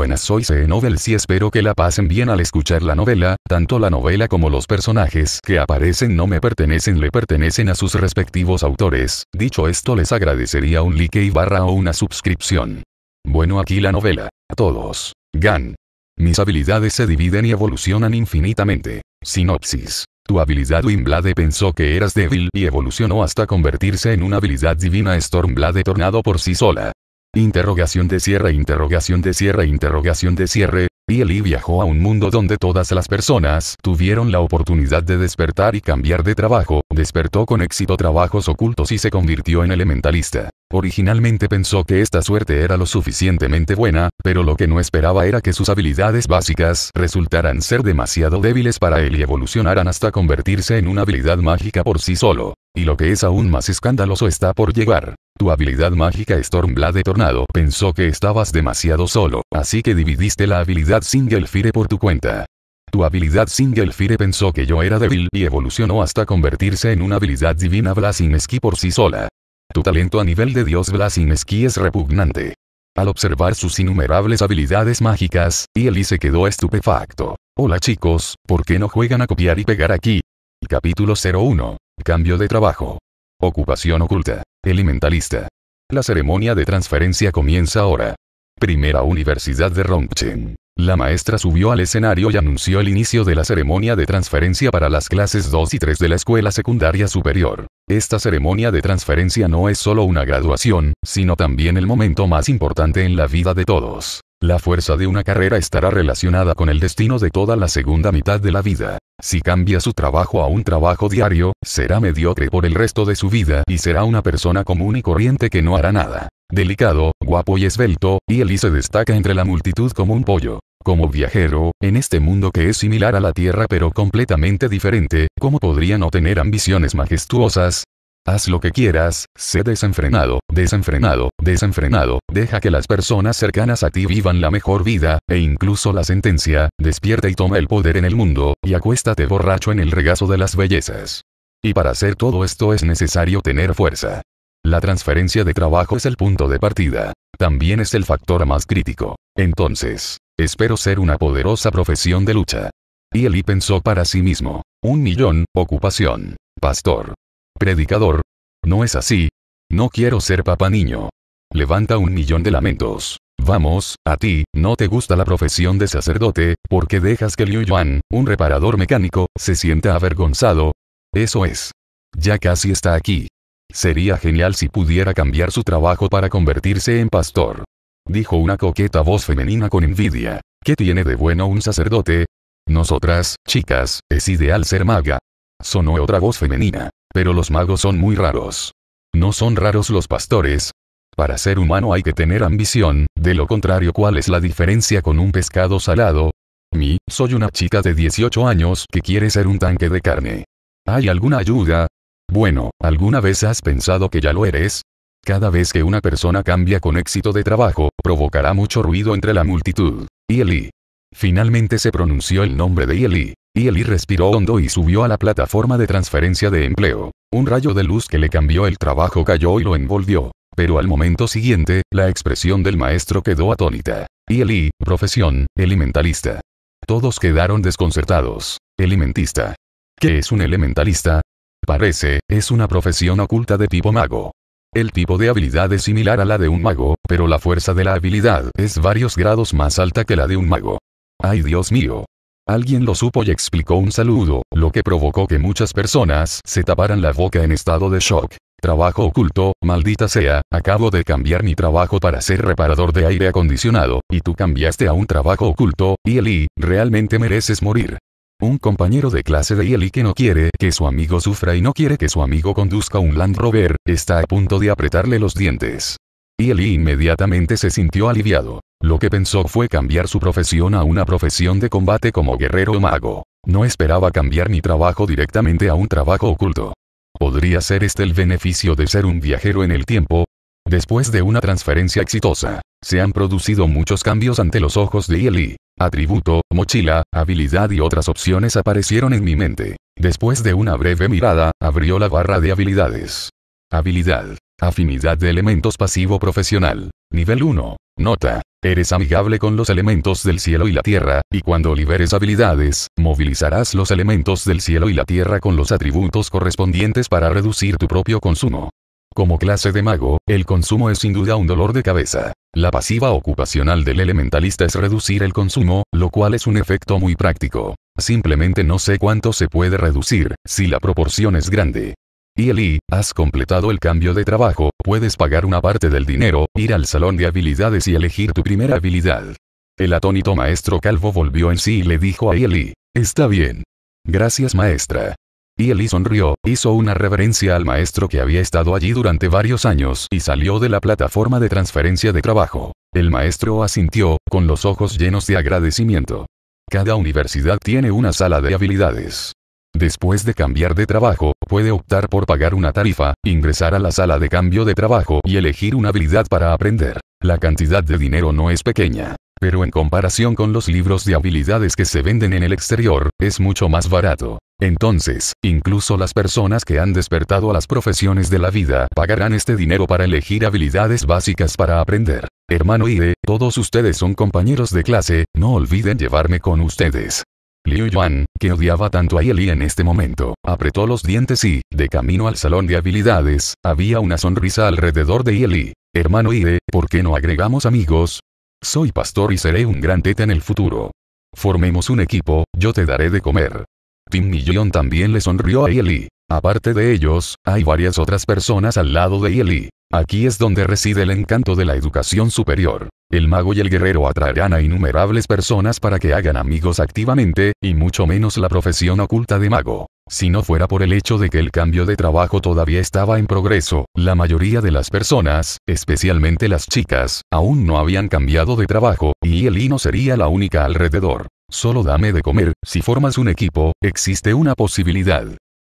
buenas soy C e Novels y espero que la pasen bien al escuchar la novela, tanto la novela como los personajes que aparecen no me pertenecen le pertenecen a sus respectivos autores, dicho esto les agradecería un like y barra o una suscripción. Bueno aquí la novela. A todos. Gan. Mis habilidades se dividen y evolucionan infinitamente. Sinopsis. Tu habilidad Wimblade pensó que eras débil y evolucionó hasta convertirse en una habilidad divina Stormblade tornado por sí sola. Interrogación de cierre, interrogación de cierre, interrogación de cierre. Eli viajó a un mundo donde todas las personas tuvieron la oportunidad de despertar y cambiar de trabajo, despertó con éxito trabajos ocultos y se convirtió en elementalista. Originalmente pensó que esta suerte era lo suficientemente buena, pero lo que no esperaba era que sus habilidades básicas resultaran ser demasiado débiles para él y evolucionaran hasta convertirse en una habilidad mágica por sí solo. Y lo que es aún más escandaloso está por llegar. Tu habilidad mágica Stormblade Tornado pensó que estabas demasiado solo, así que dividiste la habilidad Single Fire por tu cuenta. Tu habilidad Single Fire pensó que yo era débil y evolucionó hasta convertirse en una habilidad divina Blasing Ski por sí sola. Tu talento a nivel de dios Blasing Ski es repugnante. Al observar sus innumerables habilidades mágicas, Eli se quedó estupefacto. Hola chicos, ¿por qué no juegan a copiar y pegar aquí? Capítulo 01 Cambio de trabajo. Ocupación oculta. Elementalista. La ceremonia de transferencia comienza ahora. Primera Universidad de Rongchen. La maestra subió al escenario y anunció el inicio de la ceremonia de transferencia para las clases 2 y 3 de la escuela secundaria superior. Esta ceremonia de transferencia no es solo una graduación, sino también el momento más importante en la vida de todos. La fuerza de una carrera estará relacionada con el destino de toda la segunda mitad de la vida. Si cambia su trabajo a un trabajo diario, será mediocre por el resto de su vida y será una persona común y corriente que no hará nada. Delicado, guapo y esbelto, y Eli se destaca entre la multitud como un pollo. Como viajero, en este mundo que es similar a la Tierra pero completamente diferente, ¿cómo podría no tener ambiciones majestuosas? Haz lo que quieras, sé desenfrenado, desenfrenado, desenfrenado, deja que las personas cercanas a ti vivan la mejor vida, e incluso la sentencia, despierta y toma el poder en el mundo, y acuéstate borracho en el regazo de las bellezas. Y para hacer todo esto es necesario tener fuerza. La transferencia de trabajo es el punto de partida. También es el factor más crítico. Entonces, espero ser una poderosa profesión de lucha. Y Eli pensó para sí mismo. Un millón, ocupación. Pastor predicador. No es así. No quiero ser papá niño. Levanta un millón de lamentos. Vamos, a ti, no te gusta la profesión de sacerdote, porque dejas que Liu Yuan, un reparador mecánico, se sienta avergonzado. Eso es. Ya casi está aquí. Sería genial si pudiera cambiar su trabajo para convertirse en pastor. Dijo una coqueta voz femenina con envidia. ¿Qué tiene de bueno un sacerdote? Nosotras, chicas, es ideal ser maga. Sonó otra voz femenina. Pero los magos son muy raros. No son raros los pastores. Para ser humano hay que tener ambición, de lo contrario ¿cuál es la diferencia con un pescado salado? Mi, soy una chica de 18 años que quiere ser un tanque de carne. ¿Hay alguna ayuda? Bueno, ¿alguna vez has pensado que ya lo eres? Cada vez que una persona cambia con éxito de trabajo, provocará mucho ruido entre la multitud. Eli. Finalmente se pronunció el nombre de I. Y Eli respiró hondo y subió a la plataforma de transferencia de empleo. Un rayo de luz que le cambió el trabajo cayó y lo envolvió. Pero al momento siguiente, la expresión del maestro quedó atónita. Y Eli, profesión, elementalista. Todos quedaron desconcertados. Elementista. ¿Qué es un elementalista? Parece, es una profesión oculta de tipo mago. El tipo de habilidad es similar a la de un mago, pero la fuerza de la habilidad es varios grados más alta que la de un mago. ¡Ay Dios mío! Alguien lo supo y explicó un saludo, lo que provocó que muchas personas se taparan la boca en estado de shock. Trabajo oculto, maldita sea, acabo de cambiar mi trabajo para ser reparador de aire acondicionado, y tú cambiaste a un trabajo oculto, y Eli, realmente mereces morir. Un compañero de clase de Eli que no quiere que su amigo sufra y no quiere que su amigo conduzca un Land Rover, está a punto de apretarle los dientes y inmediatamente se sintió aliviado. Lo que pensó fue cambiar su profesión a una profesión de combate como guerrero o mago. No esperaba cambiar mi trabajo directamente a un trabajo oculto. ¿Podría ser este el beneficio de ser un viajero en el tiempo? Después de una transferencia exitosa, se han producido muchos cambios ante los ojos de Eli. Atributo, mochila, habilidad y otras opciones aparecieron en mi mente. Después de una breve mirada, abrió la barra de habilidades. Habilidad. Afinidad de elementos pasivo profesional. Nivel 1. Nota. Eres amigable con los elementos del cielo y la tierra, y cuando liberes habilidades, movilizarás los elementos del cielo y la tierra con los atributos correspondientes para reducir tu propio consumo. Como clase de mago, el consumo es sin duda un dolor de cabeza. La pasiva ocupacional del elementalista es reducir el consumo, lo cual es un efecto muy práctico. Simplemente no sé cuánto se puede reducir, si la proporción es grande. Y has completado el cambio de trabajo, puedes pagar una parte del dinero, ir al salón de habilidades y elegir tu primera habilidad. El atónito maestro calvo volvió en sí y le dijo a Eli, está bien. Gracias maestra. Y Eli sonrió, hizo una reverencia al maestro que había estado allí durante varios años y salió de la plataforma de transferencia de trabajo. El maestro asintió, con los ojos llenos de agradecimiento. Cada universidad tiene una sala de habilidades. Después de cambiar de trabajo, puede optar por pagar una tarifa, ingresar a la sala de cambio de trabajo y elegir una habilidad para aprender. La cantidad de dinero no es pequeña. Pero en comparación con los libros de habilidades que se venden en el exterior, es mucho más barato. Entonces, incluso las personas que han despertado a las profesiones de la vida pagarán este dinero para elegir habilidades básicas para aprender. Hermano Ide, todos ustedes son compañeros de clase, no olviden llevarme con ustedes. Liu Yuan, que odiaba tanto a Yeli en este momento, apretó los dientes y, de camino al salón de habilidades, había una sonrisa alrededor de Yeli. Hermano Ide, ¿por qué no agregamos amigos? Soy pastor y seré un gran teta en el futuro. Formemos un equipo, yo te daré de comer. Tim Millón también le sonrió a Eli. Aparte de ellos, hay varias otras personas al lado de Eli. Aquí es donde reside el encanto de la educación superior. El mago y el guerrero atraerán a innumerables personas para que hagan amigos activamente, y mucho menos la profesión oculta de mago. Si no fuera por el hecho de que el cambio de trabajo todavía estaba en progreso, la mayoría de las personas, especialmente las chicas, aún no habían cambiado de trabajo, y Eli no sería la única alrededor. Solo dame de comer, si formas un equipo, existe una posibilidad.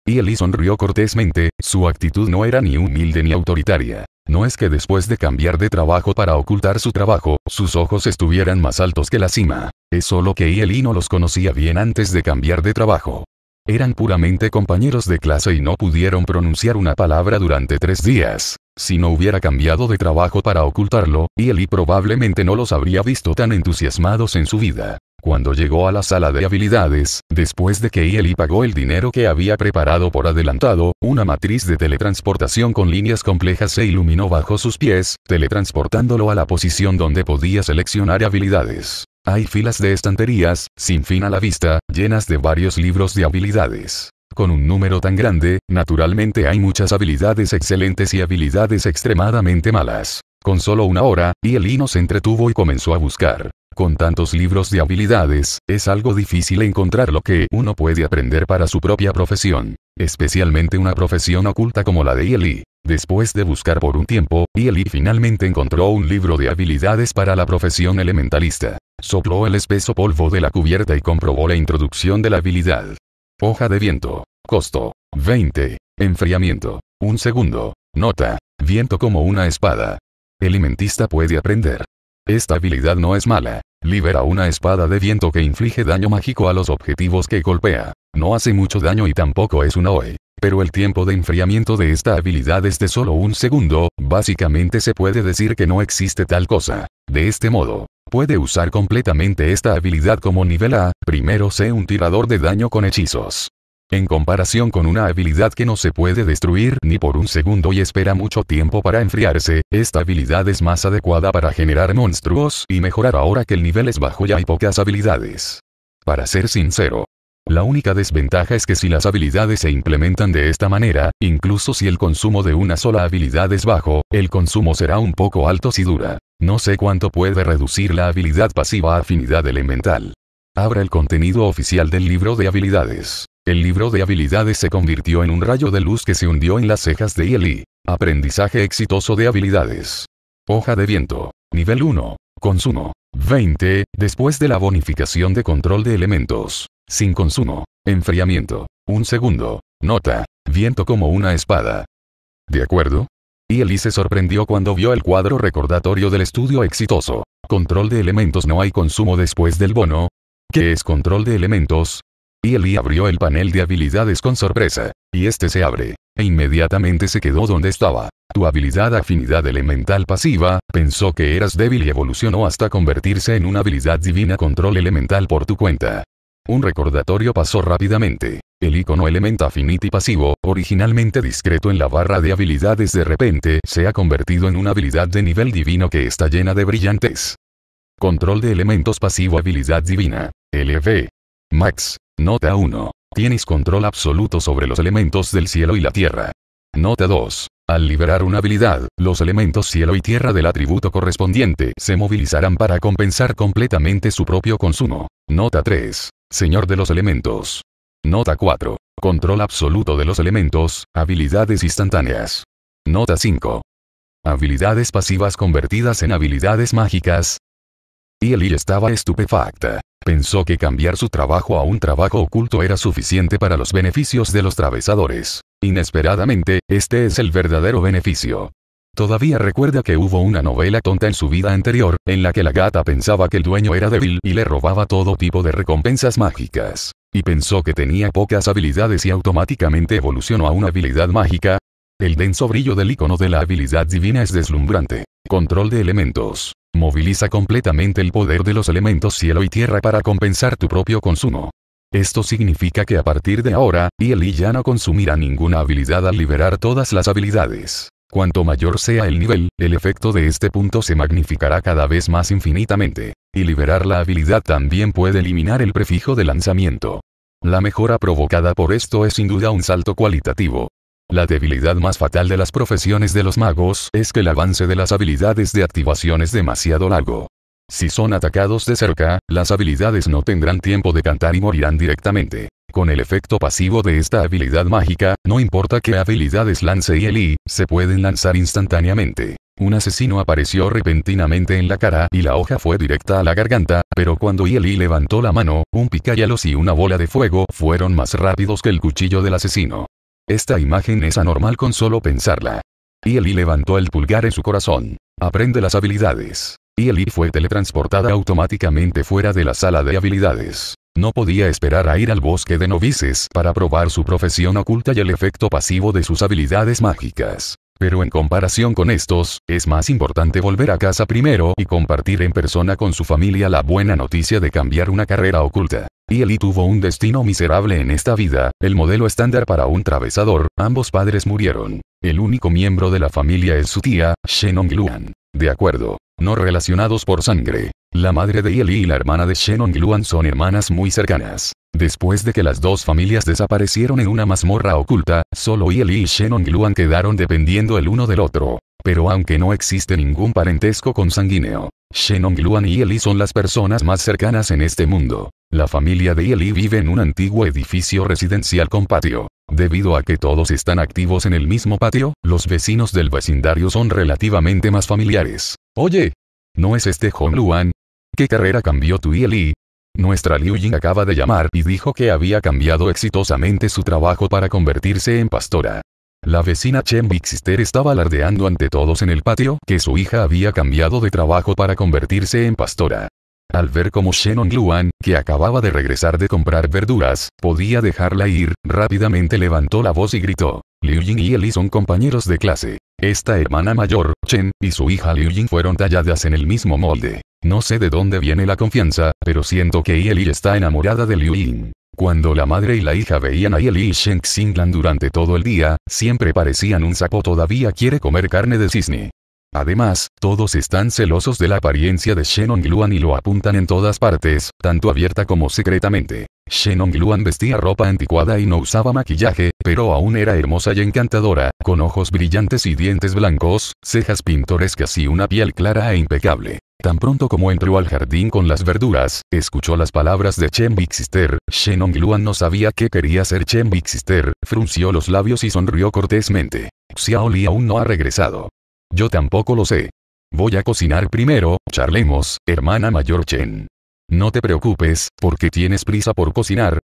Y Eli sonrió cortésmente, su actitud no era ni humilde ni autoritaria. No es que después de cambiar de trabajo para ocultar su trabajo, sus ojos estuvieran más altos que la cima. Es solo que Eli no los conocía bien antes de cambiar de trabajo. Eran puramente compañeros de clase y no pudieron pronunciar una palabra durante tres días. Si no hubiera cambiado de trabajo para ocultarlo, Eli probablemente no los habría visto tan entusiasmados en su vida cuando llegó a la sala de habilidades, después de que Ieli pagó el dinero que había preparado por adelantado, una matriz de teletransportación con líneas complejas se iluminó bajo sus pies, teletransportándolo a la posición donde podía seleccionar habilidades. Hay filas de estanterías, sin fin a la vista, llenas de varios libros de habilidades. Con un número tan grande, naturalmente hay muchas habilidades excelentes y habilidades extremadamente malas. Con solo una hora, Ieli nos entretuvo y comenzó a buscar. Con tantos libros de habilidades, es algo difícil encontrar lo que uno puede aprender para su propia profesión, especialmente una profesión oculta como la de Eli. Después de buscar por un tiempo, Eli finalmente encontró un libro de habilidades para la profesión elementalista. Sopló el espeso polvo de la cubierta y comprobó la introducción de la habilidad. Hoja de viento. Costo. 20. Enfriamiento. Un segundo. Nota. Viento como una espada. Elementista puede aprender. Esta habilidad no es mala, Libera una espada de viento que inflige daño mágico a los objetivos que golpea. No hace mucho daño y tampoco es una OE. Pero el tiempo de enfriamiento de esta habilidad es de solo un segundo, básicamente se puede decir que no existe tal cosa. De este modo, puede usar completamente esta habilidad como nivel A, primero sé un tirador de daño con hechizos. En comparación con una habilidad que no se puede destruir ni por un segundo y espera mucho tiempo para enfriarse, esta habilidad es más adecuada para generar monstruos y mejorar ahora que el nivel es bajo y hay pocas habilidades. Para ser sincero, la única desventaja es que si las habilidades se implementan de esta manera, incluso si el consumo de una sola habilidad es bajo, el consumo será un poco alto si dura. No sé cuánto puede reducir la habilidad pasiva a afinidad elemental. Abra el contenido oficial del libro de habilidades. El libro de habilidades se convirtió en un rayo de luz que se hundió en las cejas de Eli. Aprendizaje exitoso de habilidades. Hoja de viento. Nivel 1. Consumo. 20. Después de la bonificación de control de elementos. Sin consumo. Enfriamiento. Un segundo. Nota. Viento como una espada. ¿De acuerdo? Y Eli se sorprendió cuando vio el cuadro recordatorio del estudio exitoso. Control de elementos no hay consumo después del bono. ¿Qué es control de elementos? Y Eli abrió el panel de habilidades con sorpresa. Y este se abre. E inmediatamente se quedó donde estaba. Tu habilidad afinidad elemental pasiva, pensó que eras débil y evolucionó hasta convertirse en una habilidad divina control elemental por tu cuenta. Un recordatorio pasó rápidamente. El icono Elemento Affinity pasivo, originalmente discreto en la barra de habilidades de repente, se ha convertido en una habilidad de nivel divino que está llena de brillantes. Control de elementos pasivo habilidad divina. LV. Max. Nota 1. Tienes control absoluto sobre los elementos del cielo y la tierra. Nota 2. Al liberar una habilidad, los elementos cielo y tierra del atributo correspondiente se movilizarán para compensar completamente su propio consumo. Nota 3. Señor de los elementos. Nota 4. Control absoluto de los elementos, habilidades instantáneas. Nota 5. Habilidades pasivas convertidas en habilidades mágicas. Y Eli estaba estupefacta pensó que cambiar su trabajo a un trabajo oculto era suficiente para los beneficios de los travesadores. Inesperadamente, este es el verdadero beneficio. Todavía recuerda que hubo una novela tonta en su vida anterior, en la que la gata pensaba que el dueño era débil y le robaba todo tipo de recompensas mágicas. Y pensó que tenía pocas habilidades y automáticamente evolucionó a una habilidad mágica. El denso brillo del icono de la habilidad divina es deslumbrante. Control de elementos. Moviliza completamente el poder de los elementos cielo y tierra para compensar tu propio consumo. Esto significa que a partir de ahora, Ieli ya no consumirá ninguna habilidad al liberar todas las habilidades. Cuanto mayor sea el nivel, el efecto de este punto se magnificará cada vez más infinitamente. Y liberar la habilidad también puede eliminar el prefijo de lanzamiento. La mejora provocada por esto es sin duda un salto cualitativo. La debilidad más fatal de las profesiones de los magos es que el avance de las habilidades de activación es demasiado largo. Si son atacados de cerca, las habilidades no tendrán tiempo de cantar y morirán directamente. Con el efecto pasivo de esta habilidad mágica, no importa qué habilidades lance y se pueden lanzar instantáneamente. Un asesino apareció repentinamente en la cara y la hoja fue directa a la garganta, pero cuando Yeli levantó la mano, un picayalos y una bola de fuego fueron más rápidos que el cuchillo del asesino. Esta imagen es anormal con solo pensarla. Y e Eli levantó el pulgar en su corazón. Aprende las habilidades. Y e Eli fue teletransportada automáticamente fuera de la sala de habilidades. No podía esperar a ir al bosque de novices para probar su profesión oculta y el efecto pasivo de sus habilidades mágicas. Pero en comparación con estos, es más importante volver a casa primero y compartir en persona con su familia la buena noticia de cambiar una carrera oculta. Y tuvo un destino miserable en esta vida, el modelo estándar para un travesador, ambos padres murieron. El único miembro de la familia es su tía, Shenong Luan. De acuerdo. No relacionados por sangre. La madre de Eli y la hermana de Shenong Luan son hermanas muy cercanas. Después de que las dos familias desaparecieron en una mazmorra oculta, solo Yeli y Shenong Luan quedaron dependiendo el uno del otro. Pero aunque no existe ningún parentesco consanguíneo, Shenong Luan y Eli son las personas más cercanas en este mundo. La familia de Eli vive en un antiguo edificio residencial con patio. Debido a que todos están activos en el mismo patio, los vecinos del vecindario son relativamente más familiares. Oye, ¿no es este Hong Luan? ¿Qué carrera cambió tu Eli? Nuestra Liu Ying acaba de llamar y dijo que había cambiado exitosamente su trabajo para convertirse en pastora. La vecina Chen Bixister estaba alardeando ante todos en el patio que su hija había cambiado de trabajo para convertirse en pastora. Al ver cómo Shannon Luan, que acababa de regresar de comprar verduras, podía dejarla ir, rápidamente levantó la voz y gritó. Liu y Eli son compañeros de clase. Esta hermana mayor, Chen, y su hija Liu Ying fueron talladas en el mismo molde. No sé de dónde viene la confianza, pero siento que Eli está enamorada de Liu Jin. Cuando la madre y la hija veían a Eli y Shen Xinglan durante todo el día, siempre parecían un sapo todavía quiere comer carne de cisne. Además, todos están celosos de la apariencia de Shenong Luan y lo apuntan en todas partes, tanto abierta como secretamente. Shenong Luan vestía ropa anticuada y no usaba maquillaje, pero aún era hermosa y encantadora, con ojos brillantes y dientes blancos, cejas pintorescas y una piel clara e impecable. Tan pronto como entró al jardín con las verduras, escuchó las palabras de Chen Bixister. Shenong Luan no sabía qué quería ser Chen Bixister, frunció los labios y sonrió cortésmente. Xiaoli aún no ha regresado. Yo tampoco lo sé. Voy a cocinar primero, charlemos, hermana mayor Chen. No te preocupes, porque tienes prisa por cocinar.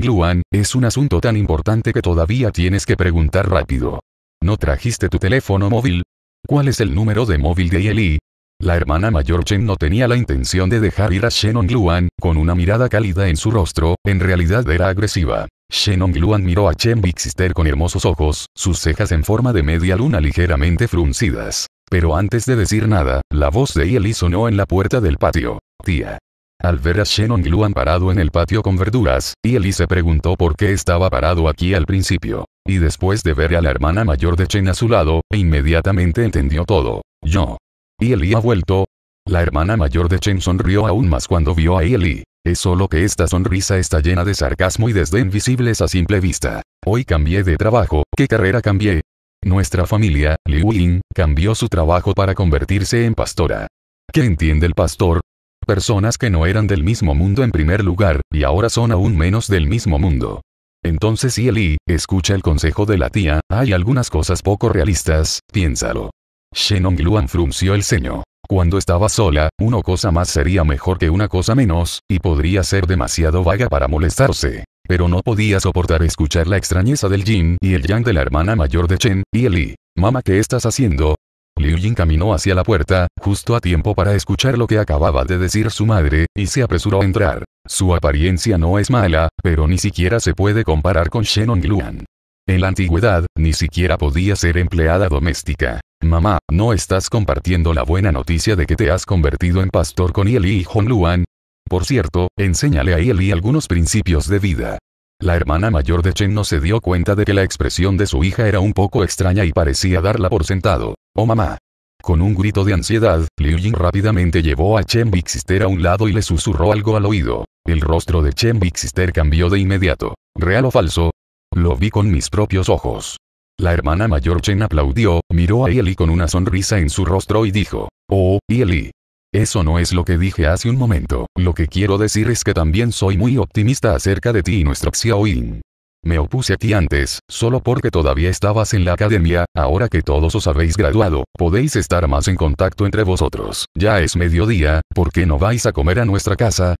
Luan, es un asunto tan importante que todavía tienes que preguntar rápido. ¿No trajiste tu teléfono móvil? ¿Cuál es el número de móvil de Yeli? La hermana mayor Chen no tenía la intención de dejar ir a Shen Luan, con una mirada cálida en su rostro, en realidad era agresiva. Shenong Luan miró a Chen Bixister con hermosos ojos, sus cejas en forma de media luna ligeramente fruncidas. Pero antes de decir nada, la voz de Yeli sonó en la puerta del patio. Tía. Al ver a Shenong Luan parado en el patio con verduras, Yeli se preguntó por qué estaba parado aquí al principio. Y después de ver a la hermana mayor de Chen a su lado, inmediatamente entendió todo. Yo. Yeli ha vuelto. La hermana mayor de Chen sonrió aún más cuando vio a Yeli. Es solo que esta sonrisa está llena de sarcasmo y desdén visibles a simple vista. Hoy cambié de trabajo, ¿qué carrera cambié? Nuestra familia, Liu Ying, cambió su trabajo para convertirse en pastora. ¿Qué entiende el pastor? Personas que no eran del mismo mundo en primer lugar, y ahora son aún menos del mismo mundo. Entonces si Eli, escucha el consejo de la tía, hay algunas cosas poco realistas, piénsalo. Shenong Luan frunció el ceño. Cuando estaba sola, una cosa más sería mejor que una cosa menos, y podría ser demasiado vaga para molestarse. Pero no podía soportar escuchar la extrañeza del Jin y el yang de la hermana mayor de Chen, y Eli. Mamá, ¿qué estás haciendo? Liu Jin caminó hacia la puerta, justo a tiempo para escuchar lo que acababa de decir su madre, y se apresuró a entrar. Su apariencia no es mala, pero ni siquiera se puede comparar con Shenong Luan. En la antigüedad, ni siquiera podía ser empleada doméstica. Mamá, ¿no estás compartiendo la buena noticia de que te has convertido en pastor con Yeli y Luan? Por cierto, enséñale a Yeli algunos principios de vida. La hermana mayor de Chen no se dio cuenta de que la expresión de su hija era un poco extraña y parecía darla por sentado. Oh mamá. Con un grito de ansiedad, Liu Jin rápidamente llevó a Chen Bixister a un lado y le susurró algo al oído. El rostro de Chen Bixister cambió de inmediato. ¿Real o falso? Lo vi con mis propios ojos. La hermana mayor Chen aplaudió, miró a Eli con una sonrisa en su rostro y dijo, Oh, Eli. Eso no es lo que dije hace un momento, lo que quiero decir es que también soy muy optimista acerca de ti y nuestro Xiaoyin. Me opuse a ti antes, solo porque todavía estabas en la academia, ahora que todos os habéis graduado, podéis estar más en contacto entre vosotros. Ya es mediodía, ¿por qué no vais a comer a nuestra casa?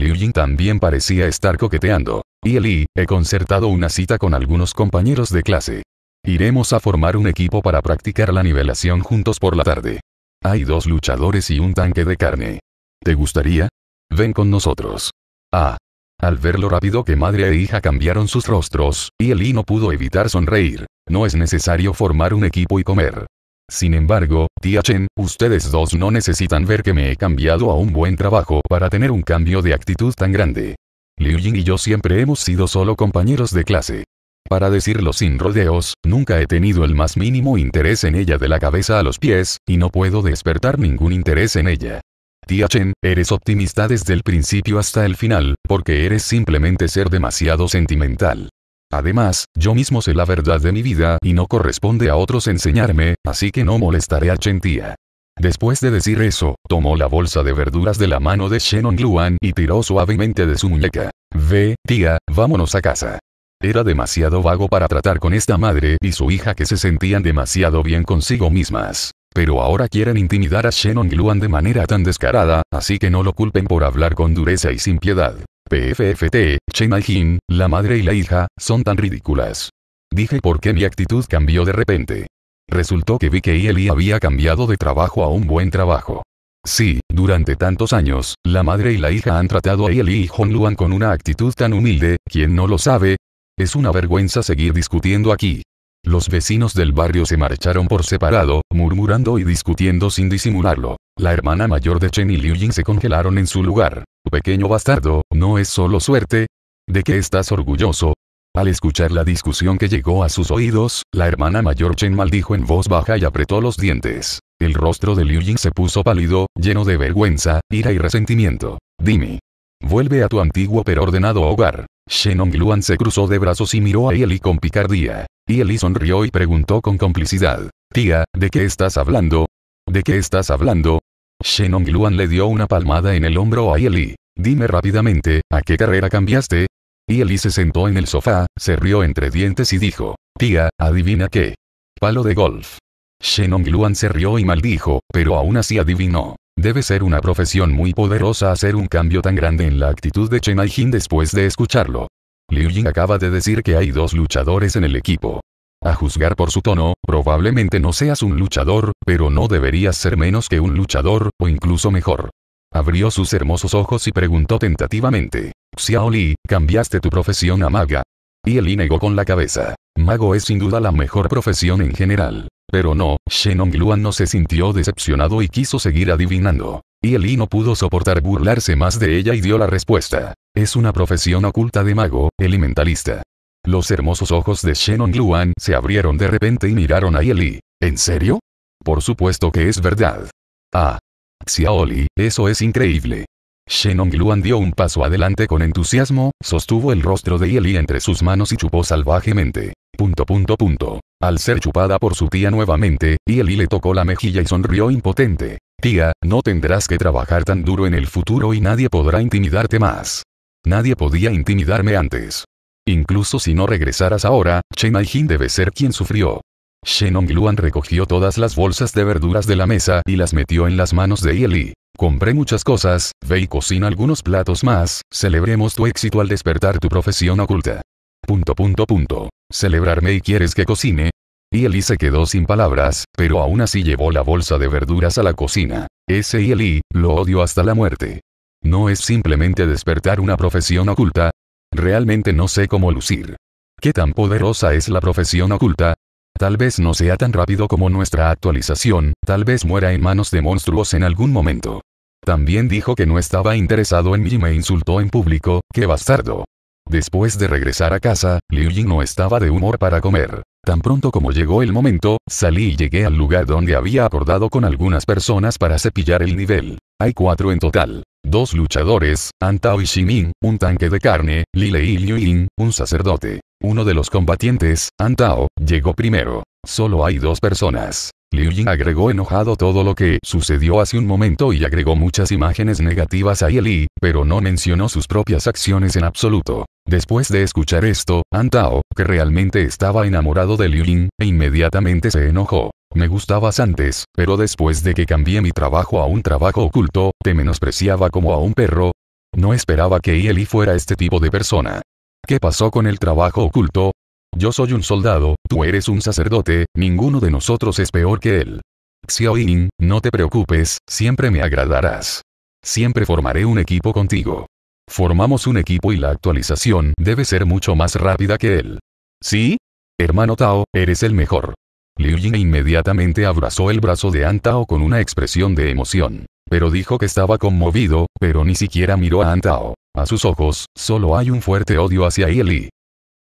Liu también parecía estar coqueteando. Y Eli, he concertado una cita con algunos compañeros de clase. Iremos a formar un equipo para practicar la nivelación juntos por la tarde. Hay dos luchadores y un tanque de carne. ¿Te gustaría? Ven con nosotros. Ah. Al ver lo rápido que madre e hija cambiaron sus rostros, y Eli no pudo evitar sonreír. No es necesario formar un equipo y comer. Sin embargo, tía Chen, ustedes dos no necesitan ver que me he cambiado a un buen trabajo para tener un cambio de actitud tan grande. Liu Ying y yo siempre hemos sido solo compañeros de clase. Para decirlo sin rodeos, nunca he tenido el más mínimo interés en ella de la cabeza a los pies, y no puedo despertar ningún interés en ella. Tía Chen, eres optimista desde el principio hasta el final, porque eres simplemente ser demasiado sentimental. Además, yo mismo sé la verdad de mi vida y no corresponde a otros enseñarme, así que no molestaré a Tia. Después de decir eso, tomó la bolsa de verduras de la mano de Shannon Luan y tiró suavemente de su muñeca. Ve, tía, vámonos a casa. Era demasiado vago para tratar con esta madre y su hija que se sentían demasiado bien consigo mismas. Pero ahora quieren intimidar a Shenong Luan de manera tan descarada, así que no lo culpen por hablar con dureza y sin piedad. PFFT, Chema Jin, la madre y la hija, son tan ridículas. Dije por qué mi actitud cambió de repente. Resultó que vi que Eli había cambiado de trabajo a un buen trabajo. Sí, durante tantos años, la madre y la hija han tratado a Eli y Luan con una actitud tan humilde, ¿quién no lo sabe. Es una vergüenza seguir discutiendo aquí. Los vecinos del barrio se marcharon por separado, murmurando y discutiendo sin disimularlo. La hermana mayor de Chen y Liu Ying se congelaron en su lugar. Pequeño bastardo, ¿no es solo suerte? ¿De qué estás orgulloso? Al escuchar la discusión que llegó a sus oídos, la hermana mayor Chen maldijo en voz baja y apretó los dientes. El rostro de Liu Ying se puso pálido, lleno de vergüenza, ira y resentimiento. Dime. Vuelve a tu antiguo pero ordenado hogar. Shenong Luan se cruzó de brazos y miró a Eli con picardía. Yeli sonrió y preguntó con complicidad. Tía, ¿de qué estás hablando? ¿De qué estás hablando? Shenong Luan le dio una palmada en el hombro a Eli. Dime rápidamente, ¿a qué carrera cambiaste? Eli se sentó en el sofá, se rió entre dientes y dijo. Tía, adivina qué. Palo de golf. Shenong Luan se rió y maldijo, pero aún así adivinó. Debe ser una profesión muy poderosa hacer un cambio tan grande en la actitud de Chen Aijin después de escucharlo. Liu Ying acaba de decir que hay dos luchadores en el equipo. A juzgar por su tono, probablemente no seas un luchador, pero no deberías ser menos que un luchador, o incluso mejor. Abrió sus hermosos ojos y preguntó tentativamente. Xiao Li, cambiaste tu profesión a maga. Y Eli negó con la cabeza. Mago es sin duda la mejor profesión en general. Pero no, Shenong Luan no se sintió decepcionado y quiso seguir adivinando. Y Eli no pudo soportar burlarse más de ella y dio la respuesta. Es una profesión oculta de mago, elementalista. Los hermosos ojos de Shenong Luan se abrieron de repente y miraron a Eli. ¿En serio? Por supuesto que es verdad. Ah. Xiaoli, eso es increíble. Shenong Luan dio un paso adelante con entusiasmo, sostuvo el rostro de Eli entre sus manos y chupó salvajemente. Punto punto punto. Al ser chupada por su tía nuevamente, Yeli le tocó la mejilla y sonrió impotente. Tía, no tendrás que trabajar tan duro en el futuro y nadie podrá intimidarte más. Nadie podía intimidarme antes. Incluso si no regresaras ahora, Chen Jin debe ser quien sufrió. Shenong Luan recogió todas las bolsas de verduras de la mesa y las metió en las manos de Yeli. Compré muchas cosas, ve y cocina algunos platos más, celebremos tu éxito al despertar tu profesión oculta. Punto punto punto. ¿Celebrarme y quieres que cocine? Y Eli se quedó sin palabras, pero aún así llevó la bolsa de verduras a la cocina. Ese y Eli, lo odio hasta la muerte. No es simplemente despertar una profesión oculta. Realmente no sé cómo lucir. ¿Qué tan poderosa es la profesión oculta? Tal vez no sea tan rápido como nuestra actualización, tal vez muera en manos de monstruos en algún momento. También dijo que no estaba interesado en mí y me insultó en público, qué bastardo. Después de regresar a casa, Liu Ying no estaba de humor para comer. Tan pronto como llegó el momento, salí y llegué al lugar donde había acordado con algunas personas para cepillar el nivel. Hay cuatro en total. Dos luchadores, Antao y Shimin, un tanque de carne, Lile y Liu Yin, un sacerdote. Uno de los combatientes, Antao, llegó primero. Solo hay dos personas. Liu Yin agregó enojado todo lo que sucedió hace un momento y agregó muchas imágenes negativas a Yeli, pero no mencionó sus propias acciones en absoluto. Después de escuchar esto, Antao, que realmente estaba enamorado de Liu Ying, e inmediatamente se enojó. Me gustabas antes, pero después de que cambié mi trabajo a un trabajo oculto, te menospreciaba como a un perro. No esperaba que Yeli fuera este tipo de persona. ¿Qué pasó con el trabajo oculto? Yo soy un soldado, tú eres un sacerdote, ninguno de nosotros es peor que él. Xiao Ying, no te preocupes, siempre me agradarás. Siempre formaré un equipo contigo. Formamos un equipo y la actualización debe ser mucho más rápida que él. ¿Sí? Hermano Tao, eres el mejor. Liu Ying inmediatamente abrazó el brazo de Tao con una expresión de emoción. Pero dijo que estaba conmovido, pero ni siquiera miró a Tao A sus ojos, solo hay un fuerte odio hacia y...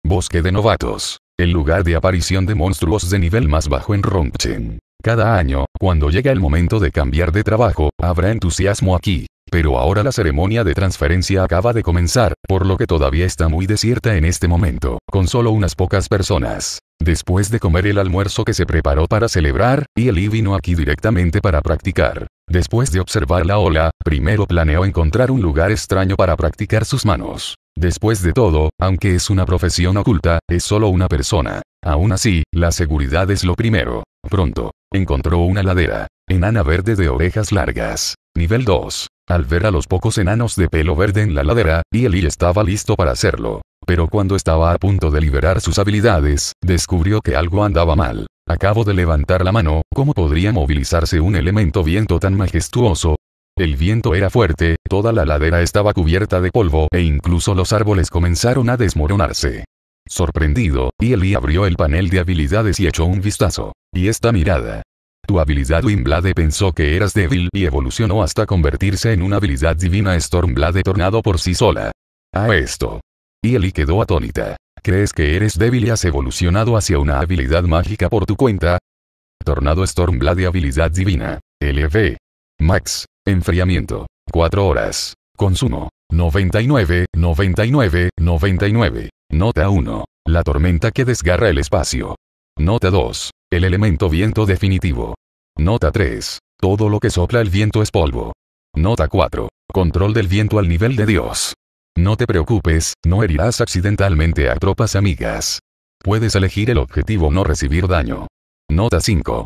Bosque de novatos. El lugar de aparición de monstruos de nivel más bajo en Rongchen. Cada año, cuando llega el momento de cambiar de trabajo, habrá entusiasmo aquí pero ahora la ceremonia de transferencia acaba de comenzar, por lo que todavía está muy desierta en este momento, con solo unas pocas personas. Después de comer el almuerzo que se preparó para celebrar, Eli vino aquí directamente para practicar. Después de observar la ola, primero planeó encontrar un lugar extraño para practicar sus manos. Después de todo, aunque es una profesión oculta, es solo una persona. Aún así, la seguridad es lo primero. Pronto, encontró una ladera. Enana verde de orejas largas. Nivel 2. Al ver a los pocos enanos de pelo verde en la ladera, Ieli estaba listo para hacerlo. Pero cuando estaba a punto de liberar sus habilidades, descubrió que algo andaba mal. Acabo de levantar la mano, ¿cómo podría movilizarse un elemento viento tan majestuoso? El viento era fuerte, toda la ladera estaba cubierta de polvo e incluso los árboles comenzaron a desmoronarse. Sorprendido, Ieli abrió el panel de habilidades y echó un vistazo. Y esta mirada, tu habilidad Wimblade pensó que eras débil y evolucionó hasta convertirse en una habilidad divina Stormblade tornado por sí sola. A esto. Y Eli quedó atónita. ¿Crees que eres débil y has evolucionado hacia una habilidad mágica por tu cuenta? Tornado Stormblade habilidad divina. LV. Max. Enfriamiento. 4 horas. Consumo. 99, 99, 99. Nota 1. La tormenta que desgarra el espacio. Nota 2. El elemento viento definitivo. Nota 3. Todo lo que sopla el viento es polvo. Nota 4. Control del viento al nivel de Dios. No te preocupes, no herirás accidentalmente a tropas amigas. Puedes elegir el objetivo no recibir daño. Nota 5.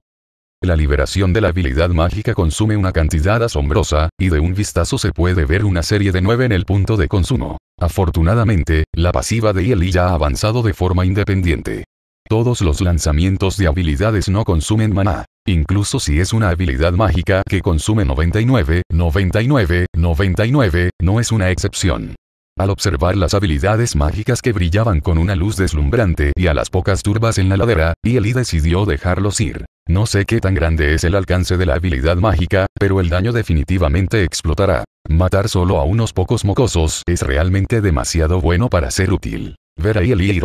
La liberación de la habilidad mágica consume una cantidad asombrosa, y de un vistazo se puede ver una serie de 9 en el punto de consumo. Afortunadamente, la pasiva de Eli ya ha avanzado de forma independiente. Todos los lanzamientos de habilidades no consumen maná. Incluso si es una habilidad mágica que consume 99, 99, 99, no es una excepción. Al observar las habilidades mágicas que brillaban con una luz deslumbrante y a las pocas turbas en la ladera, Eli decidió dejarlos ir. No sé qué tan grande es el alcance de la habilidad mágica, pero el daño definitivamente explotará. Matar solo a unos pocos mocosos es realmente demasiado bueno para ser útil. Ver y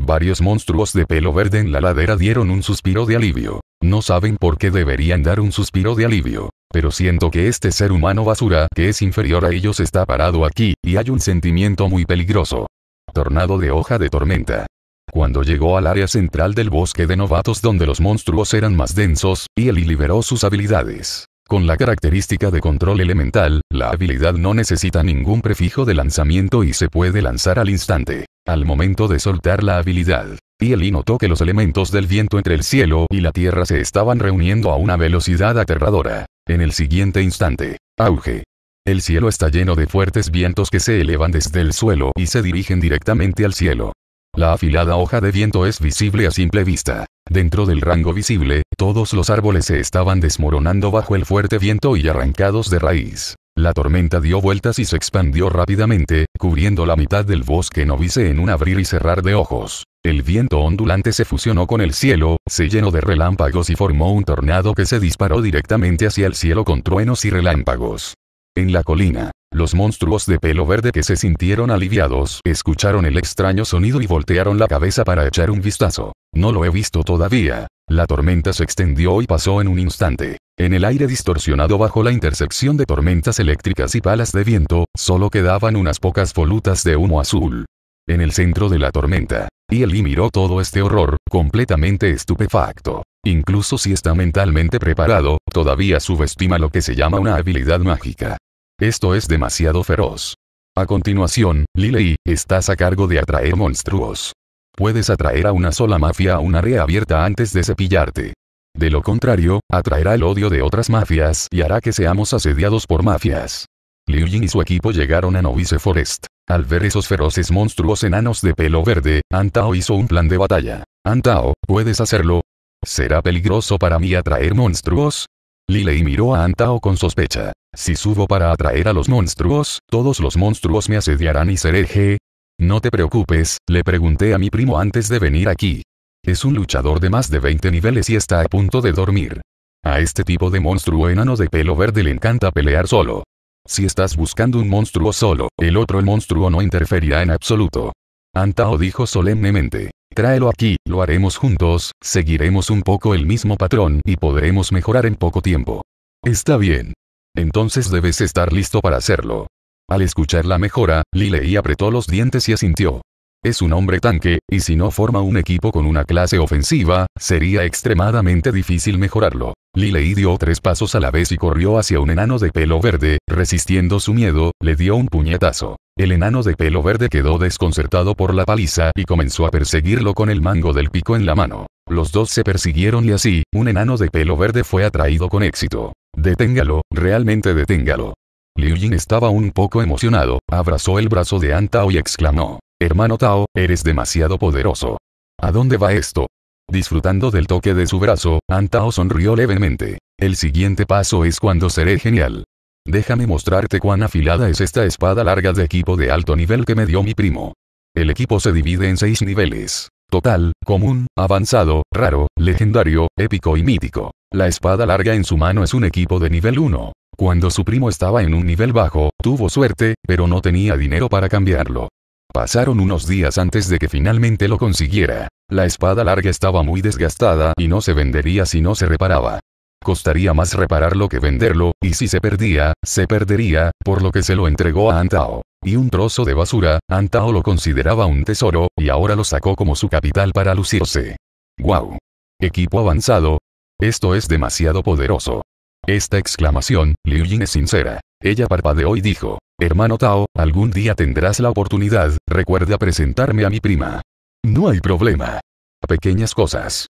Varios monstruos de pelo verde en la ladera dieron un suspiro de alivio. No saben por qué deberían dar un suspiro de alivio. Pero siento que este ser humano basura que es inferior a ellos está parado aquí, y hay un sentimiento muy peligroso. Tornado de hoja de tormenta. Cuando llegó al área central del bosque de novatos donde los monstruos eran más densos, y Eli liberó sus habilidades. Con la característica de control elemental, la habilidad no necesita ningún prefijo de lanzamiento y se puede lanzar al instante al momento de soltar la habilidad. Tieli notó que los elementos del viento entre el cielo y la tierra se estaban reuniendo a una velocidad aterradora. En el siguiente instante, auge. El cielo está lleno de fuertes vientos que se elevan desde el suelo y se dirigen directamente al cielo. La afilada hoja de viento es visible a simple vista. Dentro del rango visible, todos los árboles se estaban desmoronando bajo el fuerte viento y arrancados de raíz. La tormenta dio vueltas y se expandió rápidamente, cubriendo la mitad del bosque novice en un abrir y cerrar de ojos. El viento ondulante se fusionó con el cielo, se llenó de relámpagos y formó un tornado que se disparó directamente hacia el cielo con truenos y relámpagos. En la colina, los monstruos de pelo verde que se sintieron aliviados escucharon el extraño sonido y voltearon la cabeza para echar un vistazo. No lo he visto todavía. La tormenta se extendió y pasó en un instante. En el aire distorsionado bajo la intersección de tormentas eléctricas y palas de viento, solo quedaban unas pocas volutas de humo azul. En el centro de la tormenta, Y Eli miró todo este horror, completamente estupefacto. Incluso si está mentalmente preparado, todavía subestima lo que se llama una habilidad mágica. Esto es demasiado feroz. A continuación, Lily, estás a cargo de atraer monstruos. Puedes atraer a una sola mafia a un área abierta antes de cepillarte. De lo contrario, atraerá el odio de otras mafias y hará que seamos asediados por mafias. Liu Jin y su equipo llegaron a Novice Forest. Al ver esos feroces monstruos enanos de pelo verde, Antao hizo un plan de batalla. Antao, ¿puedes hacerlo? ¿Será peligroso para mí atraer monstruos? Lilei miró a Antao con sospecha. Si subo para atraer a los monstruos, todos los monstruos me asediarán y seré je. No te preocupes, le pregunté a mi primo antes de venir aquí. Es un luchador de más de 20 niveles y está a punto de dormir. A este tipo de monstruo enano de pelo verde le encanta pelear solo. Si estás buscando un monstruo solo, el otro monstruo no interferirá en absoluto. Antao dijo solemnemente. Tráelo aquí, lo haremos juntos, seguiremos un poco el mismo patrón y podremos mejorar en poco tiempo. Está bien. Entonces debes estar listo para hacerlo. Al escuchar la mejora, Liley apretó los dientes y asintió. Es un hombre tanque, y si no forma un equipo con una clase ofensiva, sería extremadamente difícil mejorarlo. Liley dio tres pasos a la vez y corrió hacia un enano de pelo verde, resistiendo su miedo, le dio un puñetazo. El enano de pelo verde quedó desconcertado por la paliza y comenzó a perseguirlo con el mango del pico en la mano. Los dos se persiguieron y así, un enano de pelo verde fue atraído con éxito. Deténgalo, realmente deténgalo. Liu Jin estaba un poco emocionado, abrazó el brazo de Tao y exclamó, Hermano Tao, eres demasiado poderoso. ¿A dónde va esto? Disfrutando del toque de su brazo, Antao sonrió levemente. El siguiente paso es cuando seré genial. Déjame mostrarte cuán afilada es esta espada larga de equipo de alto nivel que me dio mi primo. El equipo se divide en seis niveles. Total, común, avanzado, raro, legendario, épico y mítico. La espada larga en su mano es un equipo de nivel 1. Cuando su primo estaba en un nivel bajo, tuvo suerte, pero no tenía dinero para cambiarlo. Pasaron unos días antes de que finalmente lo consiguiera. La espada larga estaba muy desgastada y no se vendería si no se reparaba. Costaría más repararlo que venderlo, y si se perdía, se perdería, por lo que se lo entregó a Antao. Y un trozo de basura, Antao lo consideraba un tesoro, y ahora lo sacó como su capital para lucirse. ¡Guau! Wow. Equipo avanzado. Esto es demasiado poderoso. Esta exclamación, Liu Ying es sincera. Ella parpadeó y dijo, Hermano Tao, algún día tendrás la oportunidad, recuerda presentarme a mi prima. No hay problema. Pequeñas cosas.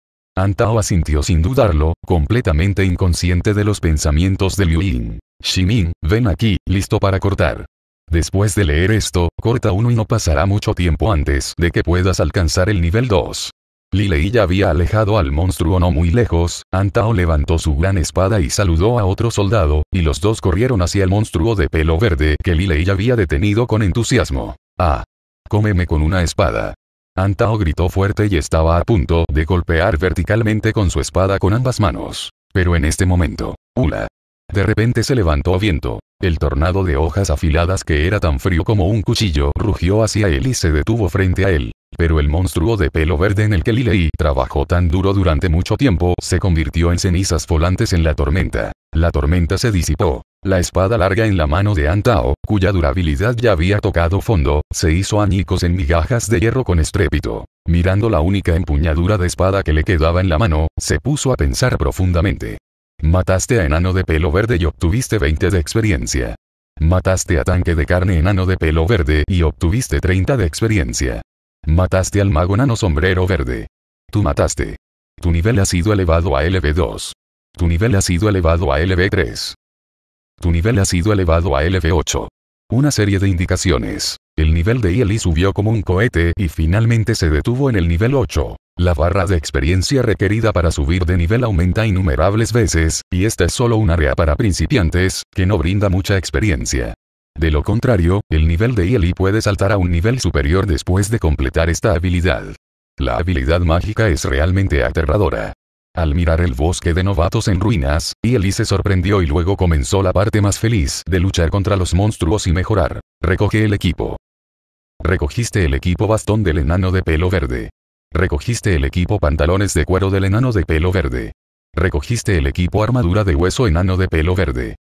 Tao asintió sin dudarlo, completamente inconsciente de los pensamientos de Liu Yin. Shimin, ven aquí, listo para cortar. Después de leer esto, corta uno y no pasará mucho tiempo antes de que puedas alcanzar el nivel 2. Lilei ya había alejado al monstruo no muy lejos, Antao levantó su gran espada y saludó a otro soldado, y los dos corrieron hacia el monstruo de pelo verde que Lilei había detenido con entusiasmo. ¡Ah! ¡Cómeme con una espada! Antao gritó fuerte y estaba a punto de golpear verticalmente con su espada con ambas manos. Pero en este momento, Ula. De repente se levantó a viento, el tornado de hojas afiladas que era tan frío como un cuchillo rugió hacia él y se detuvo frente a él. Pero el monstruo de pelo verde en el que Lilei trabajó tan duro durante mucho tiempo se convirtió en cenizas volantes en la tormenta. La tormenta se disipó. La espada larga en la mano de Antao, cuya durabilidad ya había tocado fondo, se hizo añicos en migajas de hierro con estrépito. Mirando la única empuñadura de espada que le quedaba en la mano, se puso a pensar profundamente. Mataste a enano de pelo verde y obtuviste 20 de experiencia. Mataste a tanque de carne enano de pelo verde y obtuviste 30 de experiencia. Mataste al mago enano sombrero verde. Tú mataste. Tu nivel ha sido elevado a lv 2 Tu nivel ha sido elevado a lv 3 Tu nivel ha sido elevado a lv 8 Una serie de indicaciones. El nivel de Ieli subió como un cohete y finalmente se detuvo en el nivel 8. La barra de experiencia requerida para subir de nivel aumenta innumerables veces, y esta es solo un área para principiantes, que no brinda mucha experiencia. De lo contrario, el nivel de Ieli puede saltar a un nivel superior después de completar esta habilidad. La habilidad mágica es realmente aterradora. Al mirar el bosque de novatos en ruinas, Ieli se sorprendió y luego comenzó la parte más feliz de luchar contra los monstruos y mejorar. Recoge el equipo. Recogiste el equipo bastón del enano de pelo verde. Recogiste el equipo pantalones de cuero del enano de pelo verde. Recogiste el equipo armadura de hueso enano de pelo verde.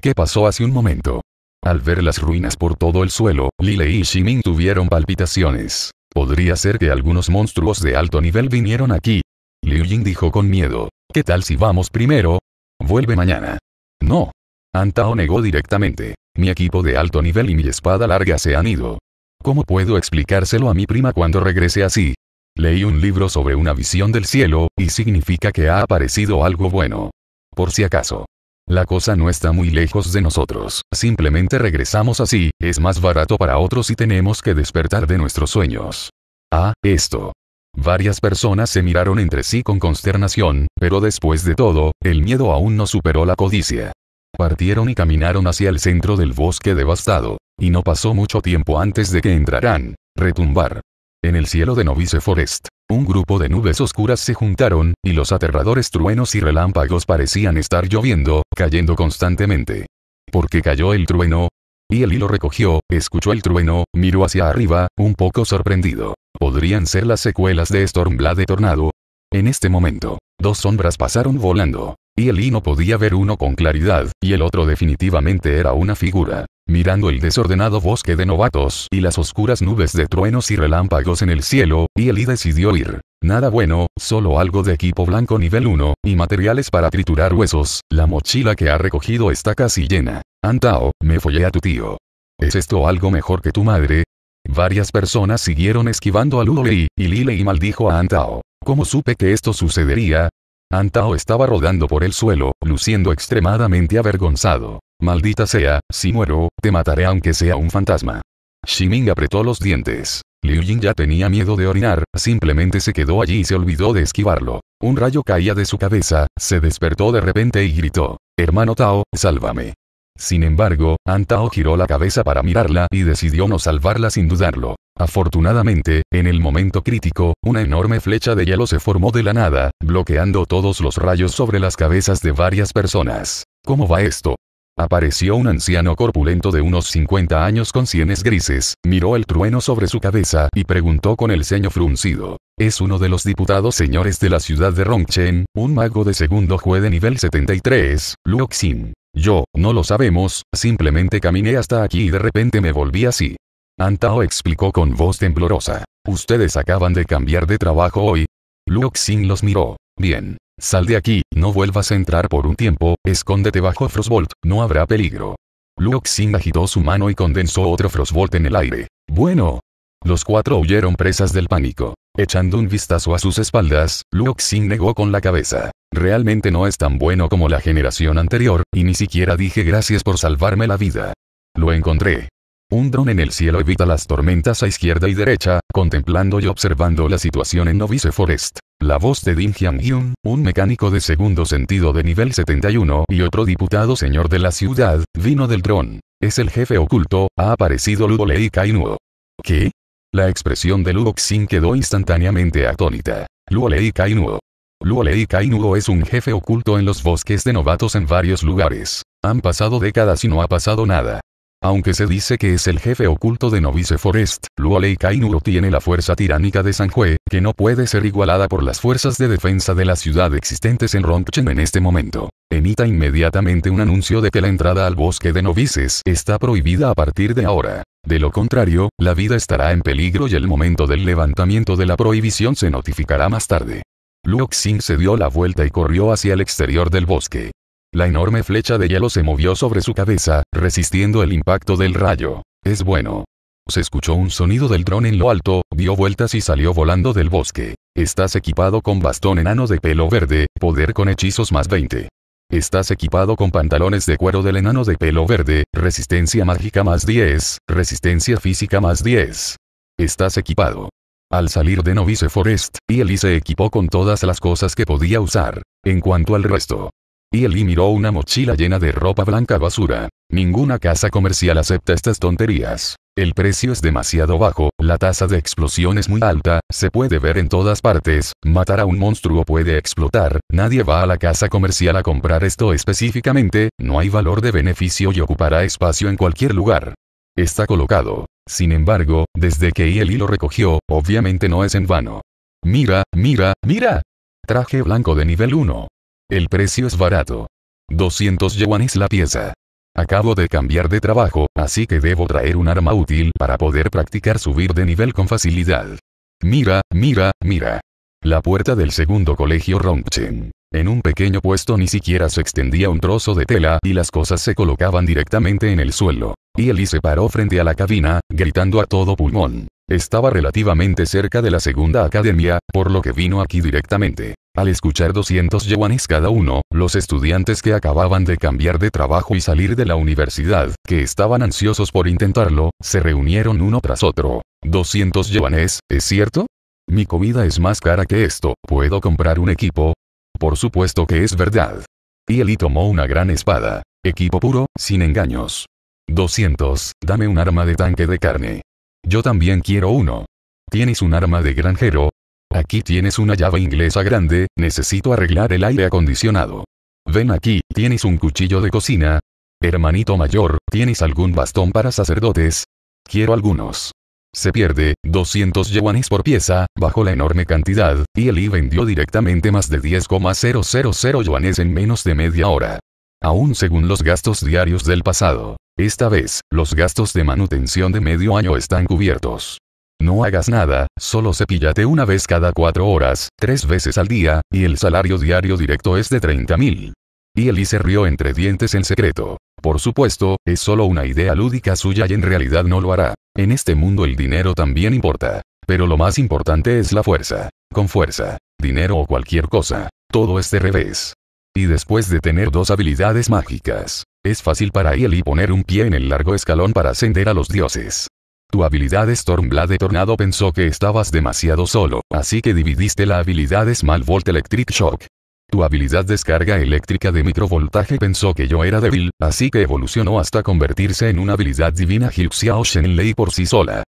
¿Qué pasó hace un momento? Al ver las ruinas por todo el suelo, Lile y Shimin tuvieron palpitaciones. Podría ser que algunos monstruos de alto nivel vinieron aquí, Liu Jin dijo con miedo. ¿Qué tal si vamos primero? Vuelve mañana. No. Antao negó directamente. Mi equipo de alto nivel y mi espada larga se han ido. ¿Cómo puedo explicárselo a mi prima cuando regrese así? Leí un libro sobre una visión del cielo, y significa que ha aparecido algo bueno. Por si acaso. La cosa no está muy lejos de nosotros, simplemente regresamos así, es más barato para otros y tenemos que despertar de nuestros sueños. Ah, esto. Varias personas se miraron entre sí con consternación, pero después de todo, el miedo aún no superó la codicia. Partieron y caminaron hacia el centro del bosque devastado, y no pasó mucho tiempo antes de que entraran, retumbar. En el cielo de Novice Forest, un grupo de nubes oscuras se juntaron, y los aterradores truenos y relámpagos parecían estar lloviendo, cayendo constantemente. Porque cayó el trueno? Y el hilo recogió, escuchó el trueno, miró hacia arriba, un poco sorprendido podrían ser las secuelas de Stormblade Tornado. En este momento, dos sombras pasaron volando, y Eli no podía ver uno con claridad, y el otro definitivamente era una figura. Mirando el desordenado bosque de novatos y las oscuras nubes de truenos y relámpagos en el cielo, y Eli decidió ir. Nada bueno, solo algo de equipo blanco nivel 1, y materiales para triturar huesos, la mochila que ha recogido está casi llena. Antao, me follé a tu tío. ¿Es esto algo mejor que tu madre? Varias personas siguieron esquivando a Lulolei, y Lilei maldijo a Antao. ¿Cómo supe que esto sucedería? Antao estaba rodando por el suelo, luciendo extremadamente avergonzado. Maldita sea, si muero, te mataré aunque sea un fantasma. Shiming apretó los dientes. Liu Jin ya tenía miedo de orinar, simplemente se quedó allí y se olvidó de esquivarlo. Un rayo caía de su cabeza, se despertó de repente y gritó, Hermano Tao, sálvame. Sin embargo, Antao giró la cabeza para mirarla y decidió no salvarla sin dudarlo. Afortunadamente, en el momento crítico, una enorme flecha de hielo se formó de la nada, bloqueando todos los rayos sobre las cabezas de varias personas. ¿Cómo va esto? Apareció un anciano corpulento de unos 50 años con sienes grises, miró el trueno sobre su cabeza y preguntó con el ceño fruncido. Es uno de los diputados señores de la ciudad de Rongchen, un mago de segundo juez de nivel 73, Luoxin. Yo, no lo sabemos, simplemente caminé hasta aquí y de repente me volví así. Antao explicó con voz temblorosa. Ustedes acaban de cambiar de trabajo hoy. Luoxin los miró. Bien. Sal de aquí, no vuelvas a entrar por un tiempo, escóndete bajo Frostbolt, no habrá peligro. Luoxin agitó su mano y condensó otro Frostbolt en el aire. Bueno. Los cuatro huyeron presas del pánico. Echando un vistazo a sus espaldas, Luoxin negó con la cabeza. Realmente no es tan bueno como la generación anterior, y ni siquiera dije gracias por salvarme la vida. Lo encontré. Un dron en el cielo evita las tormentas a izquierda y derecha, contemplando y observando la situación en Novice Forest. La voz de Ding Hyun, un mecánico de segundo sentido de nivel 71 y otro diputado señor de la ciudad, vino del dron. Es el jefe oculto, ha aparecido Lei Kainuo. ¿Qué? La expresión de Luo quedó instantáneamente atónita. Luolei Kainuo. Luolei Kainuo es un jefe oculto en los bosques de novatos en varios lugares. Han pasado décadas y no ha pasado nada. Aunque se dice que es el jefe oculto de Novice Forest, Luo Lei Kainuro tiene la fuerza tiránica de Sanjue, que no puede ser igualada por las fuerzas de defensa de la ciudad existentes en Rongchen en este momento. Emita inmediatamente un anuncio de que la entrada al bosque de novices está prohibida a partir de ahora. De lo contrario, la vida estará en peligro y el momento del levantamiento de la prohibición se notificará más tarde. Luo Xing se dio la vuelta y corrió hacia el exterior del bosque. La enorme flecha de hielo se movió sobre su cabeza, resistiendo el impacto del rayo. Es bueno. Se escuchó un sonido del dron en lo alto, dio vueltas y salió volando del bosque. Estás equipado con bastón enano de pelo verde, poder con hechizos más 20. Estás equipado con pantalones de cuero del enano de pelo verde, resistencia mágica más 10, resistencia física más 10. Estás equipado. Al salir de Novice Forest, Ellie se equipó con todas las cosas que podía usar. En cuanto al resto, y Eli miró una mochila llena de ropa blanca basura. Ninguna casa comercial acepta estas tonterías. El precio es demasiado bajo, la tasa de explosión es muy alta, se puede ver en todas partes, matar a un monstruo puede explotar, nadie va a la casa comercial a comprar esto específicamente, no hay valor de beneficio y ocupará espacio en cualquier lugar. Está colocado. Sin embargo, desde que Eli lo recogió, obviamente no es en vano. Mira, mira, mira. Traje blanco de nivel 1. El precio es barato. 200 yuanes la pieza. Acabo de cambiar de trabajo, así que debo traer un arma útil para poder practicar subir de nivel con facilidad. Mira, mira, mira. La puerta del segundo colegio Rongchen. En un pequeño puesto ni siquiera se extendía un trozo de tela y las cosas se colocaban directamente en el suelo. Y Eli se paró frente a la cabina, gritando a todo pulmón. Estaba relativamente cerca de la segunda academia, por lo que vino aquí directamente. Al escuchar 200 yuanes cada uno, los estudiantes que acababan de cambiar de trabajo y salir de la universidad, que estaban ansiosos por intentarlo, se reunieron uno tras otro. 200 yuanes, ¿es cierto? Mi comida es más cara que esto, ¿puedo comprar un equipo? Por supuesto que es verdad. Y Eli tomó una gran espada. Equipo puro, sin engaños. 200, dame un arma de tanque de carne. Yo también quiero uno. ¿Tienes un arma de granjero? Aquí tienes una llave inglesa grande, necesito arreglar el aire acondicionado. Ven aquí, ¿tienes un cuchillo de cocina? Hermanito mayor, ¿tienes algún bastón para sacerdotes? Quiero algunos. Se pierde, 200 yuanes por pieza, bajo la enorme cantidad, y I vendió directamente más de 10,000 yuanes en menos de media hora. Aún según los gastos diarios del pasado. Esta vez, los gastos de manutención de medio año están cubiertos. No hagas nada, solo cepíllate una vez cada cuatro horas, tres veces al día, y el salario diario directo es de 30.000. Y Eli rió entre dientes en secreto. Por supuesto, es solo una idea lúdica suya y en realidad no lo hará. En este mundo el dinero también importa. Pero lo más importante es la fuerza. Con fuerza, dinero o cualquier cosa, todo es de revés. Y después de tener dos habilidades mágicas, es fácil para Eli poner un pie en el largo escalón para ascender a los dioses. Tu habilidad Stormblade Tornado pensó que estabas demasiado solo, así que dividiste la habilidad Small Volt Electric Shock. Tu habilidad Descarga Eléctrica de Microvoltaje pensó que yo era débil, así que evolucionó hasta convertirse en una habilidad divina Ocean Shenlei por sí sola.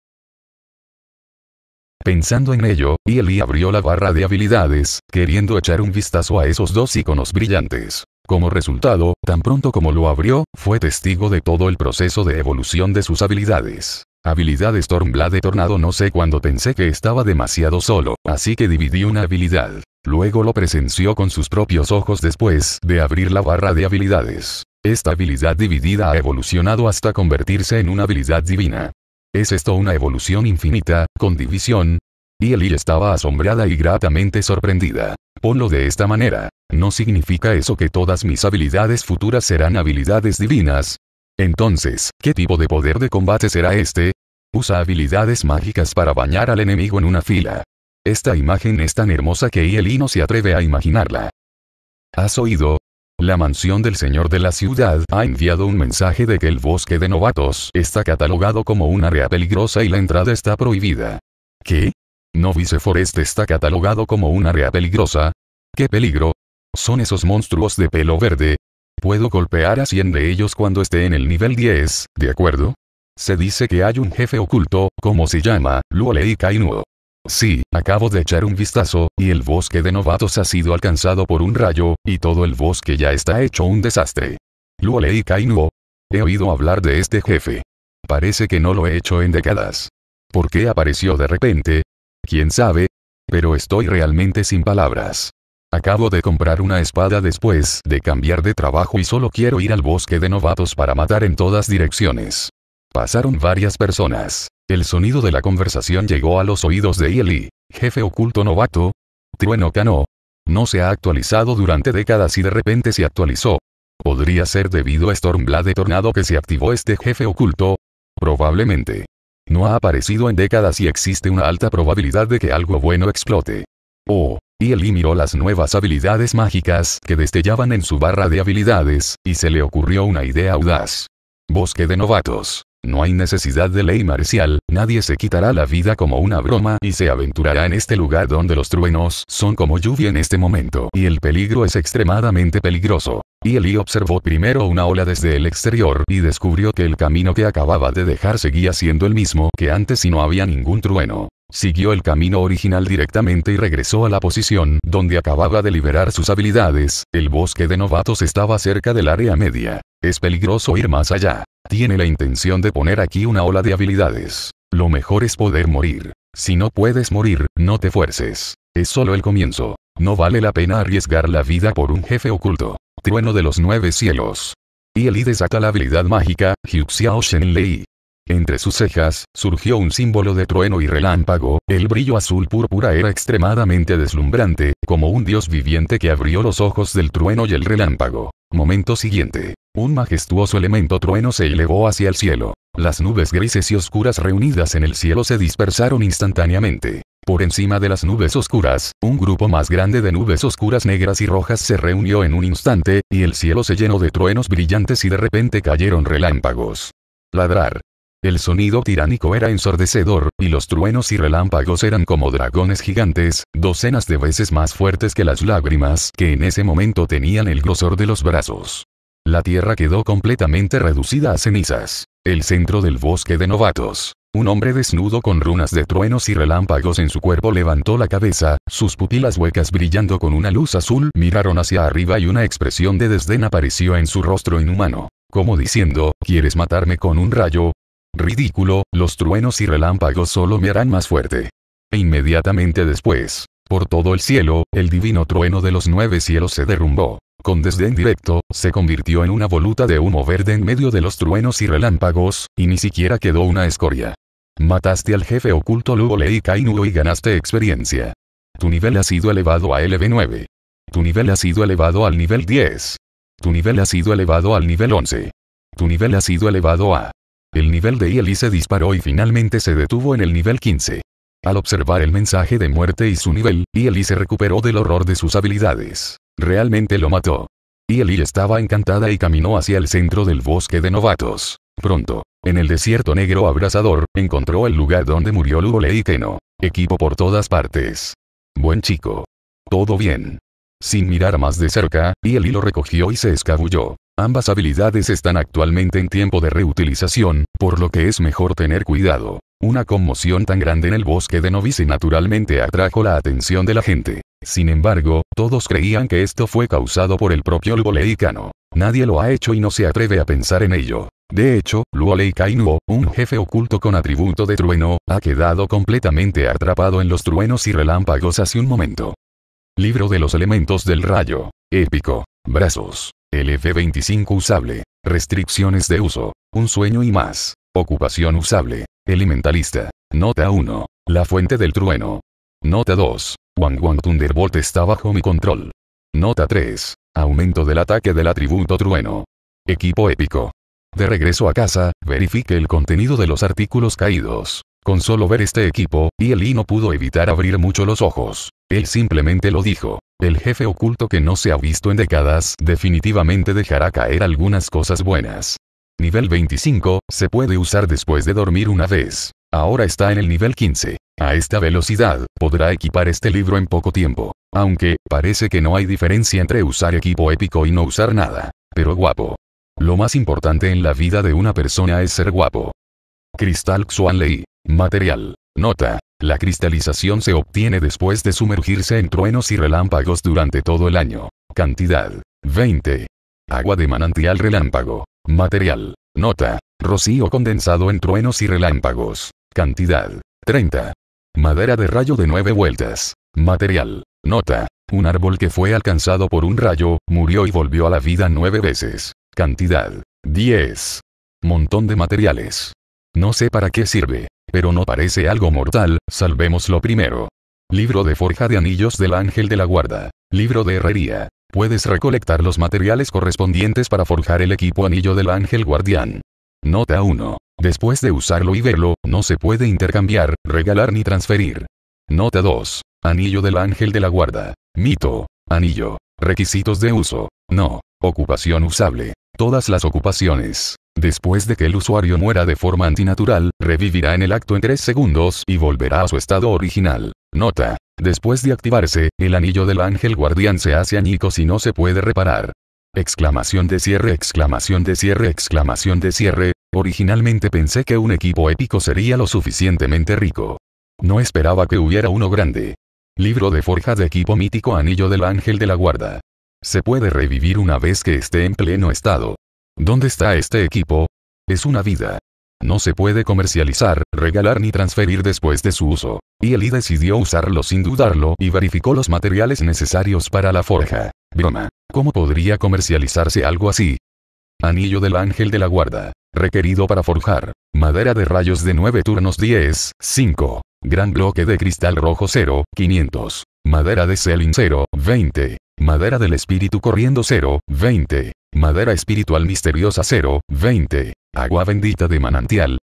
Pensando en ello, Eli abrió la barra de habilidades, queriendo echar un vistazo a esos dos iconos brillantes. Como resultado, tan pronto como lo abrió, fue testigo de todo el proceso de evolución de sus habilidades. Habilidad Stormblade Tornado no sé cuándo pensé que estaba demasiado solo, así que dividí una habilidad. Luego lo presenció con sus propios ojos después de abrir la barra de habilidades. Esta habilidad dividida ha evolucionado hasta convertirse en una habilidad divina. ¿Es esto una evolución infinita, con división? Y Eli estaba asombrada y gratamente sorprendida. Ponlo de esta manera. ¿No significa eso que todas mis habilidades futuras serán habilidades divinas? Entonces, ¿qué tipo de poder de combate será este? Usa habilidades mágicas para bañar al enemigo en una fila. Esta imagen es tan hermosa que Ieli no se atreve a imaginarla. ¿Has oído? La mansión del señor de la ciudad ha enviado un mensaje de que el bosque de novatos está catalogado como un área peligrosa y la entrada está prohibida. ¿Qué? Novice Forest está catalogado como un área peligrosa. ¿Qué peligro? Son esos monstruos de pelo verde. Puedo golpear a 100 de ellos cuando esté en el nivel 10, ¿de acuerdo? Se dice que hay un jefe oculto, como se llama, Luolei Kainuo. Sí, acabo de echar un vistazo, y el bosque de novatos ha sido alcanzado por un rayo, y todo el bosque ya está hecho un desastre. Luolei Kainuo. He oído hablar de este jefe. Parece que no lo he hecho en décadas. ¿Por qué apareció de repente? ¿Quién sabe? Pero estoy realmente sin palabras. Acabo de comprar una espada después de cambiar de trabajo y solo quiero ir al bosque de novatos para matar en todas direcciones. Pasaron varias personas. El sonido de la conversación llegó a los oídos de Eli, jefe oculto novato. Trueno Cano. No se ha actualizado durante décadas y de repente se actualizó. ¿Podría ser debido a Stormblade Tornado que se activó este jefe oculto? Probablemente. No ha aparecido en décadas y existe una alta probabilidad de que algo bueno explote. Oh, y él miró las nuevas habilidades mágicas que destellaban en su barra de habilidades, y se le ocurrió una idea audaz. Bosque de novatos. No hay necesidad de ley marcial, nadie se quitará la vida como una broma y se aventurará en este lugar donde los truenos son como lluvia en este momento y el peligro es extremadamente peligroso. Y Eli observó primero una ola desde el exterior y descubrió que el camino que acababa de dejar seguía siendo el mismo que antes y no había ningún trueno. Siguió el camino original directamente y regresó a la posición donde acababa de liberar sus habilidades, el bosque de novatos estaba cerca del área media. Es peligroso ir más allá. Tiene la intención de poner aquí una ola de habilidades. Lo mejor es poder morir. Si no puedes morir, no te fuerces. Es solo el comienzo. No vale la pena arriesgar la vida por un jefe oculto. Trueno de los nueve cielos. Y I desata la habilidad mágica, Shen Shenlei. Entre sus cejas, surgió un símbolo de trueno y relámpago, el brillo azul púrpura era extremadamente deslumbrante, como un dios viviente que abrió los ojos del trueno y el relámpago. Momento siguiente. Un majestuoso elemento trueno se elevó hacia el cielo. Las nubes grises y oscuras reunidas en el cielo se dispersaron instantáneamente. Por encima de las nubes oscuras, un grupo más grande de nubes oscuras negras y rojas se reunió en un instante, y el cielo se llenó de truenos brillantes y de repente cayeron relámpagos. Ladrar. El sonido tiránico era ensordecedor, y los truenos y relámpagos eran como dragones gigantes, docenas de veces más fuertes que las lágrimas que en ese momento tenían el grosor de los brazos. La tierra quedó completamente reducida a cenizas. El centro del bosque de novatos. Un hombre desnudo con runas de truenos y relámpagos en su cuerpo levantó la cabeza, sus pupilas huecas brillando con una luz azul miraron hacia arriba y una expresión de desdén apareció en su rostro inhumano. Como diciendo, ¿quieres matarme con un rayo? Ridículo, los truenos y relámpagos solo me harán más fuerte. E inmediatamente después, por todo el cielo, el divino trueno de los nueve cielos se derrumbó. Con desdén directo, se convirtió en una voluta de humo verde en medio de los truenos y relámpagos, y ni siquiera quedó una escoria. Mataste al jefe oculto Lugo y Kainu y ganaste experiencia. Tu nivel ha sido elevado a LV9. Tu nivel ha sido elevado al nivel 10. Tu nivel ha sido elevado al nivel 11. Tu nivel ha sido elevado a el nivel de Ieli se disparó y finalmente se detuvo en el nivel 15. Al observar el mensaje de muerte y su nivel, Ieli se recuperó del horror de sus habilidades. Realmente lo mató. Ieli estaba encantada y caminó hacia el centro del bosque de novatos. Pronto, en el desierto negro abrasador, encontró el lugar donde murió Lugole y Equipo por todas partes. Buen chico. Todo bien. Sin mirar más de cerca, Ieli lo recogió y se escabulló. Ambas habilidades están actualmente en tiempo de reutilización, por lo que es mejor tener cuidado. Una conmoción tan grande en el bosque de Novice naturalmente atrajo la atención de la gente. Sin embargo, todos creían que esto fue causado por el propio Luoleicano. Nadie lo ha hecho y no se atreve a pensar en ello. De hecho, Kainuo, un jefe oculto con atributo de trueno, ha quedado completamente atrapado en los truenos y relámpagos hace un momento. Libro de los elementos del rayo. Épico. Brazos. LF25 usable. Restricciones de uso. Un sueño y más. Ocupación usable. Elementalista. Nota 1. La fuente del trueno. Nota 2. Wang Wang Thunderbolt está bajo mi control. Nota 3. Aumento del ataque del atributo trueno. Equipo épico. De regreso a casa, verifique el contenido de los artículos caídos. Con solo ver este equipo, i no pudo evitar abrir mucho los ojos. Él simplemente lo dijo. El jefe oculto que no se ha visto en décadas definitivamente dejará caer algunas cosas buenas. Nivel 25, se puede usar después de dormir una vez. Ahora está en el nivel 15. A esta velocidad, podrá equipar este libro en poco tiempo. Aunque, parece que no hay diferencia entre usar equipo épico y no usar nada. Pero guapo. Lo más importante en la vida de una persona es ser guapo. Cristal Xuanlei. Material. Nota. La cristalización se obtiene después de sumergirse en truenos y relámpagos durante todo el año. Cantidad. 20. Agua de manantial relámpago. Material. Nota. Rocío condensado en truenos y relámpagos. Cantidad. 30. Madera de rayo de 9 vueltas. Material. Nota. Un árbol que fue alcanzado por un rayo, murió y volvió a la vida nueve veces. Cantidad. 10. Montón de materiales. No sé para qué sirve. Pero no parece algo mortal, salvémoslo primero. Libro de forja de anillos del ángel de la guarda. Libro de herrería. Puedes recolectar los materiales correspondientes para forjar el equipo anillo del ángel guardián. Nota 1. Después de usarlo y verlo, no se puede intercambiar, regalar ni transferir. Nota 2. Anillo del ángel de la guarda. Mito. Anillo. Requisitos de uso. No. Ocupación usable. Todas las ocupaciones. Después de que el usuario muera de forma antinatural, revivirá en el acto en 3 segundos y volverá a su estado original. Nota. Después de activarse, el anillo del ángel guardián se hace añicos si no se puede reparar. Exclamación de cierre, exclamación de cierre, exclamación de cierre. Originalmente pensé que un equipo épico sería lo suficientemente rico. No esperaba que hubiera uno grande. Libro de forja de equipo mítico Anillo del Ángel de la Guarda. Se puede revivir una vez que esté en pleno estado. ¿Dónde está este equipo? Es una vida. No se puede comercializar, regalar ni transferir después de su uso. Y Eli decidió usarlo sin dudarlo y verificó los materiales necesarios para la forja. Broma. ¿Cómo podría comercializarse algo así? Anillo del ángel de la guarda. Requerido para forjar. Madera de rayos de 9 turnos 10, 5. Gran bloque de cristal rojo 0, 500. Madera de Selin 0, 20. Madera del espíritu corriendo 0, 20. Madera espiritual misteriosa 20 Agua bendita de manantial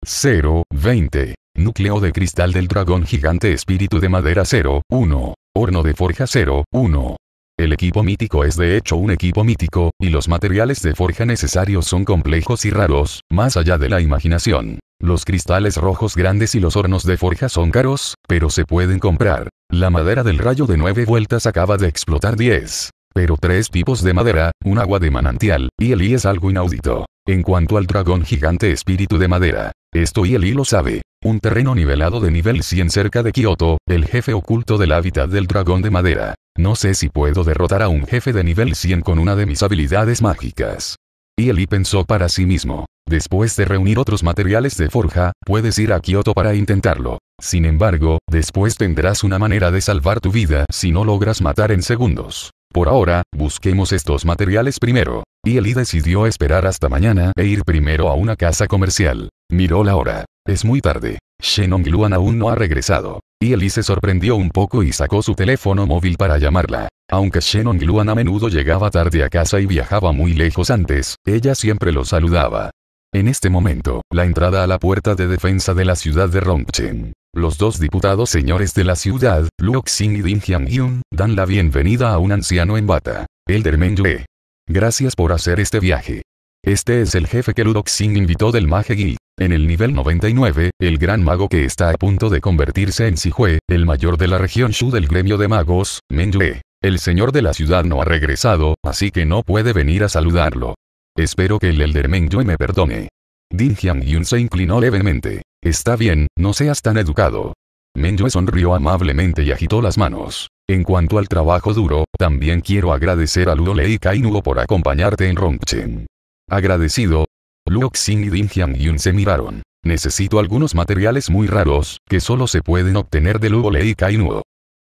20 Núcleo de cristal del dragón gigante espíritu de madera 0, 1 Horno de forja 0, 1 El equipo mítico es de hecho un equipo mítico, y los materiales de forja necesarios son complejos y raros, más allá de la imaginación. Los cristales rojos grandes y los hornos de forja son caros, pero se pueden comprar. La madera del rayo de 9 vueltas acaba de explotar 10 pero tres tipos de madera, un agua de manantial, y I es algo inaudito. En cuanto al dragón gigante espíritu de madera, esto y I lo sabe. Un terreno nivelado de nivel 100 cerca de Kioto, el jefe oculto del hábitat del dragón de madera. No sé si puedo derrotar a un jefe de nivel 100 con una de mis habilidades mágicas. Y Eli pensó para sí mismo. Después de reunir otros materiales de forja, puedes ir a Kioto para intentarlo. Sin embargo, después tendrás una manera de salvar tu vida si no logras matar en segundos. Por ahora, busquemos estos materiales primero. Y Eli decidió esperar hasta mañana e ir primero a una casa comercial. Miró la hora. Es muy tarde. Shenong Luan aún no ha regresado. Y Eli se sorprendió un poco y sacó su teléfono móvil para llamarla. Aunque Shenong Luan a menudo llegaba tarde a casa y viajaba muy lejos antes, ella siempre lo saludaba. En este momento, la entrada a la puerta de defensa de la ciudad de Rongchen. Los dos diputados señores de la ciudad, Xing y Ding Hyun, dan la bienvenida a un anciano en bata. Elder Yue. Gracias por hacer este viaje. Este es el jefe que Xing invitó del Mage En el nivel 99, el gran mago que está a punto de convertirse en Sihue, el mayor de la región Shu del gremio de magos, Yue. El señor de la ciudad no ha regresado, así que no puede venir a saludarlo. Espero que el Elder Yue me perdone. Ding Hyun se inclinó levemente. Está bien, no seas tan educado. Menyue sonrió amablemente y agitó las manos. En cuanto al trabajo duro, también quiero agradecer a Luo Lei Kainuo por acompañarte en Rongchen. Agradecido. Luo y Ding se miraron. Necesito algunos materiales muy raros, que solo se pueden obtener de Luo Lei Kainuo.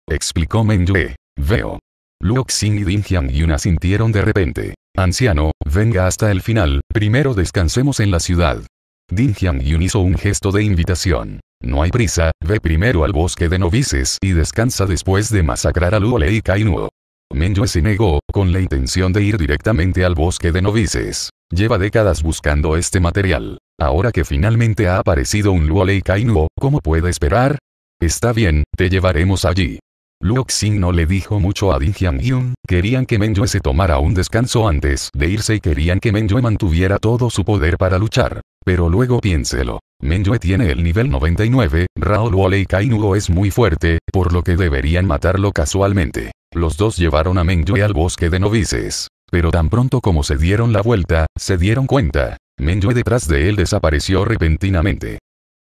Explicó Menyue. Veo. Luo Xin y Ding sintieron asintieron de repente. Anciano, venga hasta el final, primero descansemos en la ciudad. Din hyun hizo un gesto de invitación. No hay prisa, ve primero al bosque de novices y descansa después de masacrar a Luo Lei Kainuo. Menyue se negó, con la intención de ir directamente al bosque de novices. Lleva décadas buscando este material. Ahora que finalmente ha aparecido un Luolei Kainuo, ¿cómo puede esperar? Está bien, te llevaremos allí. Luoxin no le dijo mucho a Din Hyun, querían que Menyue se tomara un descanso antes de irse y querían que Menyue mantuviera todo su poder para luchar pero luego piénselo. Menyue tiene el nivel 99, Raoul Wole y Kainuo es muy fuerte, por lo que deberían matarlo casualmente. Los dos llevaron a Menyue al bosque de novices. Pero tan pronto como se dieron la vuelta, se dieron cuenta. Menyue detrás de él desapareció repentinamente.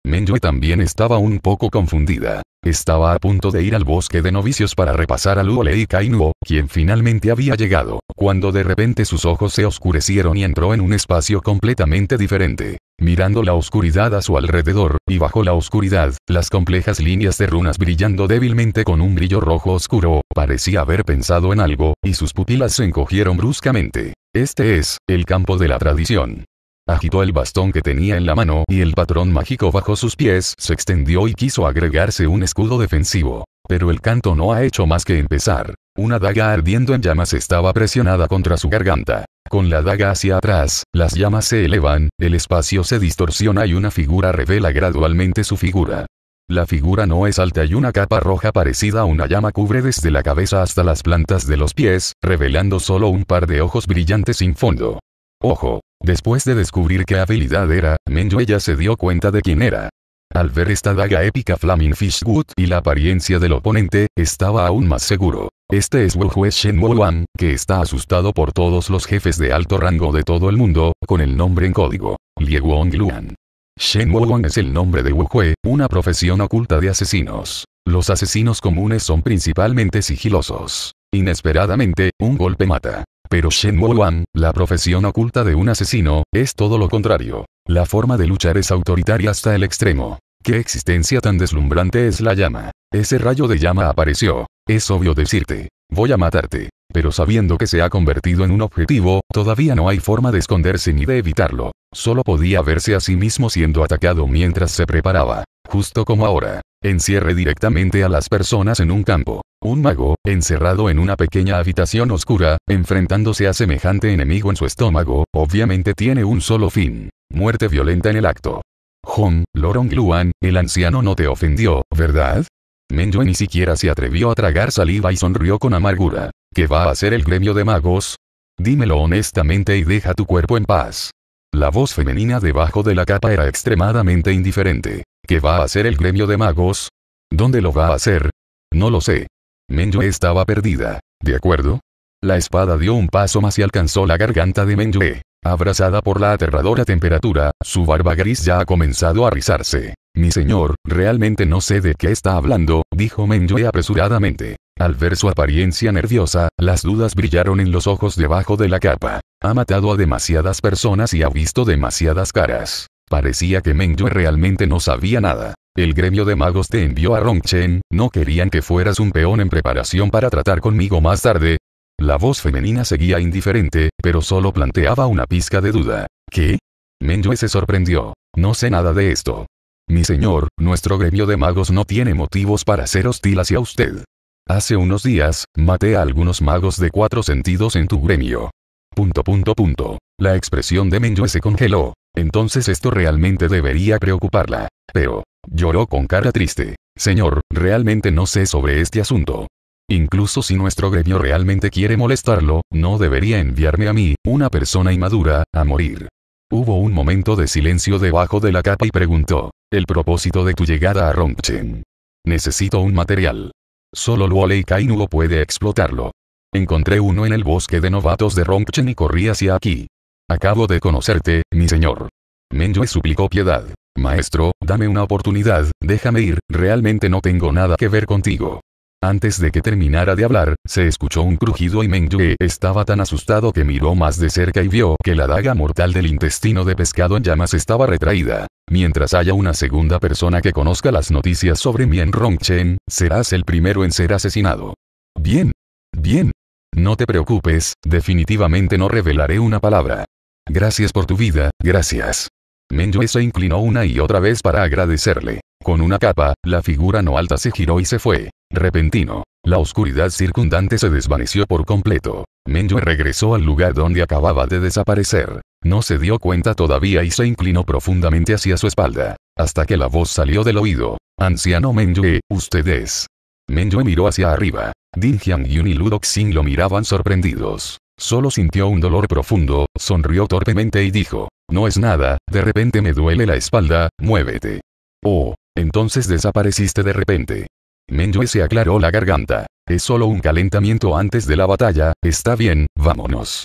Menyue también estaba un poco confundida. Estaba a punto de ir al bosque de novicios para repasar a Luo Lei Kainuo, quien finalmente había llegado, cuando de repente sus ojos se oscurecieron y entró en un espacio completamente diferente. Mirando la oscuridad a su alrededor, y bajo la oscuridad, las complejas líneas de runas brillando débilmente con un brillo rojo oscuro, parecía haber pensado en algo, y sus pupilas se encogieron bruscamente. Este es, el campo de la tradición agitó el bastón que tenía en la mano y el patrón mágico bajo sus pies se extendió y quiso agregarse un escudo defensivo. Pero el canto no ha hecho más que empezar. Una daga ardiendo en llamas estaba presionada contra su garganta. Con la daga hacia atrás, las llamas se elevan, el espacio se distorsiona y una figura revela gradualmente su figura. La figura no es alta y una capa roja parecida a una llama cubre desde la cabeza hasta las plantas de los pies, revelando solo un par de ojos brillantes sin fondo. Ojo, Después de descubrir qué habilidad era, Yue ya se dio cuenta de quién era. Al ver esta daga épica Flaming Fishwood y la apariencia del oponente, estaba aún más seguro. Este es Wu Hue Shen Wan, que está asustado por todos los jefes de alto rango de todo el mundo, con el nombre en código, Lie Wong Luan. Shen Wan es el nombre de Wu una profesión oculta de asesinos. Los asesinos comunes son principalmente sigilosos. Inesperadamente, un golpe mata. Pero Shenmue Wan, la profesión oculta de un asesino, es todo lo contrario. La forma de luchar es autoritaria hasta el extremo. ¿Qué existencia tan deslumbrante es la llama? Ese rayo de llama apareció. Es obvio decirte. Voy a matarte. Pero sabiendo que se ha convertido en un objetivo, todavía no hay forma de esconderse ni de evitarlo. Solo podía verse a sí mismo siendo atacado mientras se preparaba. Justo como ahora encierre directamente a las personas en un campo. Un mago, encerrado en una pequeña habitación oscura, enfrentándose a semejante enemigo en su estómago, obviamente tiene un solo fin, muerte violenta en el acto. Hong, Lorong Luan, el anciano no te ofendió, ¿verdad? Menyue ni siquiera se atrevió a tragar saliva y sonrió con amargura. ¿Qué va a hacer el gremio de magos? Dímelo honestamente y deja tu cuerpo en paz. La voz femenina debajo de la capa era extremadamente indiferente. ¿Qué va a hacer el gremio de magos? ¿Dónde lo va a hacer? No lo sé. Menyue estaba perdida, ¿de acuerdo? La espada dio un paso más y alcanzó la garganta de Menyue. Abrazada por la aterradora temperatura, su barba gris ya ha comenzado a rizarse. Mi señor, realmente no sé de qué está hablando, dijo Menyue apresuradamente. Al ver su apariencia nerviosa, las dudas brillaron en los ojos debajo de la capa. Ha matado a demasiadas personas y ha visto demasiadas caras. Parecía que Meng Yue realmente no sabía nada. El gremio de magos te envió a Rongchen, no querían que fueras un peón en preparación para tratar conmigo más tarde. La voz femenina seguía indiferente, pero solo planteaba una pizca de duda. ¿Qué? Meng Yue se sorprendió. No sé nada de esto. Mi señor, nuestro gremio de magos no tiene motivos para ser hostil hacia usted. Hace unos días, maté a algunos magos de cuatro sentidos en tu gremio. Punto punto punto. La expresión de Menyue se congeló. Entonces esto realmente debería preocuparla. Pero, lloró con cara triste. Señor, realmente no sé sobre este asunto. Incluso si nuestro gremio realmente quiere molestarlo, no debería enviarme a mí, una persona inmadura, a morir. Hubo un momento de silencio debajo de la capa y preguntó, el propósito de tu llegada a Rongchen. Necesito un material. Solo Luolei Kainuo puede explotarlo. Encontré uno en el bosque de novatos de Rongchen y corrí hacia aquí. Acabo de conocerte, mi señor. Menyue suplicó piedad. Maestro, dame una oportunidad, déjame ir, realmente no tengo nada que ver contigo. Antes de que terminara de hablar, se escuchó un crujido y Mengyue estaba tan asustado que miró más de cerca y vio que la daga mortal del intestino de pescado en llamas estaba retraída. Mientras haya una segunda persona que conozca las noticias sobre Mien Rongchen, serás el primero en ser asesinado. Bien. Bien. No te preocupes, definitivamente no revelaré una palabra. Gracias por tu vida, gracias. Menyue se inclinó una y otra vez para agradecerle. Con una capa, la figura no alta se giró y se fue. Repentino. La oscuridad circundante se desvaneció por completo. Menyue regresó al lugar donde acababa de desaparecer. No se dio cuenta todavía y se inclinó profundamente hacia su espalda. Hasta que la voz salió del oído. Anciano Menyue, ¿ustedes? Menyue miró hacia arriba. Din Hyang Yun y Ludoxin lo miraban sorprendidos. Solo sintió un dolor profundo, sonrió torpemente y dijo, no es nada, de repente me duele la espalda, muévete. Oh, entonces desapareciste de repente. Menyue se aclaró la garganta. Es solo un calentamiento antes de la batalla, está bien, vámonos.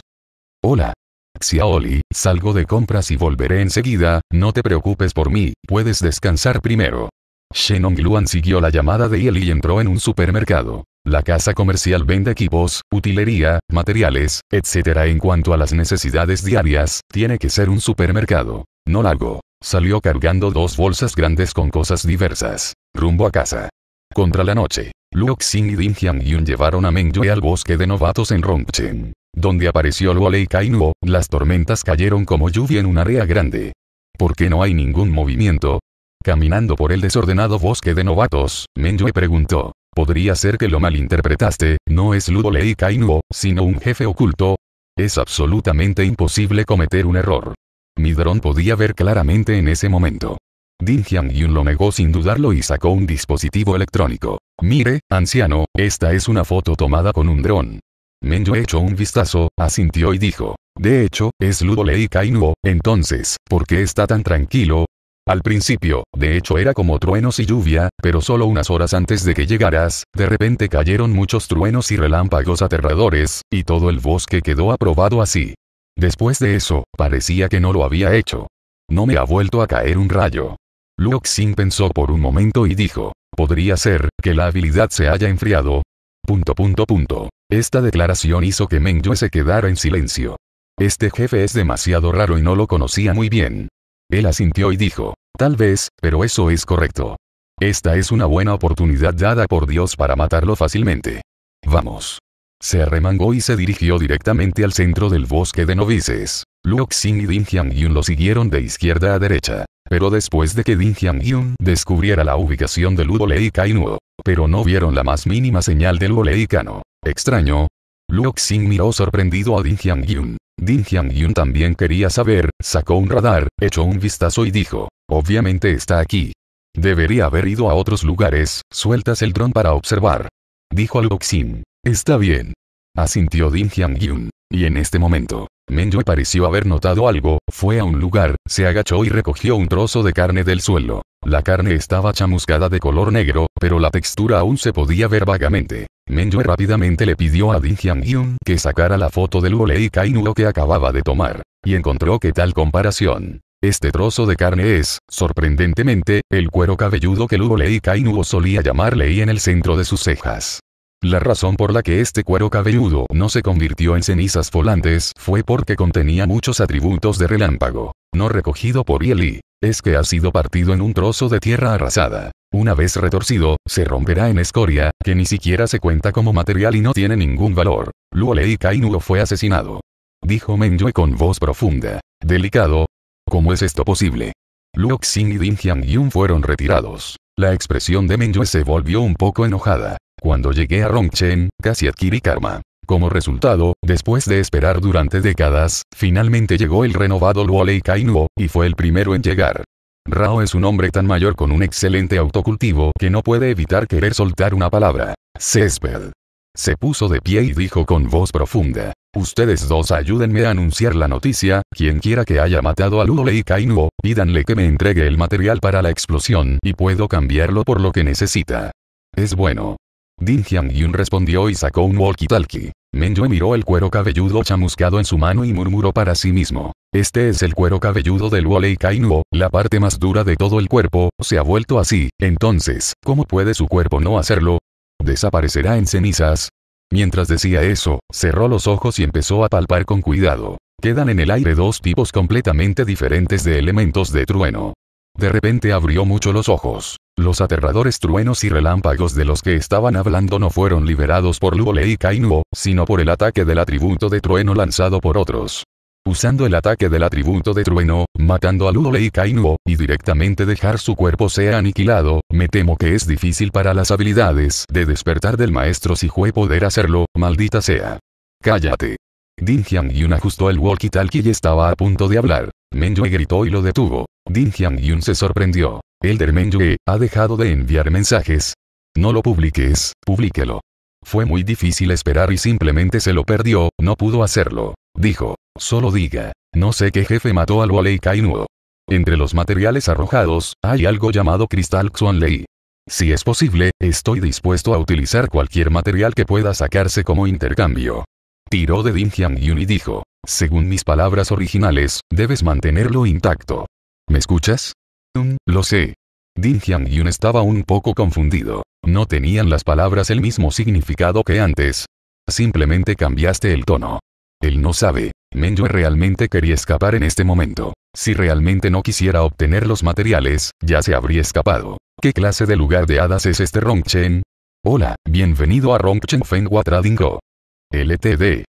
Hola. Xiaoli, salgo de compras y volveré enseguida, no te preocupes por mí, puedes descansar primero. Shenong Luan siguió la llamada de Yeli y entró en un supermercado. La casa comercial vende equipos, utilería, materiales, etc. En cuanto a las necesidades diarias, tiene que ser un supermercado. No largo. Salió cargando dos bolsas grandes con cosas diversas. Rumbo a casa. Contra la noche. Xing y Din Yun llevaron a Mengyue al bosque de novatos en Rongchen. Donde apareció Luo Lei Kainuo, las tormentas cayeron como lluvia en un área grande. ¿Por qué no hay ningún movimiento? Caminando por el desordenado bosque de novatos, Yue preguntó. Podría ser que lo malinterpretaste, no es Ludolei Kainuo, sino un jefe oculto. Es absolutamente imposible cometer un error. Mi dron podía ver claramente en ese momento. Din yun lo negó sin dudarlo y sacó un dispositivo electrónico. Mire, anciano, esta es una foto tomada con un dron. Menjo echó un vistazo, asintió y dijo. De hecho, es Ludolei Kainuo, entonces, ¿por qué está tan tranquilo? Al principio, de hecho era como truenos y lluvia, pero solo unas horas antes de que llegaras, de repente cayeron muchos truenos y relámpagos aterradores, y todo el bosque quedó aprobado así. Después de eso, parecía que no lo había hecho. No me ha vuelto a caer un rayo. Luoxin pensó por un momento y dijo, podría ser, que la habilidad se haya enfriado. Punto punto punto. Esta declaración hizo que Yue se quedara en silencio. Este jefe es demasiado raro y no lo conocía muy bien. Él asintió y dijo, tal vez, pero eso es correcto. Esta es una buena oportunidad dada por Dios para matarlo fácilmente. Vamos. Se arremangó y se dirigió directamente al centro del bosque de novices. Luo y Jiang Yun lo siguieron de izquierda a derecha. Pero después de que Jiang descubriera la ubicación de Luo Kainuo, pero no vieron la más mínima señal de Luo Extraño. Luo miró sorprendido a hyang yun Din Hyun también quería saber, sacó un radar, echó un vistazo y dijo, obviamente está aquí. Debería haber ido a otros lugares, sueltas el dron para observar. Dijo al Boxing. Está bien. Asintió Din Hyun Y en este momento, Menyo pareció haber notado algo, fue a un lugar, se agachó y recogió un trozo de carne del suelo. La carne estaba chamuscada de color negro, pero la textura aún se podía ver vagamente. Menyue rápidamente le pidió a Dinghyang Hyun que sacara la foto del kainu Kainuo que acababa de tomar, y encontró que tal comparación. Este trozo de carne es, sorprendentemente, el cuero cabelludo que el Kainuo solía llamarle y en el centro de sus cejas. La razón por la que este cuero cabelludo no se convirtió en cenizas volantes fue porque contenía muchos atributos de relámpago no recogido por Yeli, es que ha sido partido en un trozo de tierra arrasada. Una vez retorcido, se romperá en escoria, que ni siquiera se cuenta como material y no tiene ningún valor. Luolei Kainuo fue asesinado. Dijo Menyue con voz profunda. Delicado. ¿Cómo es esto posible? Xing y Din Yun fueron retirados. La expresión de Menyue se volvió un poco enojada. Cuando llegué a Rongchen, casi adquirí karma. Como resultado, después de esperar durante décadas, finalmente llegó el renovado Luolei Kainuo, y fue el primero en llegar. Rao es un hombre tan mayor con un excelente autocultivo que no puede evitar querer soltar una palabra. Césped. Se puso de pie y dijo con voz profunda. Ustedes dos ayúdenme a anunciar la noticia, quien quiera que haya matado a Luolei Kainuo, pídanle que me entregue el material para la explosión y puedo cambiarlo por lo que necesita. Es bueno. Din Hyun-yun respondió y sacó un walkie-talkie. Menyue miró el cuero cabelludo chamuscado en su mano y murmuró para sí mismo. Este es el cuero cabelludo del Wolei Kainuo, la parte más dura de todo el cuerpo, se ha vuelto así, entonces, ¿cómo puede su cuerpo no hacerlo? ¿Desaparecerá en cenizas? Mientras decía eso, cerró los ojos y empezó a palpar con cuidado. Quedan en el aire dos tipos completamente diferentes de elementos de trueno. De repente abrió mucho los ojos. Los aterradores truenos y relámpagos de los que estaban hablando no fueron liberados por Luo y Kainuo, sino por el ataque del atributo de trueno lanzado por otros. Usando el ataque del atributo de trueno, matando a Luo y Kainuo, y directamente dejar su cuerpo sea aniquilado, me temo que es difícil para las habilidades de despertar del maestro si fue poder hacerlo, maldita sea. Cállate. Din Hyun Yun ajustó el walkie-talkie y estaba a punto de hablar. Menyue gritó y lo detuvo. Din Yun se sorprendió. Elder Yue ha dejado de enviar mensajes. No lo publiques, publíquelo. Fue muy difícil esperar y simplemente se lo perdió, no pudo hacerlo. Dijo, solo diga, no sé qué jefe mató al Walei Kainuo. Entre los materiales arrojados, hay algo llamado Cristal Xuanlei. Si es posible, estoy dispuesto a utilizar cualquier material que pueda sacarse como intercambio. Tiró de Din Yun y dijo, según mis palabras originales, debes mantenerlo intacto. ¿Me escuchas? Mm, lo sé. Din Hyun estaba un poco confundido. No tenían las palabras el mismo significado que antes. Simplemente cambiaste el tono. Él no sabe. Menyue realmente quería escapar en este momento. Si realmente no quisiera obtener los materiales, ya se habría escapado. ¿Qué clase de lugar de hadas es este Rongchen? Hola, bienvenido a Rongchen Feng Trading LTD.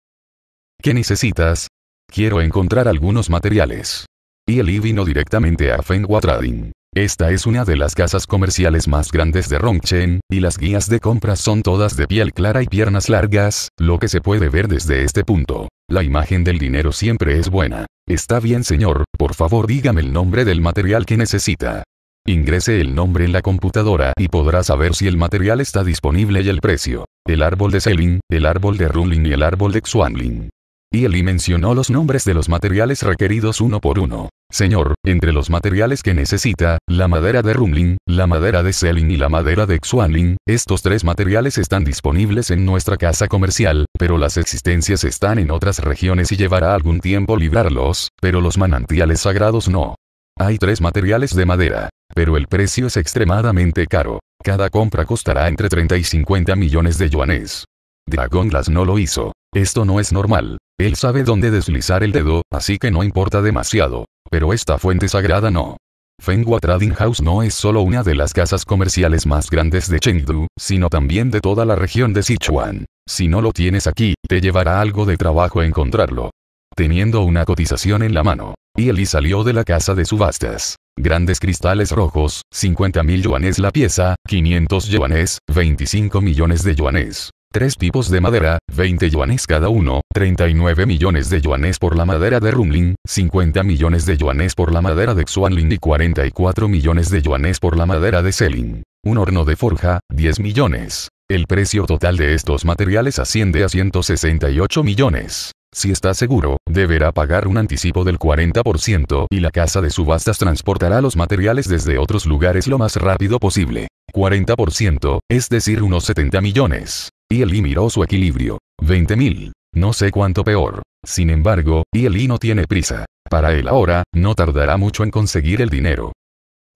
¿Qué necesitas? Quiero encontrar algunos materiales y el I vino directamente a Feng Trading. Esta es una de las casas comerciales más grandes de Rongchen, y las guías de compras son todas de piel clara y piernas largas, lo que se puede ver desde este punto. La imagen del dinero siempre es buena. Está bien señor, por favor dígame el nombre del material que necesita. Ingrese el nombre en la computadora y podrá saber si el material está disponible y el precio. El árbol de Selin, el árbol de Runlin y el árbol de Xuanlin. Y Eli mencionó los nombres de los materiales requeridos uno por uno. Señor, entre los materiales que necesita, la madera de Rumlin, la madera de Selin y la madera de Xuanlin, estos tres materiales están disponibles en nuestra casa comercial, pero las existencias están en otras regiones y llevará algún tiempo librarlos, pero los manantiales sagrados no. Hay tres materiales de madera, pero el precio es extremadamente caro. Cada compra costará entre 30 y 50 millones de yuanes. Dragon no lo hizo. Esto no es normal. Él sabe dónde deslizar el dedo, así que no importa demasiado. Pero esta fuente sagrada no. Fenghua Trading House no es solo una de las casas comerciales más grandes de Chengdu, sino también de toda la región de Sichuan. Si no lo tienes aquí, te llevará algo de trabajo encontrarlo. Teniendo una cotización en la mano, Y Eli salió de la casa de subastas. Grandes cristales rojos, 50.000 yuanes la pieza, 500 yuanes, 25 millones de yuanes. Tres tipos de madera, 20 yuanes cada uno, 39 millones de yuanes por la madera de Rumlin, 50 millones de yuanes por la madera de Xuanlin y 44 millones de yuanes por la madera de Selin. Un horno de forja, 10 millones. El precio total de estos materiales asciende a 168 millones. Si está seguro, deberá pagar un anticipo del 40% y la casa de subastas transportará los materiales desde otros lugares lo más rápido posible. 40%, es decir, unos 70 millones. Y e Eli miró su equilibrio. 20.000. No sé cuánto peor. Sin embargo, Eli no tiene prisa. Para él ahora, no tardará mucho en conseguir el dinero.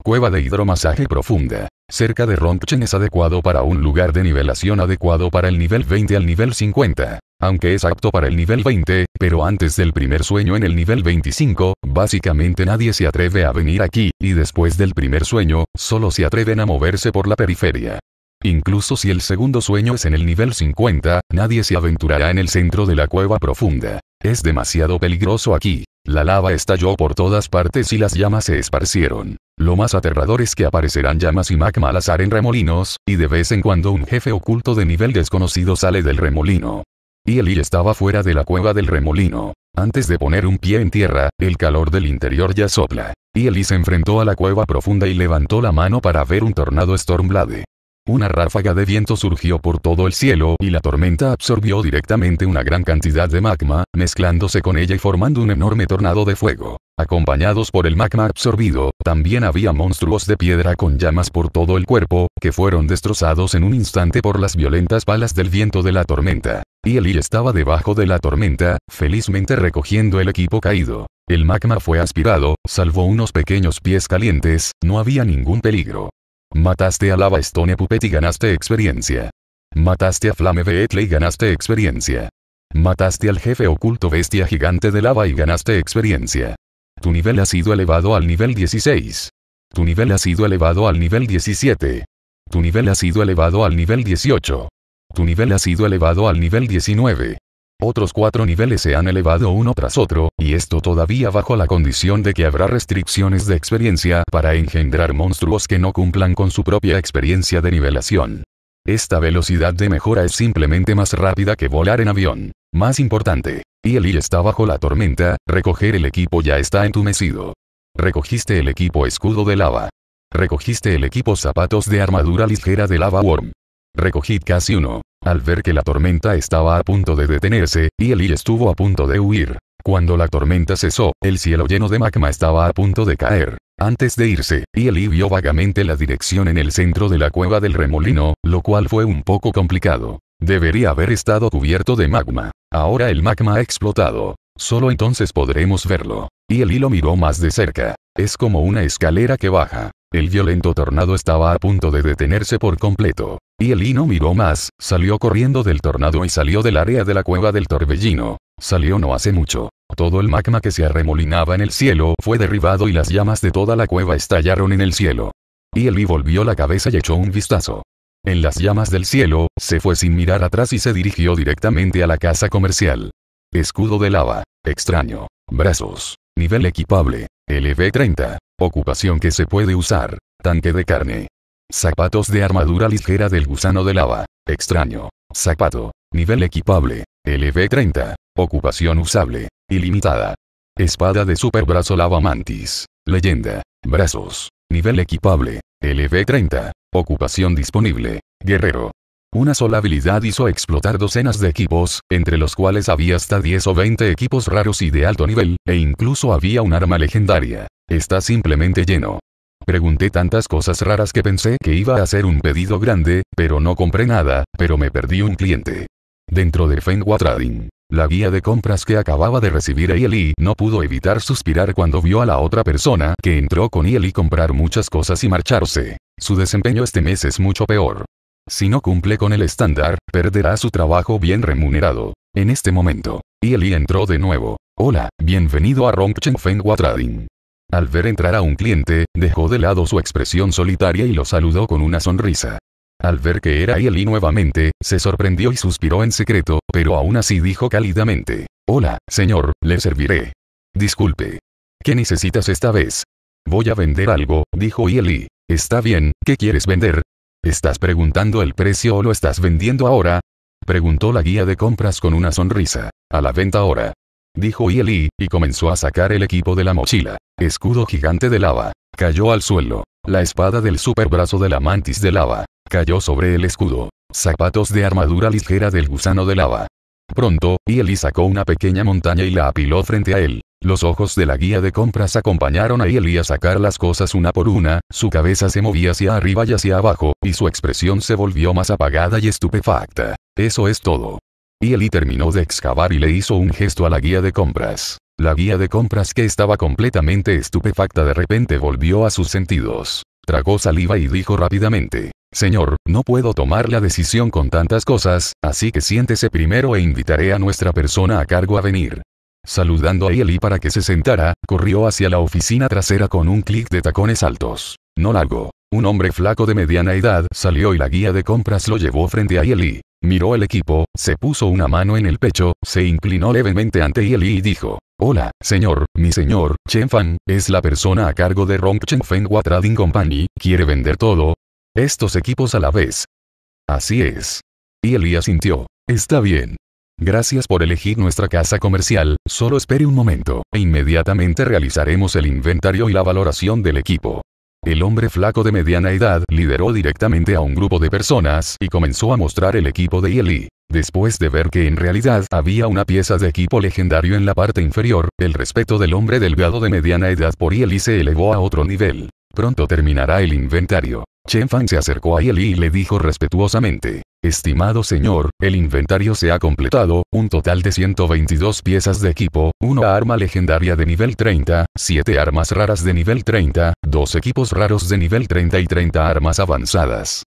Cueva de hidromasaje profunda. Cerca de Ronchen es adecuado para un lugar de nivelación adecuado para el nivel 20 al nivel 50. Aunque es apto para el nivel 20, pero antes del primer sueño en el nivel 25, básicamente nadie se atreve a venir aquí, y después del primer sueño, solo se atreven a moverse por la periferia. Incluso si el segundo sueño es en el nivel 50, nadie se aventurará en el centro de la cueva profunda. Es demasiado peligroso aquí. La lava estalló por todas partes y las llamas se esparcieron. Lo más aterrador es que aparecerán llamas y magma al azar en remolinos, y de vez en cuando un jefe oculto de nivel desconocido sale del remolino. Y Eli estaba fuera de la cueva del remolino. Antes de poner un pie en tierra, el calor del interior ya sopla. Y Eli se enfrentó a la cueva profunda y levantó la mano para ver un tornado Stormblade. Una ráfaga de viento surgió por todo el cielo y la tormenta absorbió directamente una gran cantidad de magma, mezclándose con ella y formando un enorme tornado de fuego. Acompañados por el magma absorbido, también había monstruos de piedra con llamas por todo el cuerpo, que fueron destrozados en un instante por las violentas balas del viento de la tormenta. Y Eli estaba debajo de la tormenta, felizmente recogiendo el equipo caído. El magma fue aspirado, salvo unos pequeños pies calientes, no había ningún peligro. Mataste a Lava estonia Puppet y ganaste experiencia. Mataste a Flame Beetle y ganaste experiencia. Mataste al jefe oculto bestia gigante de lava y ganaste experiencia. Tu nivel ha sido elevado al nivel 16. Tu nivel ha sido elevado al nivel 17. Tu nivel ha sido elevado al nivel 18. Tu nivel ha sido elevado al nivel 19. Otros cuatro niveles se han elevado uno tras otro, y esto todavía bajo la condición de que habrá restricciones de experiencia para engendrar monstruos que no cumplan con su propia experiencia de nivelación. Esta velocidad de mejora es simplemente más rápida que volar en avión. Más importante, y el Eli está bajo la tormenta, recoger el equipo ya está entumecido. Recogiste el equipo escudo de lava. Recogiste el equipo zapatos de armadura ligera de lava worm. Recogid casi uno. Al ver que la tormenta estaba a punto de detenerse, y Eli estuvo a punto de huir. Cuando la tormenta cesó, el cielo lleno de magma estaba a punto de caer. Antes de irse, y Eli vio vagamente la dirección en el centro de la cueva del remolino, lo cual fue un poco complicado. Debería haber estado cubierto de magma. Ahora el magma ha explotado. Solo entonces podremos verlo. Y el lo miró más de cerca. Es como una escalera que baja. El violento tornado estaba a punto de detenerse por completo. Y Eli no miró más, salió corriendo del tornado y salió del área de la cueva del torbellino. Salió no hace mucho. Todo el magma que se arremolinaba en el cielo fue derribado y las llamas de toda la cueva estallaron en el cielo. Y Eli volvió la cabeza y echó un vistazo. En las llamas del cielo, se fue sin mirar atrás y se dirigió directamente a la casa comercial. Escudo de lava. Extraño. Brazos. Nivel equipable. LV30. Ocupación que se puede usar. Tanque de carne. Zapatos de armadura ligera del gusano de lava. Extraño. Zapato. Nivel equipable. LV30. Ocupación usable. Ilimitada. Espada de superbrazo brazo lava mantis. Leyenda. Brazos. Nivel equipable. LV30. Ocupación disponible. Guerrero. Una sola habilidad hizo explotar docenas de equipos, entre los cuales había hasta 10 o 20 equipos raros y de alto nivel, e incluso había un arma legendaria. Está simplemente lleno. Pregunté tantas cosas raras que pensé que iba a hacer un pedido grande, pero no compré nada, pero me perdí un cliente. Dentro de Feng Trading. La guía de compras que acababa de recibir a Eli no pudo evitar suspirar cuando vio a la otra persona que entró con Eli comprar muchas cosas y marcharse. Su desempeño este mes es mucho peor. Si no cumple con el estándar, perderá su trabajo bien remunerado. En este momento, Eli entró de nuevo. Hola, bienvenido a Rongcheng Feng al ver entrar a un cliente, dejó de lado su expresión solitaria y lo saludó con una sonrisa. Al ver que era Eli nuevamente, se sorprendió y suspiró en secreto, pero aún así dijo cálidamente, Hola, señor, le serviré. Disculpe. ¿Qué necesitas esta vez? Voy a vender algo, dijo Eli. Está bien, ¿qué quieres vender? ¿Estás preguntando el precio o lo estás vendiendo ahora? Preguntó la guía de compras con una sonrisa. A la venta ahora dijo Yeli, y comenzó a sacar el equipo de la mochila. Escudo gigante de lava. Cayó al suelo. La espada del superbrazo de la mantis de lava. Cayó sobre el escudo. Zapatos de armadura ligera del gusano de lava. Pronto, Ieli sacó una pequeña montaña y la apiló frente a él. Los ojos de la guía de compras acompañaron a Yeli a sacar las cosas una por una, su cabeza se movía hacia arriba y hacia abajo, y su expresión se volvió más apagada y estupefacta. Eso es todo. Y terminó de excavar y le hizo un gesto a la guía de compras. La guía de compras que estaba completamente estupefacta de repente volvió a sus sentidos. Tragó saliva y dijo rápidamente, Señor, no puedo tomar la decisión con tantas cosas, así que siéntese primero e invitaré a nuestra persona a cargo a venir. Saludando a Eli para que se sentara, corrió hacia la oficina trasera con un clic de tacones altos. No largo. Un hombre flaco de mediana edad salió y la guía de compras lo llevó frente a Eli. Miró el equipo, se puso una mano en el pecho, se inclinó levemente ante Eli y dijo. Hola, señor, mi señor, Chen Fan, es la persona a cargo de Chen Feng Trading Company, ¿quiere vender todo? Estos equipos a la vez. Así es. Y asintió. sintió. Está bien. Gracias por elegir nuestra casa comercial, solo espere un momento, e inmediatamente realizaremos el inventario y la valoración del equipo. El hombre flaco de mediana edad lideró directamente a un grupo de personas y comenzó a mostrar el equipo de Yeli. Después de ver que en realidad había una pieza de equipo legendario en la parte inferior, el respeto del hombre delgado de mediana edad por Eli se elevó a otro nivel. Pronto terminará el inventario. Chen Fan se acercó a Eli y le dijo respetuosamente. Estimado señor, el inventario se ha completado, un total de 122 piezas de equipo, una arma legendaria de nivel 30, 7 armas raras de nivel 30, 2 equipos raros de nivel 30 y 30 armas avanzadas.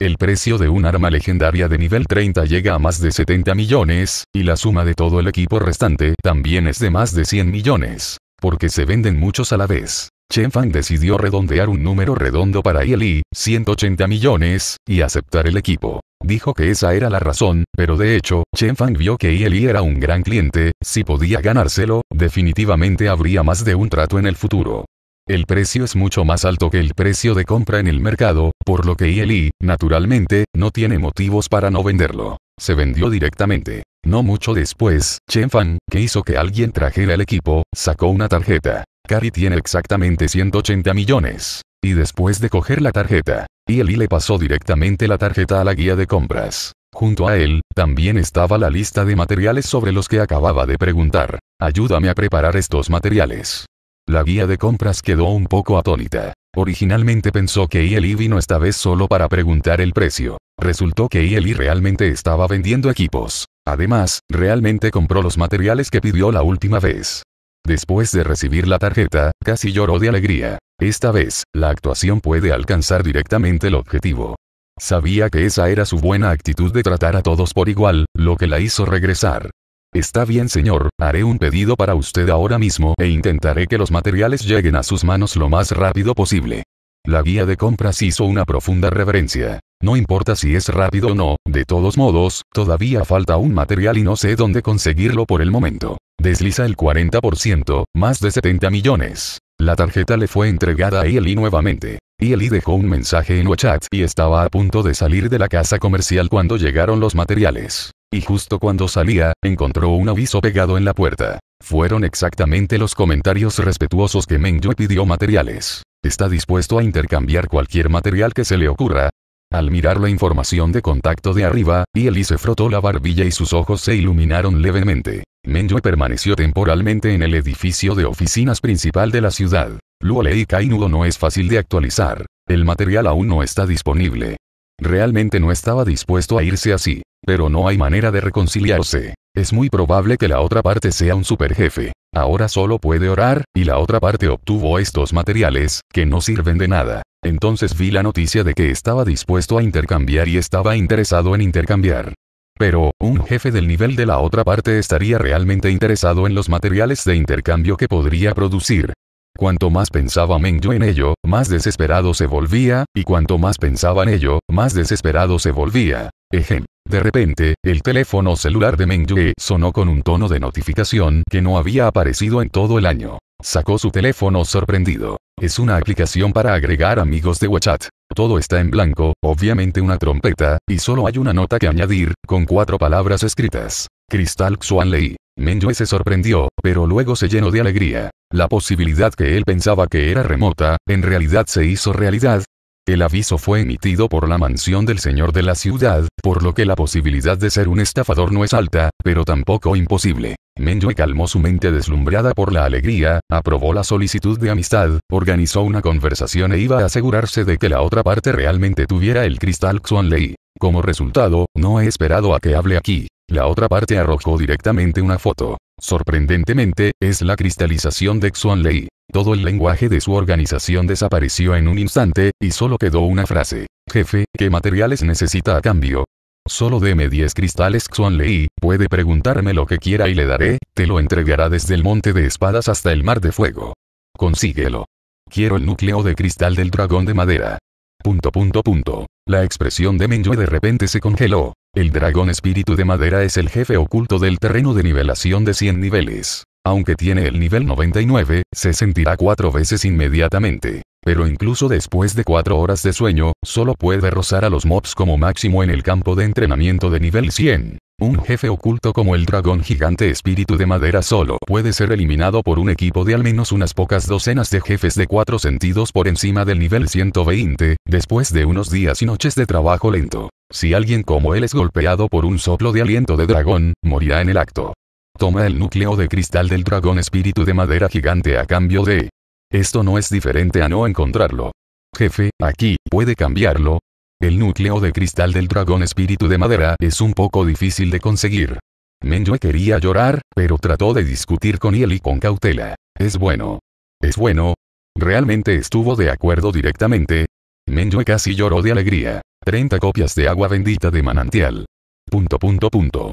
El precio de un arma legendaria de nivel 30 llega a más de 70 millones, y la suma de todo el equipo restante también es de más de 100 millones, porque se venden muchos a la vez. Chen Fang decidió redondear un número redondo para Eli, 180 millones, y aceptar el equipo. Dijo que esa era la razón, pero de hecho, Chen Fang vio que Eli era un gran cliente, si podía ganárselo, definitivamente habría más de un trato en el futuro. El precio es mucho más alto que el precio de compra en el mercado, por lo que Eli, naturalmente, no tiene motivos para no venderlo. Se vendió directamente. No mucho después, Chen Fang, que hizo que alguien trajera el equipo, sacó una tarjeta. Cari tiene exactamente 180 millones. Y después de coger la tarjeta, Eli le pasó directamente la tarjeta a la guía de compras. Junto a él, también estaba la lista de materiales sobre los que acababa de preguntar. Ayúdame a preparar estos materiales. La guía de compras quedó un poco atónita. Originalmente pensó que Eli vino esta vez solo para preguntar el precio. Resultó que Eli realmente estaba vendiendo equipos. Además, realmente compró los materiales que pidió la última vez. Después de recibir la tarjeta, casi lloró de alegría. Esta vez, la actuación puede alcanzar directamente el objetivo. Sabía que esa era su buena actitud de tratar a todos por igual, lo que la hizo regresar. Está bien señor, haré un pedido para usted ahora mismo e intentaré que los materiales lleguen a sus manos lo más rápido posible. La guía de compras hizo una profunda reverencia. No importa si es rápido o no, de todos modos, todavía falta un material y no sé dónde conseguirlo por el momento. Desliza el 40%, más de 70 millones. La tarjeta le fue entregada a Eli nuevamente. Eli dejó un mensaje en WhatsApp y estaba a punto de salir de la casa comercial cuando llegaron los materiales. Y justo cuando salía, encontró un aviso pegado en la puerta. Fueron exactamente los comentarios respetuosos que Mengyue pidió materiales. Está dispuesto a intercambiar cualquier material que se le ocurra. Al mirar la información de contacto de arriba, Ieli se frotó la barbilla y sus ojos se iluminaron levemente. Menyue permaneció temporalmente en el edificio de oficinas principal de la ciudad. Luolei Kainudo no es fácil de actualizar. El material aún no está disponible. Realmente no estaba dispuesto a irse así, pero no hay manera de reconciliarse. Es muy probable que la otra parte sea un superjefe. Ahora solo puede orar, y la otra parte obtuvo estos materiales, que no sirven de nada. Entonces vi la noticia de que estaba dispuesto a intercambiar y estaba interesado en intercambiar. Pero, un jefe del nivel de la otra parte estaría realmente interesado en los materiales de intercambio que podría producir, Cuanto más pensaba Mengyu en ello, más desesperado se volvía, y cuanto más pensaba en ello, más desesperado se volvía. Ejem. De repente, el teléfono celular de Mengyue sonó con un tono de notificación que no había aparecido en todo el año. Sacó su teléfono sorprendido. Es una aplicación para agregar amigos de WhatsApp. Todo está en blanco, obviamente una trompeta, y solo hay una nota que añadir, con cuatro palabras escritas. Cristal Xuan Menyue se sorprendió, pero luego se llenó de alegría. La posibilidad que él pensaba que era remota, en realidad se hizo realidad. El aviso fue emitido por la mansión del señor de la ciudad, por lo que la posibilidad de ser un estafador no es alta, pero tampoco imposible. Menyue calmó su mente deslumbrada por la alegría, aprobó la solicitud de amistad, organizó una conversación e iba a asegurarse de que la otra parte realmente tuviera el cristal Xuan Lei. Como resultado, no he esperado a que hable aquí. La otra parte arrojó directamente una foto. Sorprendentemente, es la cristalización de Xuan Lei. Todo el lenguaje de su organización desapareció en un instante, y solo quedó una frase. Jefe, ¿qué materiales necesita a cambio? Solo deme 10 cristales Xuan Lei, puede preguntarme lo que quiera y le daré, te lo entregará desde el monte de espadas hasta el mar de fuego. Consíguelo. Quiero el núcleo de cristal del dragón de madera. Punto punto punto. La expresión de Menyue de repente se congeló. El dragón espíritu de madera es el jefe oculto del terreno de nivelación de 100 niveles. Aunque tiene el nivel 99, se sentirá cuatro veces inmediatamente. Pero incluso después de cuatro horas de sueño, solo puede rozar a los mobs como máximo en el campo de entrenamiento de nivel 100. Un jefe oculto como el dragón gigante espíritu de madera solo puede ser eliminado por un equipo de al menos unas pocas docenas de jefes de cuatro sentidos por encima del nivel 120, después de unos días y noches de trabajo lento. Si alguien como él es golpeado por un soplo de aliento de dragón, morirá en el acto. Toma el núcleo de cristal del dragón espíritu de madera gigante a cambio de... Esto no es diferente a no encontrarlo. Jefe, aquí, ¿puede cambiarlo? El núcleo de cristal del dragón espíritu de madera es un poco difícil de conseguir. Menyue quería llorar, pero trató de discutir con y con cautela. Es bueno. Es bueno. Realmente estuvo de acuerdo directamente. Menyue casi lloró de alegría. 30 copias de agua bendita de manantial. Punto punto punto.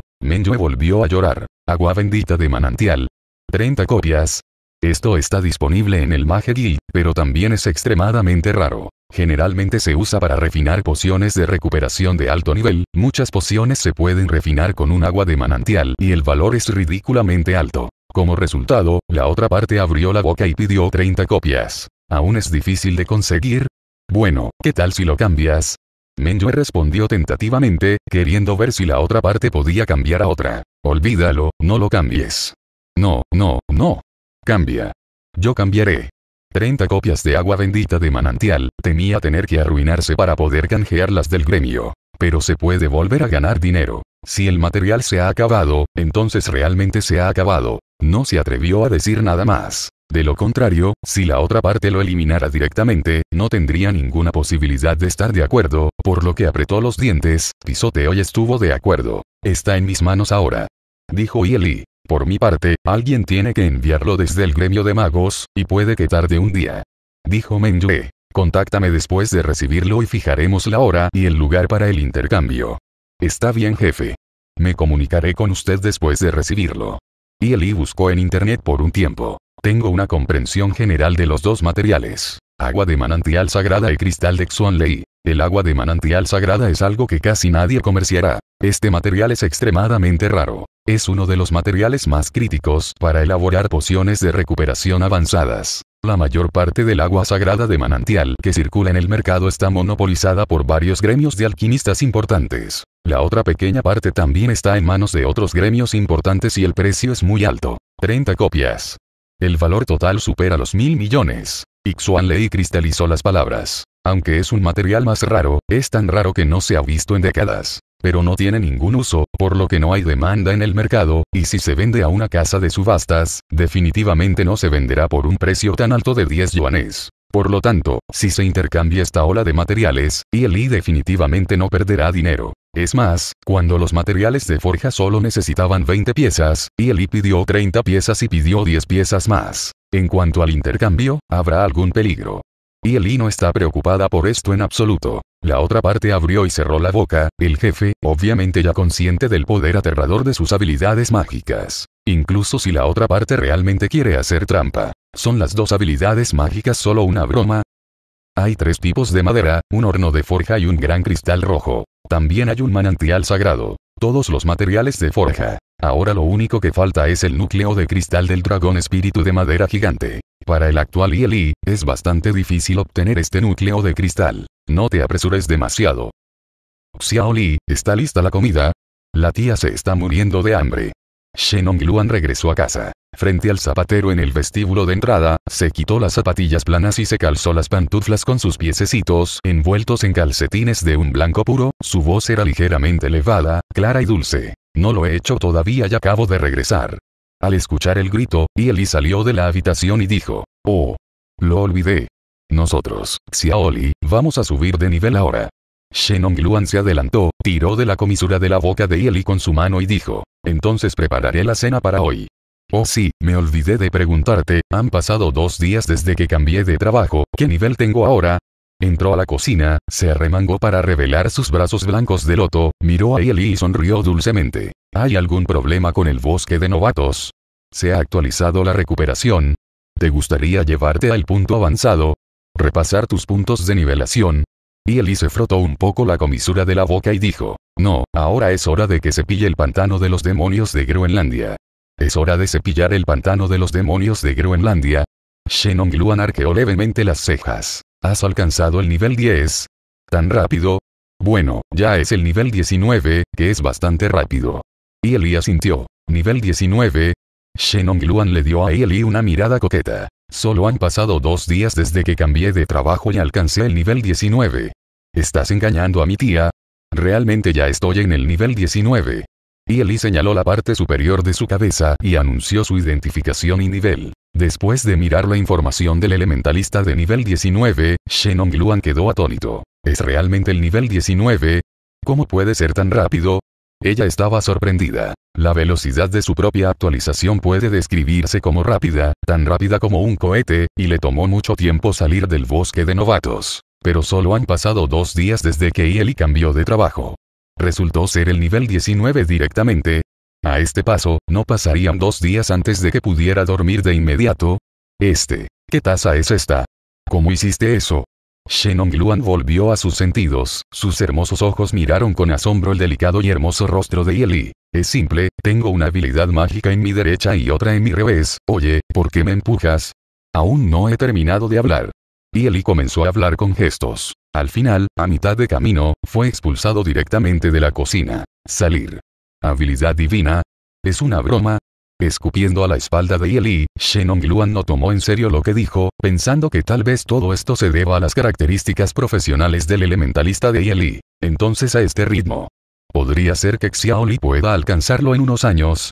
volvió a llorar. Agua bendita de manantial. 30 copias. Esto está disponible en el Guild, pero también es extremadamente raro. Generalmente se usa para refinar pociones de recuperación de alto nivel, muchas pociones se pueden refinar con un agua de manantial y el valor es ridículamente alto. Como resultado, la otra parte abrió la boca y pidió 30 copias. ¿Aún es difícil de conseguir? Bueno, ¿qué tal si lo cambias? Menyue respondió tentativamente, queriendo ver si la otra parte podía cambiar a otra. Olvídalo, no lo cambies. No, no, no. Cambia. Yo cambiaré. 30 copias de agua bendita de manantial, temía tener que arruinarse para poder canjearlas del gremio. Pero se puede volver a ganar dinero. Si el material se ha acabado, entonces realmente se ha acabado. No se atrevió a decir nada más. De lo contrario, si la otra parte lo eliminara directamente, no tendría ninguna posibilidad de estar de acuerdo, por lo que apretó los dientes, pisoteó y estuvo de acuerdo. Está en mis manos ahora. Dijo Yeli. Por mi parte, alguien tiene que enviarlo desde el gremio de magos, y puede que tarde un día. Dijo Menyue. Contáctame después de recibirlo y fijaremos la hora y el lugar para el intercambio. Está bien jefe. Me comunicaré con usted después de recibirlo. Ieli buscó en internet por un tiempo. Tengo una comprensión general de los dos materiales. Agua de manantial sagrada y cristal de Xuanlei. El agua de manantial sagrada es algo que casi nadie comerciará. Este material es extremadamente raro. Es uno de los materiales más críticos para elaborar pociones de recuperación avanzadas. La mayor parte del agua sagrada de manantial que circula en el mercado está monopolizada por varios gremios de alquimistas importantes. La otra pequeña parte también está en manos de otros gremios importantes y el precio es muy alto. 30 copias. El valor total supera los mil millones. Xuan Lei cristalizó las palabras. Aunque es un material más raro, es tan raro que no se ha visto en décadas. Pero no tiene ningún uso, por lo que no hay demanda en el mercado, y si se vende a una casa de subastas, definitivamente no se venderá por un precio tan alto de 10 yuanes. Por lo tanto, si se intercambia esta ola de materiales, ILI definitivamente no perderá dinero. Es más, cuando los materiales de forja solo necesitaban 20 piezas, y Eli pidió 30 piezas y pidió 10 piezas más. En cuanto al intercambio, habrá algún peligro. Y no está preocupada por esto en absoluto. La otra parte abrió y cerró la boca, el jefe, obviamente ya consciente del poder aterrador de sus habilidades mágicas. Incluso si la otra parte realmente quiere hacer trampa. ¿Son las dos habilidades mágicas solo una broma? Hay tres tipos de madera, un horno de forja y un gran cristal rojo. También hay un manantial sagrado. Todos los materiales de forja. Ahora lo único que falta es el núcleo de cristal del dragón espíritu de madera gigante. Para el actual ILI, es bastante difícil obtener este núcleo de cristal. No te apresures demasiado. Xiaoli, ¿está lista la comida? La tía se está muriendo de hambre. Shenong Luan regresó a casa. Frente al zapatero en el vestíbulo de entrada, se quitó las zapatillas planas y se calzó las pantuflas con sus piececitos envueltos en calcetines de un blanco puro, su voz era ligeramente elevada, clara y dulce. No lo he hecho todavía y acabo de regresar. Al escuchar el grito, Yeli salió de la habitación y dijo, Oh, lo olvidé. Nosotros, Xiaoli, vamos a subir de nivel ahora. Shenong Luan se adelantó, tiró de la comisura de la boca de Yeli con su mano y dijo, entonces prepararé la cena para hoy. Oh sí, me olvidé de preguntarte, han pasado dos días desde que cambié de trabajo, ¿qué nivel tengo ahora? Entró a la cocina, se arremangó para revelar sus brazos blancos de loto, miró a Eli y sonrió dulcemente. ¿Hay algún problema con el bosque de novatos? ¿Se ha actualizado la recuperación? ¿Te gustaría llevarte al punto avanzado? Repasar tus puntos de nivelación, y Eli se frotó un poco la comisura de la boca y dijo, no, ahora es hora de que se pille el pantano de los demonios de Groenlandia. Es hora de cepillar el pantano de los demonios de Groenlandia. Shenong Luan arqueó levemente las cejas. ¿Has alcanzado el nivel 10? ¿Tan rápido? Bueno, ya es el nivel 19, que es bastante rápido. Y Eli asintió. ¿Nivel 19? Shenong Luan le dio a Eli una mirada coqueta. Solo han pasado dos días desde que cambié de trabajo y alcancé el nivel 19. ¿Estás engañando a mi tía? Realmente ya estoy en el nivel 19. Y Eli señaló la parte superior de su cabeza y anunció su identificación y nivel. Después de mirar la información del elementalista de nivel 19, Shenong Luan quedó atónito. ¿Es realmente el nivel 19? ¿Cómo puede ser tan rápido? Ella estaba sorprendida. La velocidad de su propia actualización puede describirse como rápida, tan rápida como un cohete, y le tomó mucho tiempo salir del bosque de novatos. Pero solo han pasado dos días desde que Yeli cambió de trabajo. Resultó ser el nivel 19 directamente. A este paso, no pasarían dos días antes de que pudiera dormir de inmediato. Este, ¿qué tasa es esta? ¿Cómo hiciste eso? Shenongluan Luan volvió a sus sentidos, sus hermosos ojos miraron con asombro el delicado y hermoso rostro de Yeli. Es simple, tengo una habilidad mágica en mi derecha y otra en mi revés, oye, ¿por qué me empujas? Aún no he terminado de hablar. Y Eli comenzó a hablar con gestos. Al final, a mitad de camino, fue expulsado directamente de la cocina. Salir. Habilidad divina. Es una broma. Escupiendo a la espalda de Eli, Shenong Luan no tomó en serio lo que dijo, pensando que tal vez todo esto se deba a las características profesionales del elementalista de Eli. Entonces a este ritmo, Podría ser que Xiaoli pueda alcanzarlo en unos años.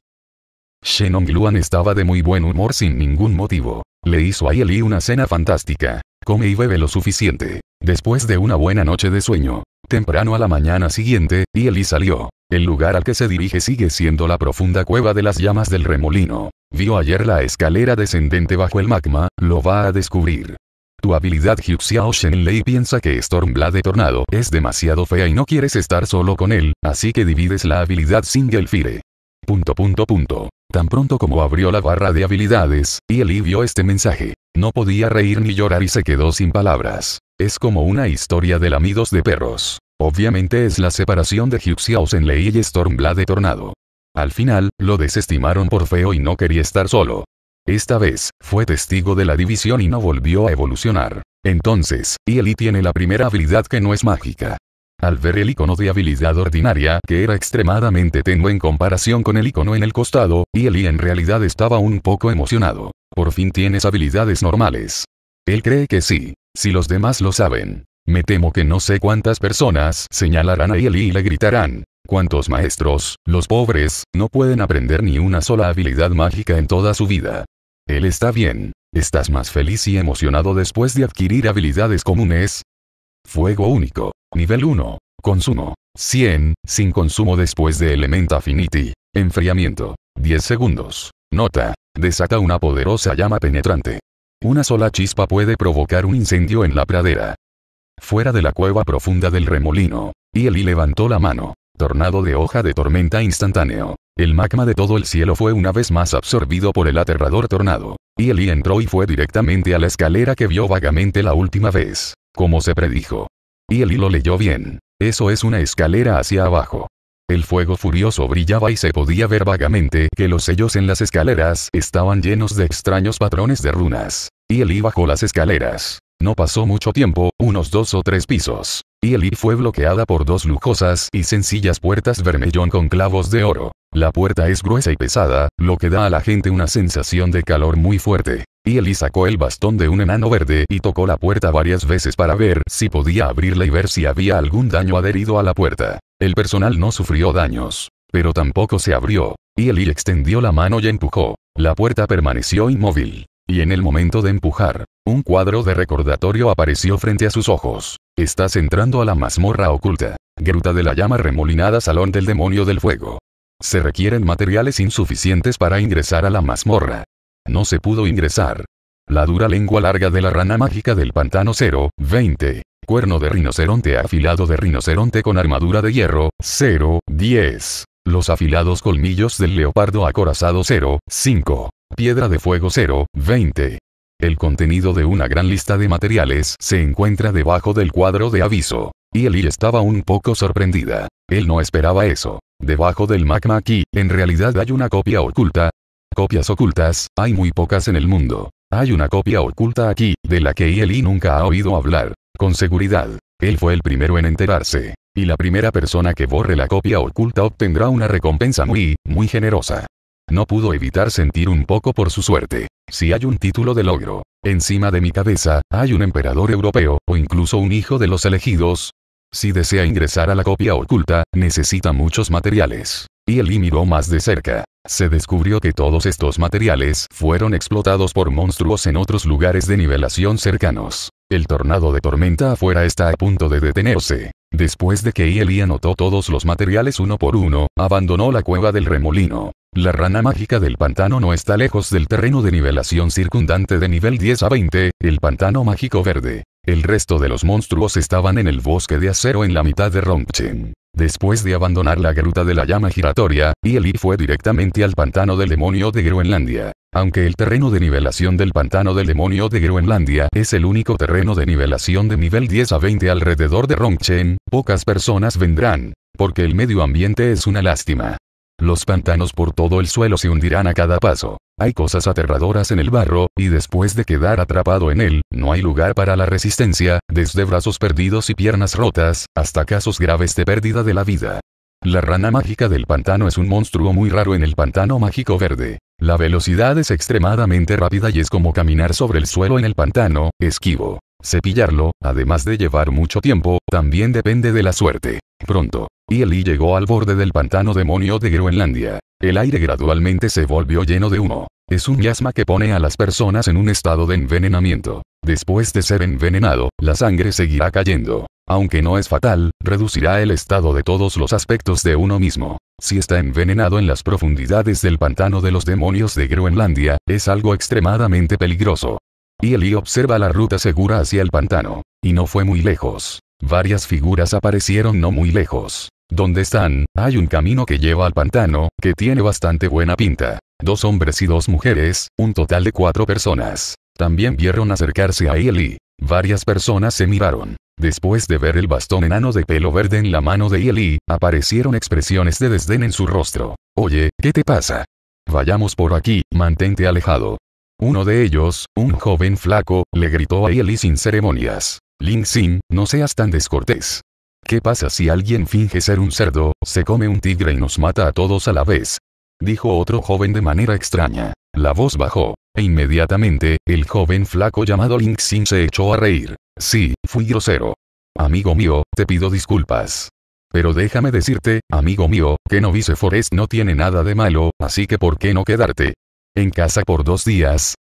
Shenong Luan estaba de muy buen humor sin ningún motivo. Le hizo a Yeli una cena fantástica. Come y bebe lo suficiente. Después de una buena noche de sueño, temprano a la mañana siguiente, Yeli salió. El lugar al que se dirige sigue siendo la profunda cueva de las llamas del remolino. Vio ayer la escalera descendente bajo el magma, lo va a descubrir. Tu habilidad en Shenlei piensa que Stormblade Tornado es demasiado fea y no quieres estar solo con él, así que divides la habilidad Single Fire. Punto punto punto. Tan pronto como abrió la barra de habilidades, y vio este mensaje. No podía reír ni llorar y se quedó sin palabras. Es como una historia de lamidos de perros. Obviamente es la separación de en ley y Stormblade Tornado. Al final, lo desestimaron por feo y no quería estar solo. Esta vez, fue testigo de la división y no volvió a evolucionar. Entonces, Ieli tiene la primera habilidad que no es mágica. Al ver el icono de habilidad ordinaria, que era extremadamente tenue en comparación con el icono en el costado, Eli en realidad estaba un poco emocionado. Por fin tienes habilidades normales. Él cree que sí. Si los demás lo saben. Me temo que no sé cuántas personas señalarán a Ieli y le gritarán. ¿Cuántos maestros, los pobres, no pueden aprender ni una sola habilidad mágica en toda su vida? Él está bien. Estás más feliz y emocionado después de adquirir habilidades comunes. Fuego único. Nivel 1. Consumo. 100, sin consumo después de Element Affinity. Enfriamiento. 10 segundos. Nota. Desata una poderosa llama penetrante. Una sola chispa puede provocar un incendio en la pradera. Fuera de la cueva profunda del remolino. Y Eli levantó la mano. Tornado de hoja de tormenta instantáneo. El magma de todo el cielo fue una vez más absorbido por el aterrador tornado. Y I entró y fue directamente a la escalera que vio vagamente la última vez, como se predijo. Y I lo leyó bien. Eso es una escalera hacia abajo. El fuego furioso brillaba y se podía ver vagamente que los sellos en las escaleras estaban llenos de extraños patrones de runas. Y I bajó las escaleras. No pasó mucho tiempo, unos dos o tres pisos. Y I fue bloqueada por dos lujosas y sencillas puertas vermellón con clavos de oro. La puerta es gruesa y pesada, lo que da a la gente una sensación de calor muy fuerte. Y Eli sacó el bastón de un enano verde y tocó la puerta varias veces para ver si podía abrirla y ver si había algún daño adherido a la puerta. El personal no sufrió daños. Pero tampoco se abrió. Y Eli extendió la mano y empujó. La puerta permaneció inmóvil. Y en el momento de empujar, un cuadro de recordatorio apareció frente a sus ojos. Estás entrando a la mazmorra oculta. Gruta de la llama remolinada Salón del Demonio del Fuego. Se requieren materiales insuficientes para ingresar a la mazmorra. No se pudo ingresar. La dura lengua larga de la rana mágica del pantano 0, 20. Cuerno de rinoceronte afilado de rinoceronte con armadura de hierro, 0, 10. Los afilados colmillos del leopardo acorazado 0, 5. Piedra de fuego 0, 20. El contenido de una gran lista de materiales se encuentra debajo del cuadro de aviso. Y Eli estaba un poco sorprendida. Él no esperaba eso. Debajo del magma aquí, en realidad hay una copia oculta. Copias ocultas, hay muy pocas en el mundo. Hay una copia oculta aquí, de la que Eli nunca ha oído hablar. Con seguridad. Él fue el primero en enterarse. Y la primera persona que borre la copia oculta obtendrá una recompensa muy, muy generosa. No pudo evitar sentir un poco por su suerte. Si hay un título de logro, encima de mi cabeza, hay un emperador europeo, o incluso un hijo de los elegidos, si desea ingresar a la copia oculta, necesita muchos materiales. Y Eli miró más de cerca. Se descubrió que todos estos materiales fueron explotados por monstruos en otros lugares de nivelación cercanos. El tornado de tormenta afuera está a punto de detenerse. Después de que Eli anotó todos los materiales uno por uno, abandonó la cueva del remolino. La rana mágica del pantano no está lejos del terreno de nivelación circundante de nivel 10 a 20, el pantano mágico verde. El resto de los monstruos estaban en el bosque de acero en la mitad de Rongchen. Después de abandonar la gruta de la llama giratoria, Ieli fue directamente al pantano del demonio de Groenlandia. Aunque el terreno de nivelación del pantano del demonio de Groenlandia es el único terreno de nivelación de nivel 10 a 20 alrededor de Rongchen, pocas personas vendrán, porque el medio ambiente es una lástima. Los pantanos por todo el suelo se hundirán a cada paso. Hay cosas aterradoras en el barro, y después de quedar atrapado en él, no hay lugar para la resistencia, desde brazos perdidos y piernas rotas, hasta casos graves de pérdida de la vida. La rana mágica del pantano es un monstruo muy raro en el pantano mágico verde. La velocidad es extremadamente rápida y es como caminar sobre el suelo en el pantano, esquivo. Cepillarlo, además de llevar mucho tiempo, también depende de la suerte. Pronto, Ieli llegó al borde del pantano demonio de Groenlandia. El aire gradualmente se volvió lleno de humo. Es un miasma que pone a las personas en un estado de envenenamiento. Después de ser envenenado, la sangre seguirá cayendo. Aunque no es fatal, reducirá el estado de todos los aspectos de uno mismo. Si está envenenado en las profundidades del pantano de los demonios de Groenlandia, es algo extremadamente peligroso. Y observa la ruta segura hacia el pantano. Y no fue muy lejos. Varias figuras aparecieron no muy lejos. ¿Dónde están? Hay un camino que lleva al pantano, que tiene bastante buena pinta. Dos hombres y dos mujeres, un total de cuatro personas. También vieron acercarse a Eli. Varias personas se miraron. Después de ver el bastón enano de pelo verde en la mano de Eli, aparecieron expresiones de desdén en su rostro. Oye, ¿qué te pasa? Vayamos por aquí, mantente alejado. Uno de ellos, un joven flaco, le gritó a Eli sin ceremonias. Ling Xin, no seas tan descortés. ¿Qué pasa si alguien finge ser un cerdo, se come un tigre y nos mata a todos a la vez? Dijo otro joven de manera extraña. La voz bajó, e inmediatamente, el joven flaco llamado Ling Xin se echó a reír. Sí, fui grosero. Amigo mío, te pido disculpas. Pero déjame decirte, amigo mío, que Novice Forest no tiene nada de malo, así que ¿por qué no quedarte? en casa por dos días,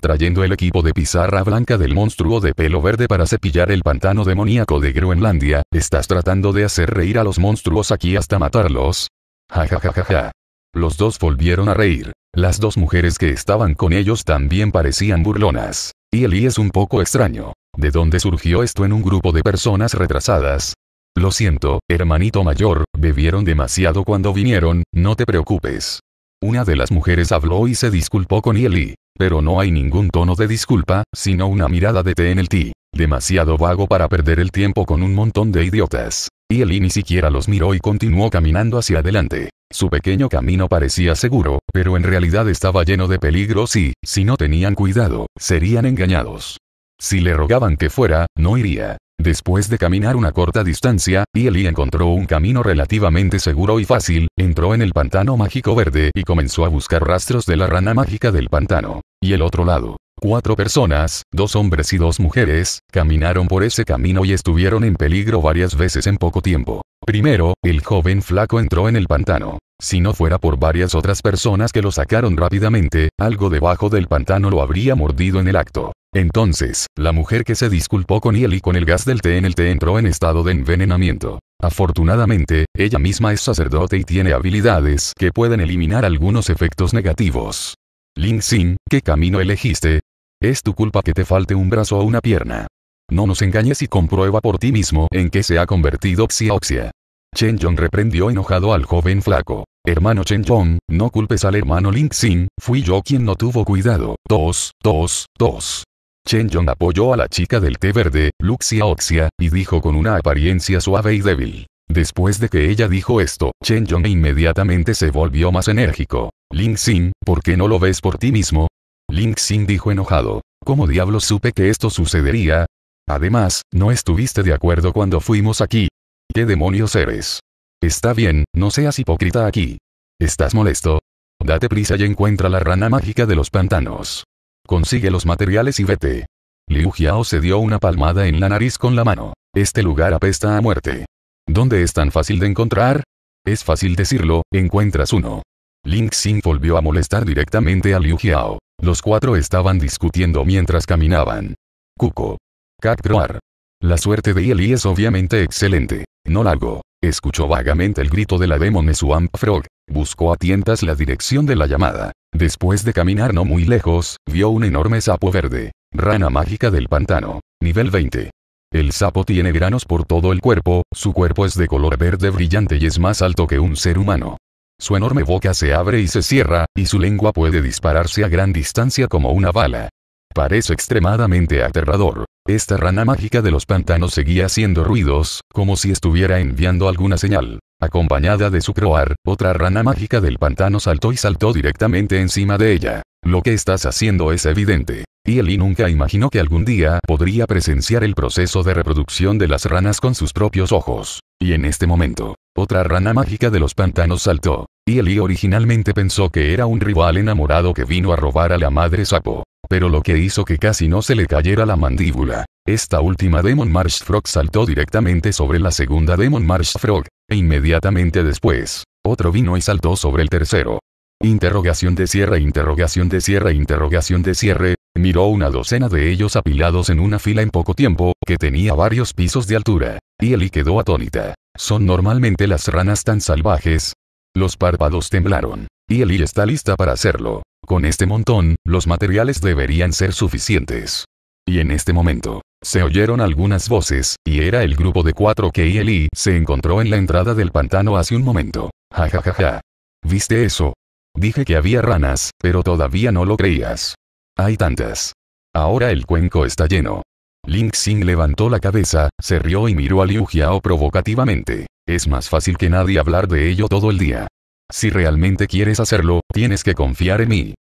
trayendo el equipo de pizarra blanca del monstruo de pelo verde para cepillar el pantano demoníaco de Groenlandia, estás tratando de hacer reír a los monstruos aquí hasta matarlos. Ja ja ja ja ja. Los dos volvieron a reír. Las dos mujeres que estaban con ellos también parecían burlonas. Y Eli es un poco extraño. ¿De dónde surgió esto en un grupo de personas retrasadas? Lo siento, hermanito mayor, bebieron demasiado cuando vinieron, no te preocupes. Una de las mujeres habló y se disculpó con Eli. Pero no hay ningún tono de disculpa, sino una mirada de TNT. Demasiado vago para perder el tiempo con un montón de idiotas. Y ni siquiera los miró y continuó caminando hacia adelante. Su pequeño camino parecía seguro, pero en realidad estaba lleno de peligros y, si no tenían cuidado, serían engañados. Si le rogaban que fuera, no iría. Después de caminar una corta distancia, Eli encontró un camino relativamente seguro y fácil, entró en el pantano mágico verde y comenzó a buscar rastros de la rana mágica del pantano. Y el otro lado. Cuatro personas, dos hombres y dos mujeres, caminaron por ese camino y estuvieron en peligro varias veces en poco tiempo. Primero, el joven flaco entró en el pantano. Si no fuera por varias otras personas que lo sacaron rápidamente, algo debajo del pantano lo habría mordido en el acto. Entonces, la mujer que se disculpó con hiel y con el gas del té en el té entró en estado de envenenamiento. Afortunadamente, ella misma es sacerdote y tiene habilidades que pueden eliminar algunos efectos negativos. Lin Xin, ¿qué camino elegiste? Es tu culpa que te falte un brazo o una pierna. No nos engañes y comprueba por ti mismo en qué se ha convertido Xiaoxia. Chen Yong reprendió enojado al joven flaco. Hermano Chen Yong, no culpes al hermano Lin Xin, fui yo quien no tuvo cuidado. Dos, dos, dos. Chen Yong apoyó a la chica del té verde, Luxia Oxia, y dijo con una apariencia suave y débil. Después de que ella dijo esto, Chen Yong inmediatamente se volvió más enérgico. Ling Xin, ¿por qué no lo ves por ti mismo? Ling Xin dijo enojado. ¿Cómo diablos supe que esto sucedería? Además, no estuviste de acuerdo cuando fuimos aquí. ¿Qué demonios eres? Está bien, no seas hipócrita aquí. ¿Estás molesto? Date prisa y encuentra la rana mágica de los pantanos. Consigue los materiales y vete. Liu Jiao se dio una palmada en la nariz con la mano. Este lugar apesta a muerte. ¿Dónde es tan fácil de encontrar? Es fácil decirlo, encuentras uno. Ling Xing volvió a molestar directamente a Liu Jiao. Los cuatro estaban discutiendo mientras caminaban. Cuco. Kakroar. La suerte de Yeli es obviamente excelente. No largo. Escuchó vagamente el grito de la Demon Frog. Buscó a tientas la dirección de la llamada. Después de caminar no muy lejos, vio un enorme sapo verde. Rana mágica del pantano. Nivel 20. El sapo tiene granos por todo el cuerpo, su cuerpo es de color verde brillante y es más alto que un ser humano. Su enorme boca se abre y se cierra, y su lengua puede dispararse a gran distancia como una bala. Parece extremadamente aterrador. Esta rana mágica de los pantanos seguía haciendo ruidos, como si estuviera enviando alguna señal. Acompañada de su croar, otra rana mágica del pantano saltó y saltó directamente encima de ella. Lo que estás haciendo es evidente. Y Eli nunca imaginó que algún día podría presenciar el proceso de reproducción de las ranas con sus propios ojos. Y en este momento, otra rana mágica de los pantanos saltó. Y Eli originalmente pensó que era un rival enamorado que vino a robar a la madre sapo pero lo que hizo que casi no se le cayera la mandíbula. Esta última Demon Marsh Frog saltó directamente sobre la segunda Demon Marsh Frog, e inmediatamente después, otro vino y saltó sobre el tercero. Interrogación de cierre, interrogación de cierre, interrogación de cierre, miró una docena de ellos apilados en una fila en poco tiempo, que tenía varios pisos de altura, y Eli quedó atónita. Son normalmente las ranas tan salvajes. Los párpados temblaron. Y Eli está lista para hacerlo. Con este montón, los materiales deberían ser suficientes. Y en este momento, se oyeron algunas voces, y era el grupo de cuatro que Eli se encontró en la entrada del pantano hace un momento. Ja ja ja ja. ¿Viste eso? Dije que había ranas, pero todavía no lo creías. Hay tantas. Ahora el cuenco está lleno. Ling levantó la cabeza, se rió y miró a Liu provocativamente. Es más fácil que nadie hablar de ello todo el día. Si realmente quieres hacerlo, tienes que confiar en mí.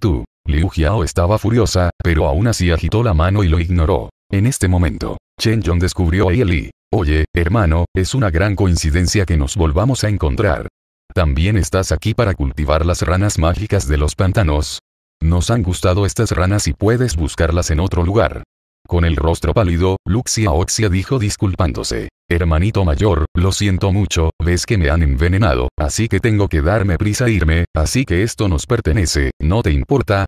Tú. Liu Jiao estaba furiosa, pero aún así agitó la mano y lo ignoró. En este momento, Chen Yong descubrió a Eli. Oye, hermano, es una gran coincidencia que nos volvamos a encontrar. También estás aquí para cultivar las ranas mágicas de los pantanos. Nos han gustado estas ranas y puedes buscarlas en otro lugar. Con el rostro pálido, Luxia Oxia dijo disculpándose. Hermanito mayor, lo siento mucho, ves que me han envenenado, así que tengo que darme prisa a e irme, así que esto nos pertenece, ¿no te importa?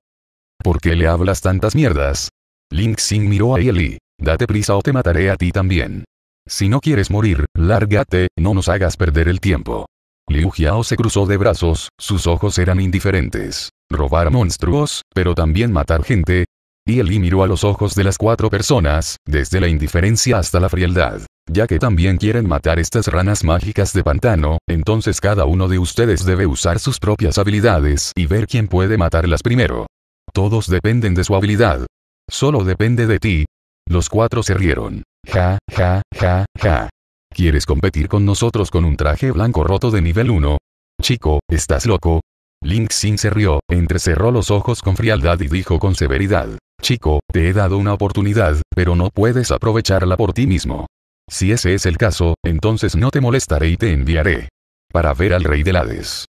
¿Por qué le hablas tantas mierdas? Lingxing miró a Yeli. Date prisa o te mataré a ti también. Si no quieres morir, lárgate, no nos hagas perder el tiempo. Liu Xiao se cruzó de brazos, sus ojos eran indiferentes. Robar monstruos, pero también matar gente, y él miró a los ojos de las cuatro personas, desde la indiferencia hasta la frialdad. Ya que también quieren matar estas ranas mágicas de pantano, entonces cada uno de ustedes debe usar sus propias habilidades y ver quién puede matarlas primero. Todos dependen de su habilidad. Solo depende de ti. Los cuatro se rieron. Ja, ja, ja, ja. ¿Quieres competir con nosotros con un traje blanco roto de nivel 1? Chico, ¿estás loco? Link Sin se rió, entrecerró los ojos con frialdad y dijo con severidad. Chico, te he dado una oportunidad, pero no puedes aprovecharla por ti mismo. Si ese es el caso, entonces no te molestaré y te enviaré. Para ver al rey del Hades.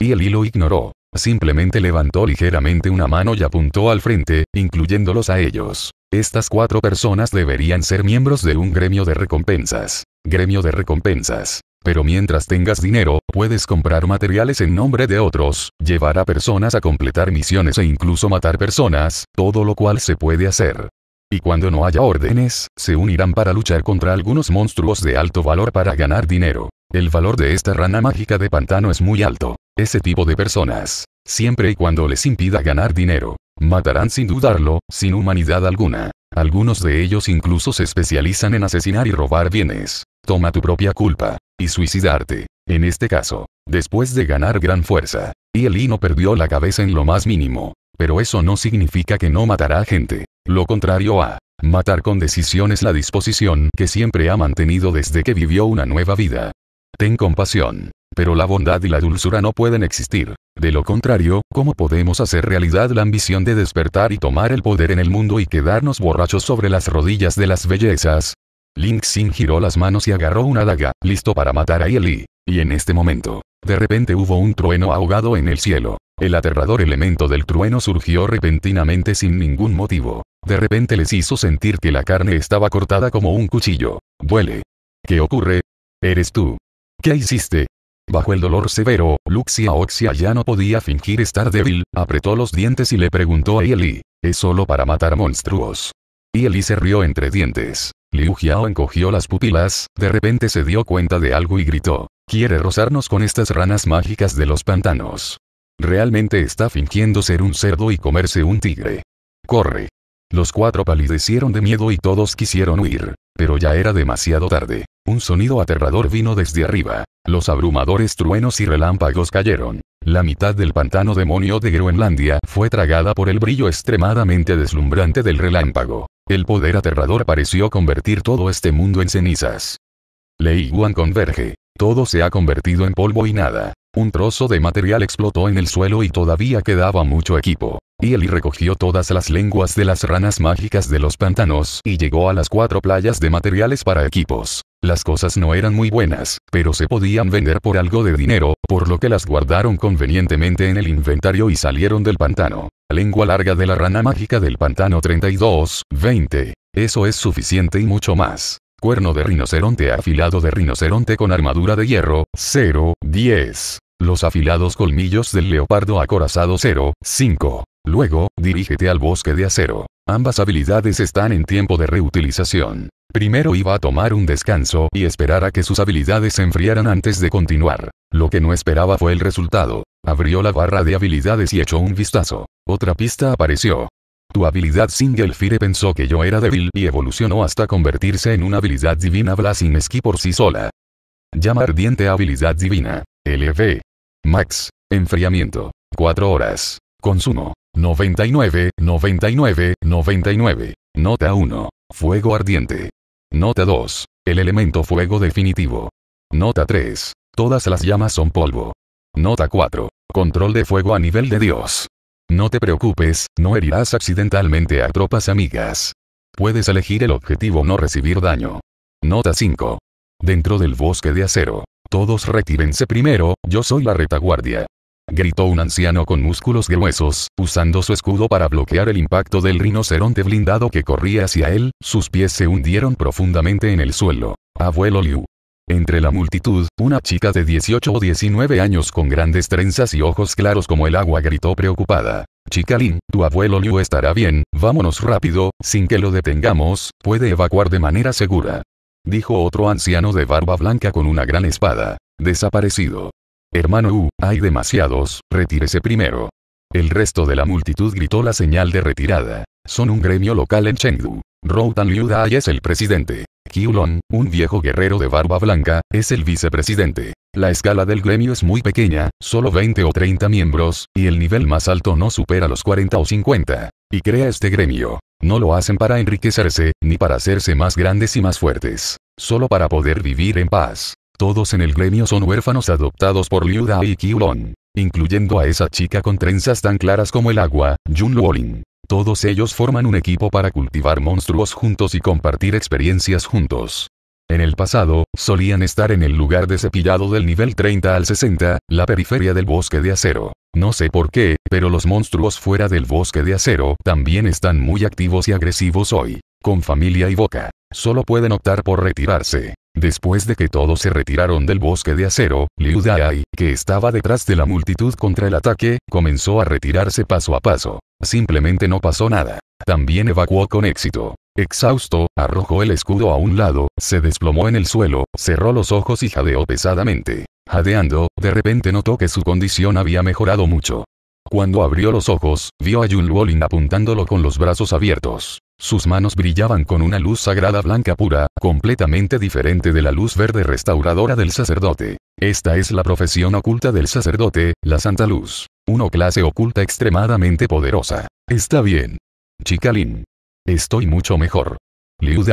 Y el hilo ignoró. Simplemente levantó ligeramente una mano y apuntó al frente, incluyéndolos a ellos. Estas cuatro personas deberían ser miembros de un gremio de recompensas. Gremio de recompensas. Pero mientras tengas dinero, puedes comprar materiales en nombre de otros, llevar a personas a completar misiones e incluso matar personas, todo lo cual se puede hacer. Y cuando no haya órdenes, se unirán para luchar contra algunos monstruos de alto valor para ganar dinero. El valor de esta rana mágica de pantano es muy alto. Ese tipo de personas, siempre y cuando les impida ganar dinero, matarán sin dudarlo, sin humanidad alguna. Algunos de ellos incluso se especializan en asesinar y robar bienes toma tu propia culpa, y suicidarte. En este caso, después de ganar gran fuerza, y el hino perdió la cabeza en lo más mínimo. Pero eso no significa que no matará a gente. Lo contrario a matar con decisión es la disposición que siempre ha mantenido desde que vivió una nueva vida. Ten compasión. Pero la bondad y la dulzura no pueden existir. De lo contrario, ¿cómo podemos hacer realidad la ambición de despertar y tomar el poder en el mundo y quedarnos borrachos sobre las rodillas de las bellezas? Link Sin giró las manos y agarró una daga, listo para matar a Eli. Y en este momento, de repente hubo un trueno ahogado en el cielo. El aterrador elemento del trueno surgió repentinamente sin ningún motivo. De repente les hizo sentir que la carne estaba cortada como un cuchillo. Duele. ¿Qué ocurre? Eres tú. ¿Qué hiciste? Bajo el dolor severo, Luxia Oxia ya no podía fingir estar débil, apretó los dientes y le preguntó a Eli. Es solo para matar monstruos. Y Eli se rió entre dientes. Liu Jiao encogió las pupilas, de repente se dio cuenta de algo y gritó. Quiere rozarnos con estas ranas mágicas de los pantanos. Realmente está fingiendo ser un cerdo y comerse un tigre. Corre. Los cuatro palidecieron de miedo y todos quisieron huir. Pero ya era demasiado tarde. Un sonido aterrador vino desde arriba. Los abrumadores truenos y relámpagos cayeron. La mitad del pantano demonio de Groenlandia fue tragada por el brillo extremadamente deslumbrante del relámpago. El poder aterrador pareció convertir todo este mundo en cenizas. Lei Wan converge. Todo se ha convertido en polvo y nada. Un trozo de material explotó en el suelo y todavía quedaba mucho equipo. Y Eli recogió todas las lenguas de las ranas mágicas de los pantanos y llegó a las cuatro playas de materiales para equipos. Las cosas no eran muy buenas, pero se podían vender por algo de dinero, por lo que las guardaron convenientemente en el inventario y salieron del pantano. Lengua larga de la rana mágica del pantano 32, 20. Eso es suficiente y mucho más. Cuerno de rinoceronte afilado de rinoceronte con armadura de hierro, 0, 10. Los afilados colmillos del leopardo acorazado 0, 5. Luego, dirígete al bosque de acero. Ambas habilidades están en tiempo de reutilización. Primero iba a tomar un descanso y esperar a que sus habilidades se enfriaran antes de continuar. Lo que no esperaba fue el resultado. Abrió la barra de habilidades y echó un vistazo. Otra pista apareció. Tu habilidad Single Fire pensó que yo era débil y evolucionó hasta convertirse en una habilidad divina Blazing Ski por sí sola. Llama ardiente habilidad divina. LV. Max. Enfriamiento. 4 horas. Consumo. 99, 99, 99. Nota 1. Fuego ardiente. Nota 2. El elemento fuego definitivo. Nota 3. Todas las llamas son polvo. Nota 4. Control de fuego a nivel de Dios. No te preocupes, no herirás accidentalmente a tropas amigas. Puedes elegir el objetivo no recibir daño. Nota 5. Dentro del bosque de acero. Todos retírense primero, yo soy la retaguardia gritó un anciano con músculos gruesos, usando su escudo para bloquear el impacto del rinoceronte blindado que corría hacia él, sus pies se hundieron profundamente en el suelo. Abuelo Liu. Entre la multitud, una chica de 18 o 19 años con grandes trenzas y ojos claros como el agua gritó preocupada. Chica Lin, tu abuelo Liu estará bien, vámonos rápido, sin que lo detengamos, puede evacuar de manera segura. Dijo otro anciano de barba blanca con una gran espada. Desaparecido. Hermano U, hay demasiados, retírese primero. El resto de la multitud gritó la señal de retirada. Son un gremio local en Chengdu. Routan Liu Dai es el presidente. Qiulong, un viejo guerrero de barba blanca, es el vicepresidente. La escala del gremio es muy pequeña, solo 20 o 30 miembros, y el nivel más alto no supera los 40 o 50. Y crea este gremio. No lo hacen para enriquecerse, ni para hacerse más grandes y más fuertes. Solo para poder vivir en paz. Todos en el gremio son huérfanos adoptados por Liu y Qiulong, incluyendo a esa chica con trenzas tan claras como el agua, Jun Luolin. Todos ellos forman un equipo para cultivar monstruos juntos y compartir experiencias juntos. En el pasado, solían estar en el lugar de cepillado del nivel 30 al 60, la periferia del bosque de acero. No sé por qué, pero los monstruos fuera del bosque de acero también están muy activos y agresivos hoy, con familia y boca. Solo pueden optar por retirarse. Después de que todos se retiraron del bosque de acero, Liu Dai, que estaba detrás de la multitud contra el ataque, comenzó a retirarse paso a paso. Simplemente no pasó nada. También evacuó con éxito. Exhausto, arrojó el escudo a un lado, se desplomó en el suelo, cerró los ojos y jadeó pesadamente. Jadeando, de repente notó que su condición había mejorado mucho. Cuando abrió los ojos, vio a Yun Luolin apuntándolo con los brazos abiertos. Sus manos brillaban con una luz sagrada blanca pura, completamente diferente de la luz verde restauradora del sacerdote. Esta es la profesión oculta del sacerdote, la Santa Luz. Una clase oculta extremadamente poderosa. Está bien. Chicalín. Estoy mucho mejor. Liu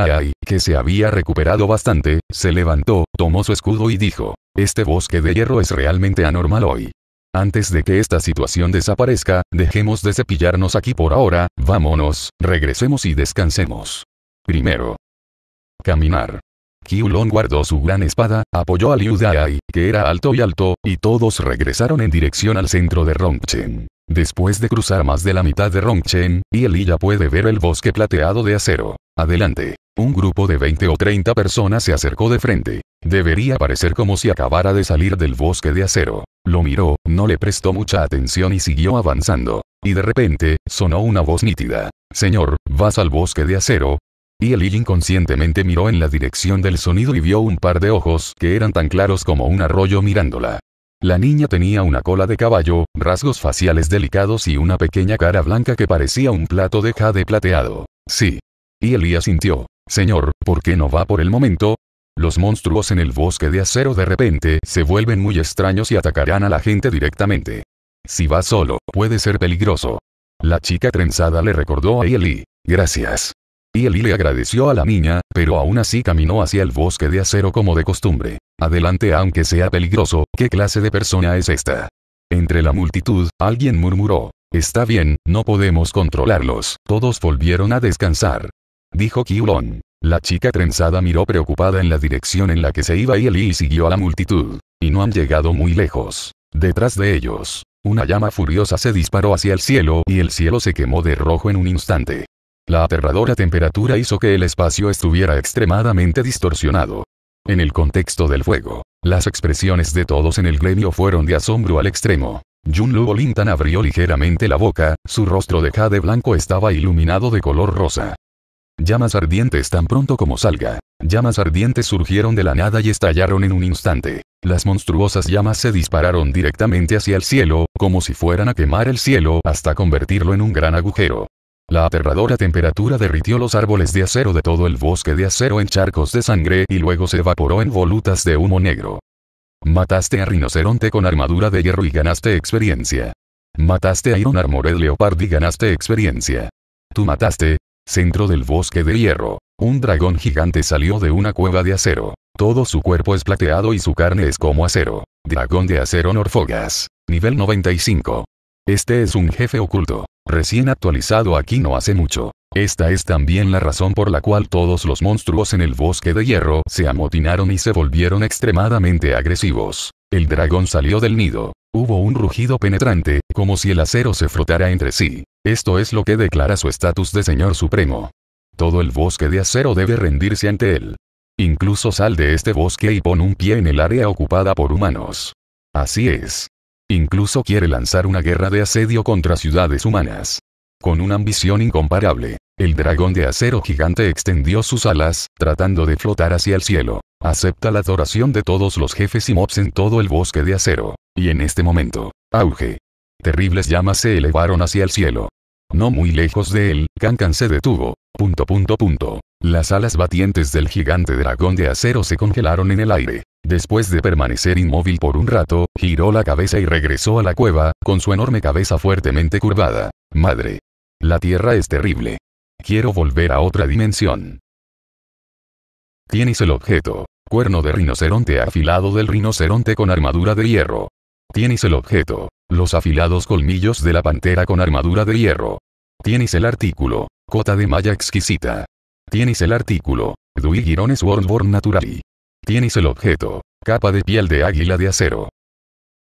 que se había recuperado bastante, se levantó, tomó su escudo y dijo, este bosque de hierro es realmente anormal hoy. Antes de que esta situación desaparezca, dejemos de cepillarnos aquí por ahora, vámonos, regresemos y descansemos. Primero. Caminar. Qiulong guardó su gran espada, apoyó a Liu que era alto y alto, y todos regresaron en dirección al centro de Rongchen. Después de cruzar más de la mitad de Rongchen, y ya puede ver el bosque plateado de acero. Adelante. Un grupo de 20 o 30 personas se acercó de frente. Debería parecer como si acabara de salir del bosque de acero. Lo miró, no le prestó mucha atención y siguió avanzando. Y de repente, sonó una voz nítida. Señor, vas al bosque de acero, y inconscientemente miró en la dirección del sonido y vio un par de ojos que eran tan claros como un arroyo mirándola. La niña tenía una cola de caballo, rasgos faciales delicados y una pequeña cara blanca que parecía un plato de jade plateado. Sí. Y Eli asintió. Señor, ¿por qué no va por el momento? Los monstruos en el bosque de acero de repente se vuelven muy extraños y atacarán a la gente directamente. Si va solo, puede ser peligroso. La chica trenzada le recordó a Eli. Gracias. Y Eli le agradeció a la niña, pero aún así caminó hacia el bosque de acero como de costumbre. Adelante aunque sea peligroso, ¿qué clase de persona es esta? Entre la multitud, alguien murmuró. Está bien, no podemos controlarlos. Todos volvieron a descansar. Dijo Kiulon. La chica trenzada miró preocupada en la dirección en la que se iba y Eli siguió a la multitud. Y no han llegado muy lejos. Detrás de ellos, una llama furiosa se disparó hacia el cielo y el cielo se quemó de rojo en un instante. La aterradora temperatura hizo que el espacio estuviera extremadamente distorsionado. En el contexto del fuego, las expresiones de todos en el gremio fueron de asombro al extremo. Jun Luo Lintan abrió ligeramente la boca, su rostro de jade blanco estaba iluminado de color rosa. Llamas ardientes tan pronto como salga. Llamas ardientes surgieron de la nada y estallaron en un instante. Las monstruosas llamas se dispararon directamente hacia el cielo, como si fueran a quemar el cielo hasta convertirlo en un gran agujero. La aterradora temperatura derritió los árboles de acero de todo el bosque de acero en charcos de sangre y luego se evaporó en volutas de humo negro. Mataste a rinoceronte con armadura de hierro y ganaste experiencia. Mataste a Iron Armored Leopard y ganaste experiencia. Tú mataste, centro del bosque de hierro. Un dragón gigante salió de una cueva de acero. Todo su cuerpo es plateado y su carne es como acero. Dragón de acero Norfogas. Nivel 95. Este es un jefe oculto, recién actualizado aquí no hace mucho. Esta es también la razón por la cual todos los monstruos en el bosque de hierro se amotinaron y se volvieron extremadamente agresivos. El dragón salió del nido. Hubo un rugido penetrante, como si el acero se frotara entre sí. Esto es lo que declara su estatus de Señor Supremo. Todo el bosque de acero debe rendirse ante él. Incluso sal de este bosque y pon un pie en el área ocupada por humanos. Así es, Incluso quiere lanzar una guerra de asedio contra ciudades humanas. Con una ambición incomparable, el dragón de acero gigante extendió sus alas, tratando de flotar hacia el cielo. Acepta la adoración de todos los jefes y mobs en todo el bosque de acero. Y en este momento, auge. Terribles llamas se elevaron hacia el cielo. No muy lejos de él, Kankan se detuvo. Punto punto punto. Las alas batientes del gigante dragón de acero se congelaron en el aire. Después de permanecer inmóvil por un rato, giró la cabeza y regresó a la cueva, con su enorme cabeza fuertemente curvada. Madre. La Tierra es terrible. Quiero volver a otra dimensión. Tienes el objeto. Cuerno de rinoceronte afilado del rinoceronte con armadura de hierro. Tienes el objeto. Los afilados colmillos de la pantera con armadura de hierro. Tienes el artículo. Cota de malla exquisita. Tienes el artículo. Dui Girones Naturali. Tienes el objeto. Capa de piel de águila de acero.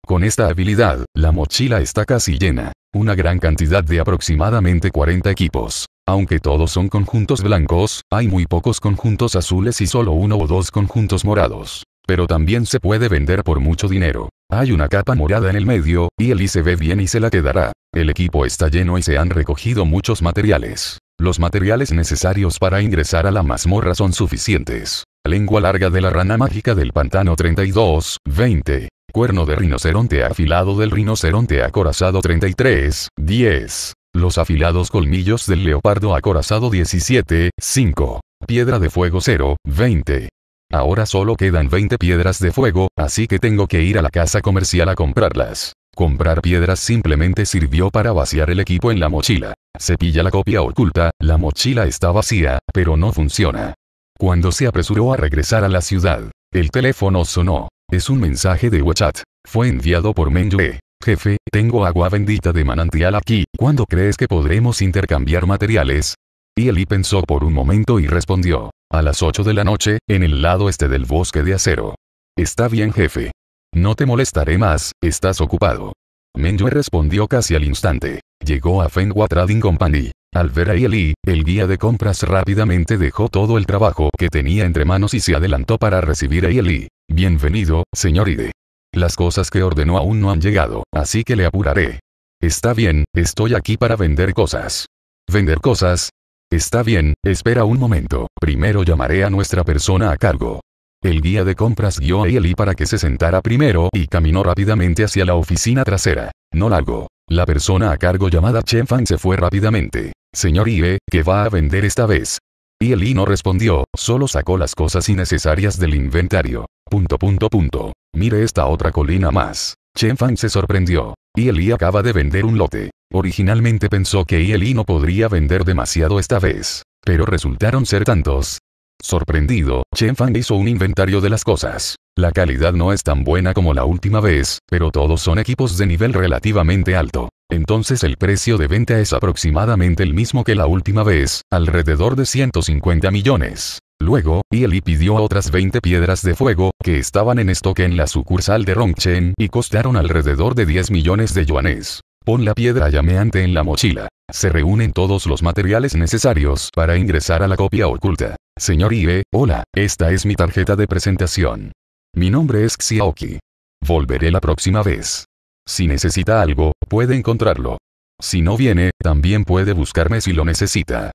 Con esta habilidad, la mochila está casi llena. Una gran cantidad de aproximadamente 40 equipos. Aunque todos son conjuntos blancos, hay muy pocos conjuntos azules y solo uno o dos conjuntos morados. Pero también se puede vender por mucho dinero. Hay una capa morada en el medio, y el se ve bien y se la quedará. El equipo está lleno y se han recogido muchos materiales. Los materiales necesarios para ingresar a la mazmorra son suficientes. Lengua larga de la rana mágica del pantano 32, 20. Cuerno de rinoceronte afilado del rinoceronte acorazado 33, 10. Los afilados colmillos del leopardo acorazado 17, 5. Piedra de fuego 0, 20. Ahora solo quedan 20 piedras de fuego, así que tengo que ir a la casa comercial a comprarlas. Comprar piedras simplemente sirvió para vaciar el equipo en la mochila. cepilla la copia oculta, la mochila está vacía, pero no funciona. Cuando se apresuró a regresar a la ciudad, el teléfono sonó. Es un mensaje de WhatsApp. Fue enviado por Menyue. Jefe, tengo agua bendita de manantial aquí. ¿Cuándo crees que podremos intercambiar materiales? Y Eli pensó por un momento y respondió. A las 8 de la noche, en el lado este del bosque de acero. Está bien, jefe. No te molestaré más, estás ocupado. Menyue respondió casi al instante. Llegó a Feng Trading Company. Al ver a Eli, el guía de compras rápidamente dejó todo el trabajo que tenía entre manos y se adelantó para recibir a Eli. Bienvenido, señor Ide. Las cosas que ordenó aún no han llegado, así que le apuraré. Está bien, estoy aquí para vender cosas. ¿Vender cosas? Está bien, espera un momento, primero llamaré a nuestra persona a cargo. El guía de compras guió a Eli para que se sentara primero y caminó rápidamente hacia la oficina trasera. No largo. La persona a cargo llamada Chen Fan se fue rápidamente. Señor I.E., ¿qué va a vender esta vez? Y Li no respondió, solo sacó las cosas innecesarias del inventario. Punto punto punto. Mire esta otra colina más. Chen Fan se sorprendió. Y Li acaba de vender un lote. Originalmente pensó que I.E. no podría vender demasiado esta vez. Pero resultaron ser tantos, Sorprendido, Chen Fan hizo un inventario de las cosas. La calidad no es tan buena como la última vez, pero todos son equipos de nivel relativamente alto. Entonces el precio de venta es aproximadamente el mismo que la última vez, alrededor de 150 millones. Luego, Ieli pidió otras 20 piedras de fuego, que estaban en stock en la sucursal de Rongchen y costaron alrededor de 10 millones de yuanes. Pon la piedra llameante en la mochila. Se reúnen todos los materiales necesarios para ingresar a la copia oculta. Señor IE, hola, esta es mi tarjeta de presentación. Mi nombre es Xiaoki. Volveré la próxima vez. Si necesita algo, puede encontrarlo. Si no viene, también puede buscarme si lo necesita.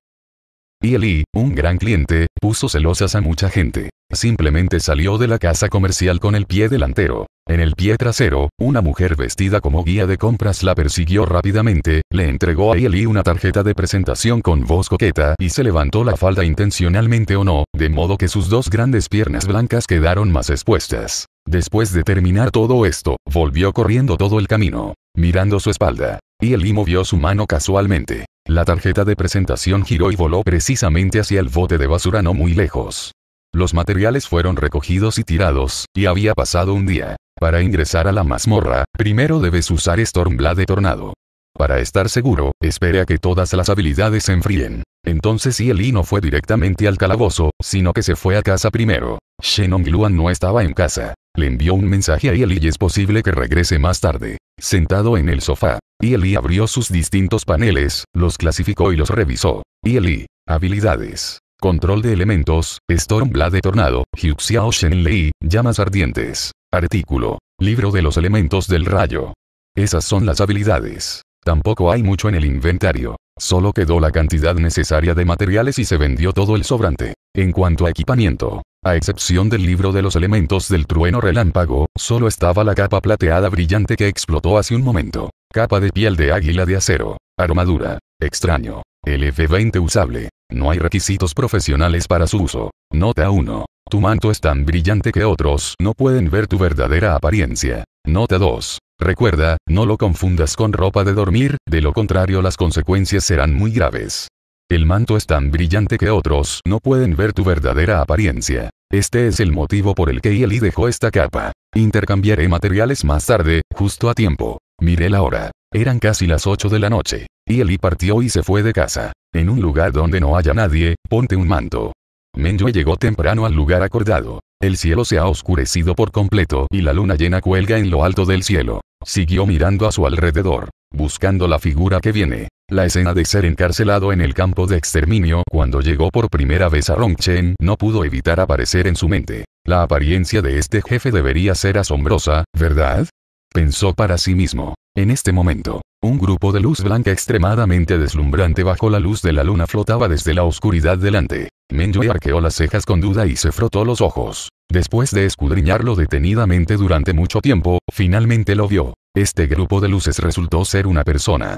Y Eli, un gran cliente, puso celosas a mucha gente. Simplemente salió de la casa comercial con el pie delantero. En el pie trasero, una mujer vestida como guía de compras la persiguió rápidamente, le entregó a Eli una tarjeta de presentación con voz coqueta y se levantó la falda intencionalmente o no, de modo que sus dos grandes piernas blancas quedaron más expuestas. Después de terminar todo esto, volvió corriendo todo el camino, mirando su espalda. Y Eli movió su mano casualmente. La tarjeta de presentación giró y voló precisamente hacia el bote de basura no muy lejos. Los materiales fueron recogidos y tirados, y había pasado un día. Para ingresar a la mazmorra, primero debes usar Stormblade de Tornado. Para estar seguro, espere a que todas las habilidades se enfríen. Entonces E.L.I. no fue directamente al calabozo, sino que se fue a casa primero. Shenong Luan no estaba en casa. Le envió un mensaje a Yeli y es posible que regrese más tarde. Sentado en el sofá, E.L.I. abrió sus distintos paneles, los clasificó y los revisó. E.L.I. habilidades. Control de elementos, Stormblade Tornado, Hyuxia Shenlei, Llamas Ardientes. Artículo. Libro de los elementos del rayo. Esas son las habilidades. Tampoco hay mucho en el inventario. Solo quedó la cantidad necesaria de materiales y se vendió todo el sobrante. En cuanto a equipamiento, a excepción del libro de los elementos del trueno relámpago, solo estaba la capa plateada brillante que explotó hace un momento. Capa de piel de águila de acero. Armadura. Extraño. El F-20 usable. No hay requisitos profesionales para su uso. Nota 1. Tu manto es tan brillante que otros no pueden ver tu verdadera apariencia. Nota 2. Recuerda, no lo confundas con ropa de dormir, de lo contrario las consecuencias serán muy graves. El manto es tan brillante que otros no pueden ver tu verdadera apariencia. Este es el motivo por el que Eli dejó esta capa. Intercambiaré materiales más tarde, justo a tiempo. Miré la hora. Eran casi las 8 de la noche. Y Eli partió y se fue de casa. En un lugar donde no haya nadie, ponte un manto. Menyo llegó temprano al lugar acordado. El cielo se ha oscurecido por completo y la luna llena cuelga en lo alto del cielo. Siguió mirando a su alrededor, buscando la figura que viene. La escena de ser encarcelado en el campo de exterminio cuando llegó por primera vez a Rongchen no pudo evitar aparecer en su mente. La apariencia de este jefe debería ser asombrosa, ¿verdad? Pensó para sí mismo. En este momento, un grupo de luz blanca extremadamente deslumbrante bajo la luz de la luna flotaba desde la oscuridad delante. Menjue arqueó las cejas con duda y se frotó los ojos. Después de escudriñarlo detenidamente durante mucho tiempo, finalmente lo vio. Este grupo de luces resultó ser una persona.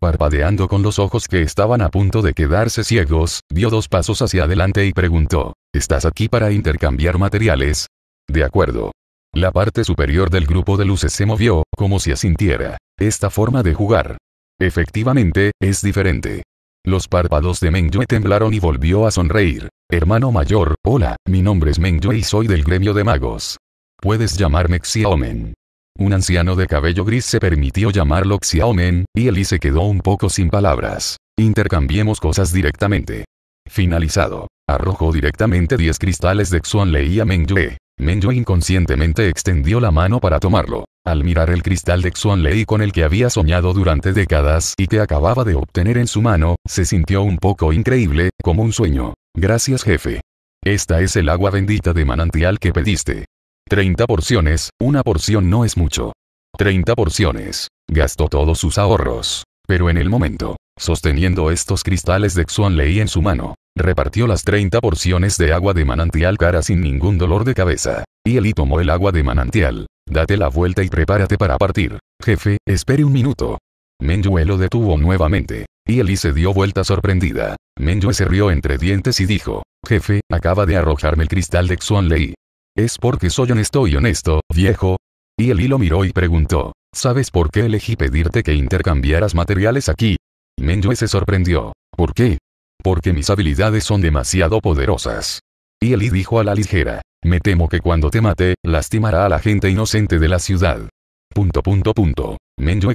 Parpadeando con los ojos que estaban a punto de quedarse ciegos, dio dos pasos hacia adelante y preguntó, ¿Estás aquí para intercambiar materiales? De acuerdo, la parte superior del grupo de luces se movió, como si asintiera. Esta forma de jugar. Efectivamente, es diferente. Los párpados de Yue temblaron y volvió a sonreír. Hermano mayor, hola, mi nombre es Yue y soy del gremio de magos. Puedes llamarme Xiaomen. Un anciano de cabello gris se permitió llamarlo Xiaomen, y Eli se quedó un poco sin palabras. Intercambiemos cosas directamente. Finalizado. Arrojó directamente 10 cristales de Xuan Lei a Yue. Menyo inconscientemente extendió la mano para tomarlo. Al mirar el cristal de Xuan Lei con el que había soñado durante décadas y que acababa de obtener en su mano, se sintió un poco increíble, como un sueño. Gracias jefe. Esta es el agua bendita de manantial que pediste. 30 porciones, una porción no es mucho. 30 porciones. Gastó todos sus ahorros. Pero en el momento, sosteniendo estos cristales de Xuan Lei en su mano, Repartió las 30 porciones de agua de manantial cara sin ningún dolor de cabeza. Y Eli tomó el agua de manantial. Date la vuelta y prepárate para partir. Jefe, espere un minuto. Menyue lo detuvo nuevamente. Y Eli se dio vuelta sorprendida. Menyue se rió entre dientes y dijo, Jefe, acaba de arrojarme el cristal de Xuan Lei. Es porque soy honesto y honesto, viejo. Y Eli lo miró y preguntó, ¿sabes por qué elegí pedirte que intercambiaras materiales aquí? Menyue se sorprendió. ¿Por qué? Porque mis habilidades son demasiado poderosas. Y Eli dijo a la ligera. Me temo que cuando te mate, lastimará a la gente inocente de la ciudad. Punto punto punto.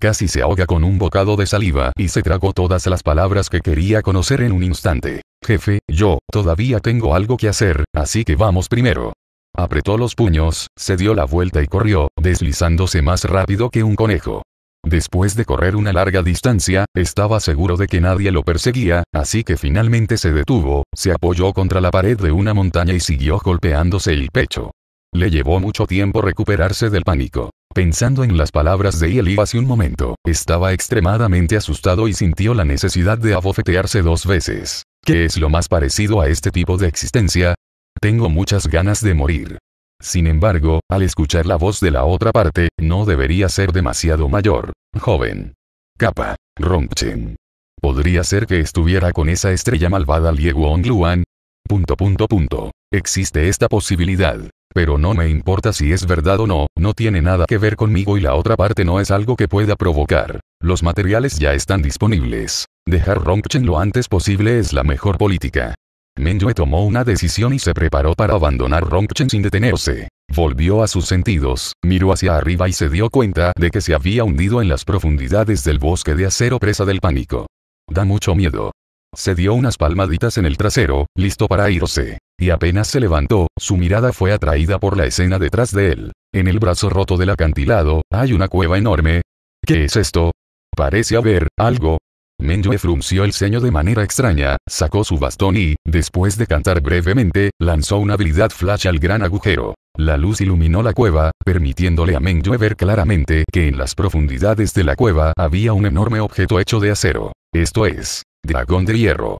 casi se ahoga con un bocado de saliva y se tragó todas las palabras que quería conocer en un instante. Jefe, yo, todavía tengo algo que hacer, así que vamos primero. Apretó los puños, se dio la vuelta y corrió, deslizándose más rápido que un conejo. Después de correr una larga distancia, estaba seguro de que nadie lo perseguía, así que finalmente se detuvo, se apoyó contra la pared de una montaña y siguió golpeándose el pecho. Le llevó mucho tiempo recuperarse del pánico. Pensando en las palabras de Eli hace un momento, estaba extremadamente asustado y sintió la necesidad de abofetearse dos veces. ¿Qué es lo más parecido a este tipo de existencia? Tengo muchas ganas de morir. Sin embargo, al escuchar la voz de la otra parte, no debería ser demasiado mayor. Joven. Capa. Rongchen. Podría ser que estuviera con esa estrella malvada Liegwon Luan. Punto punto punto. Existe esta posibilidad. Pero no me importa si es verdad o no, no tiene nada que ver conmigo y la otra parte no es algo que pueda provocar. Los materiales ya están disponibles. Dejar Rongchen lo antes posible es la mejor política. Menyue tomó una decisión y se preparó para abandonar Rongchen sin detenerse. Volvió a sus sentidos, miró hacia arriba y se dio cuenta de que se había hundido en las profundidades del bosque de acero presa del pánico. Da mucho miedo. Se dio unas palmaditas en el trasero, listo para irse. Y apenas se levantó, su mirada fue atraída por la escena detrás de él. En el brazo roto del acantilado, hay una cueva enorme. ¿Qué es esto? Parece haber, algo, Menjue frunció el ceño de manera extraña, sacó su bastón y, después de cantar brevemente, lanzó una habilidad flash al gran agujero. La luz iluminó la cueva, permitiéndole a Menjue ver claramente que en las profundidades de la cueva había un enorme objeto hecho de acero. Esto es, dragón de hierro.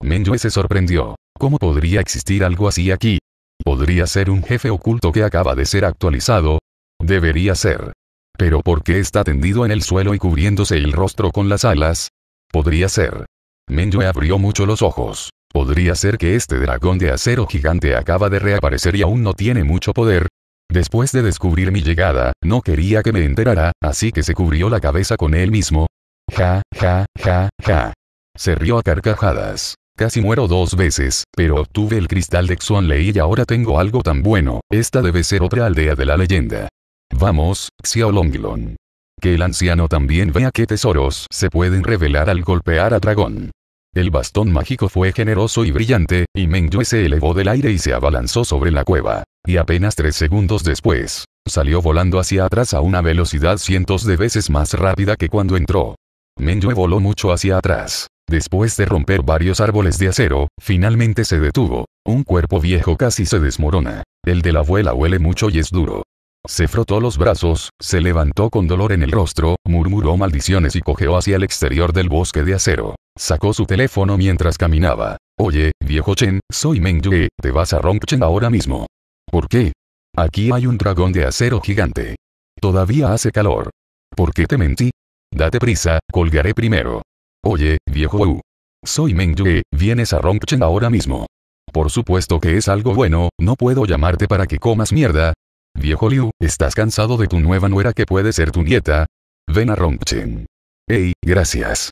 Menjue se sorprendió. ¿Cómo podría existir algo así aquí? ¿Podría ser un jefe oculto que acaba de ser actualizado? Debería ser. ¿Pero por qué está tendido en el suelo y cubriéndose el rostro con las alas? Podría ser. Menyue abrió mucho los ojos. Podría ser que este dragón de acero gigante acaba de reaparecer y aún no tiene mucho poder. Después de descubrir mi llegada, no quería que me enterara, así que se cubrió la cabeza con él mismo. Ja, ja, ja, ja. Se rió a carcajadas. Casi muero dos veces, pero obtuve el cristal de Xuanlei y ahora tengo algo tan bueno, esta debe ser otra aldea de la leyenda. Vamos, Xiaolonglon. Que el anciano también vea qué tesoros se pueden revelar al golpear a dragón. El bastón mágico fue generoso y brillante, y Yue se elevó del aire y se abalanzó sobre la cueva. Y apenas tres segundos después, salió volando hacia atrás a una velocidad cientos de veces más rápida que cuando entró. Mengyue voló mucho hacia atrás. Después de romper varios árboles de acero, finalmente se detuvo. Un cuerpo viejo casi se desmorona. El de la abuela huele mucho y es duro. Se frotó los brazos, se levantó con dolor en el rostro, murmuró maldiciones y cogió hacia el exterior del bosque de acero. Sacó su teléfono mientras caminaba. Oye, viejo Chen, soy Meng Yue, te vas a Rongchen ahora mismo. ¿Por qué? Aquí hay un dragón de acero gigante. Todavía hace calor. ¿Por qué te mentí? Date prisa, colgaré primero. Oye, viejo Wu. Soy Meng Yue, vienes a Rongchen ahora mismo. Por supuesto que es algo bueno, no puedo llamarte para que comas mierda, Viejo Liu, ¿estás cansado de tu nueva nuera que puede ser tu nieta? Ven a Rongchen. Hey, gracias.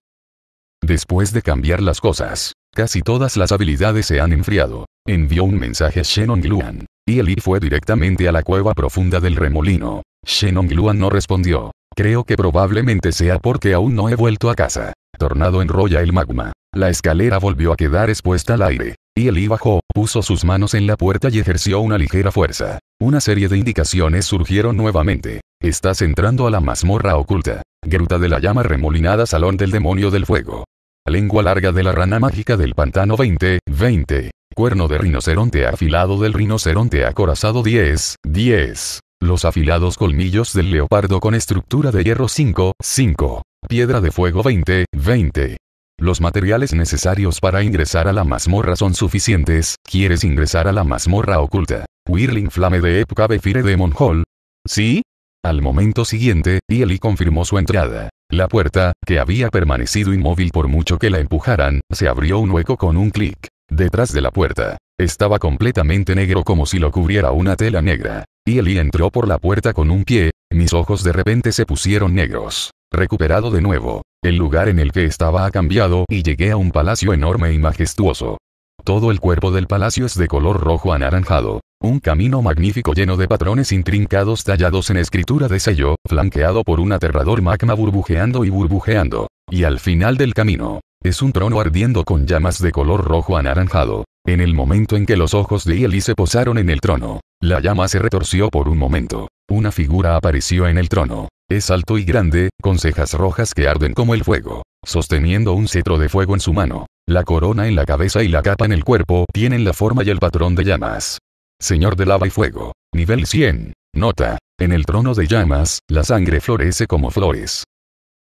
Después de cambiar las cosas, casi todas las habilidades se han enfriado. Envió un mensaje a Shenong Luan. Y I fue directamente a la cueva profunda del remolino. Shenong Luan no respondió. Creo que probablemente sea porque aún no he vuelto a casa. Tornado enrolla el magma. La escalera volvió a quedar expuesta al aire. Y el bajó, puso sus manos en la puerta y ejerció una ligera fuerza. Una serie de indicaciones surgieron nuevamente. Estás entrando a la mazmorra oculta. Gruta de la llama remolinada Salón del demonio del fuego. Lengua larga de la rana mágica del pantano 20, 20. Cuerno de rinoceronte afilado del rinoceronte acorazado 10, 10. Los afilados colmillos del leopardo con estructura de hierro 5, 5. Piedra de fuego 20, 20. Los materiales necesarios para ingresar a la mazmorra son suficientes, ¿quieres ingresar a la mazmorra oculta? Whirling Flame de Epka fire de Hall? ¿Sí? Al momento siguiente, Eli confirmó su entrada. La puerta, que había permanecido inmóvil por mucho que la empujaran, se abrió un hueco con un clic. Detrás de la puerta, estaba completamente negro como si lo cubriera una tela negra. Eli entró por la puerta con un pie, mis ojos de repente se pusieron negros. Recuperado de nuevo, el lugar en el que estaba ha cambiado y llegué a un palacio enorme y majestuoso. Todo el cuerpo del palacio es de color rojo anaranjado. Un camino magnífico lleno de patrones intrincados tallados en escritura de sello, flanqueado por un aterrador magma burbujeando y burbujeando. Y al final del camino, es un trono ardiendo con llamas de color rojo anaranjado. En el momento en que los ojos de Eli se posaron en el trono, la llama se retorció por un momento, una figura apareció en el trono. Es alto y grande, con cejas rojas que arden como el fuego, sosteniendo un cetro de fuego en su mano. La corona en la cabeza y la capa en el cuerpo tienen la forma y el patrón de llamas. Señor de lava y fuego. Nivel 100. Nota. En el trono de llamas, la sangre florece como flores.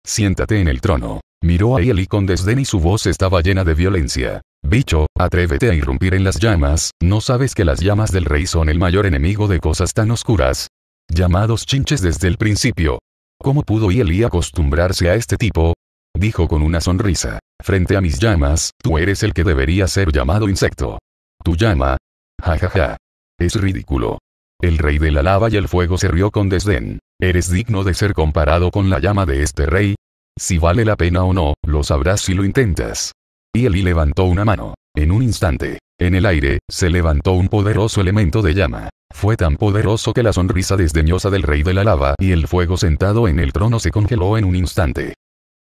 Siéntate en el trono. Miró a Eli con desdén y su voz estaba llena de violencia. Bicho, atrévete a irrumpir en las llamas, no sabes que las llamas del rey son el mayor enemigo de cosas tan oscuras, llamados chinches desde el principio. ¿Cómo pudo Yeli acostumbrarse a este tipo? Dijo con una sonrisa. Frente a mis llamas, tú eres el que debería ser llamado insecto. Tu llama. Ja ja, ja. Es ridículo. El rey de la lava y el fuego se rió con desdén. ¿Eres digno de ser comparado con la llama de este rey? Si vale la pena o no, lo sabrás si lo intentas. Y levantó una mano. En un instante, en el aire, se levantó un poderoso elemento de llama. Fue tan poderoso que la sonrisa desdeñosa del rey de la lava y el fuego sentado en el trono se congeló en un instante.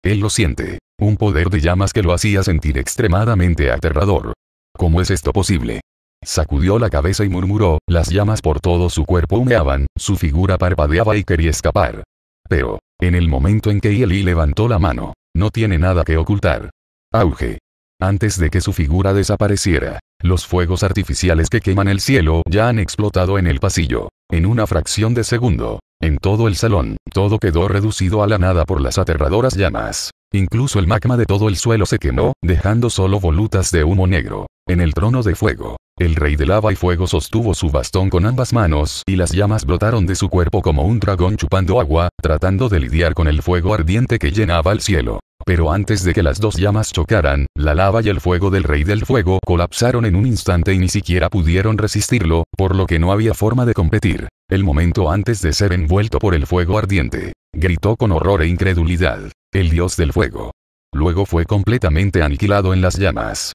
Él lo siente. Un poder de llamas que lo hacía sentir extremadamente aterrador. ¿Cómo es esto posible? Sacudió la cabeza y murmuró, las llamas por todo su cuerpo humeaban, su figura parpadeaba y quería escapar. Pero, en el momento en que Yeli levantó la mano, no tiene nada que ocultar. Auge. Antes de que su figura desapareciera, los fuegos artificiales que queman el cielo ya han explotado en el pasillo. En una fracción de segundo, en todo el salón, todo quedó reducido a la nada por las aterradoras llamas. Incluso el magma de todo el suelo se quemó, dejando solo volutas de humo negro. En el trono de fuego, el rey de lava y fuego sostuvo su bastón con ambas manos y las llamas brotaron de su cuerpo como un dragón chupando agua, tratando de lidiar con el fuego ardiente que llenaba el cielo. Pero antes de que las dos llamas chocaran, la lava y el fuego del rey del fuego colapsaron en un instante y ni siquiera pudieron resistirlo, por lo que no había forma de competir. El momento antes de ser envuelto por el fuego ardiente, gritó con horror e incredulidad, el dios del fuego. Luego fue completamente aniquilado en las llamas.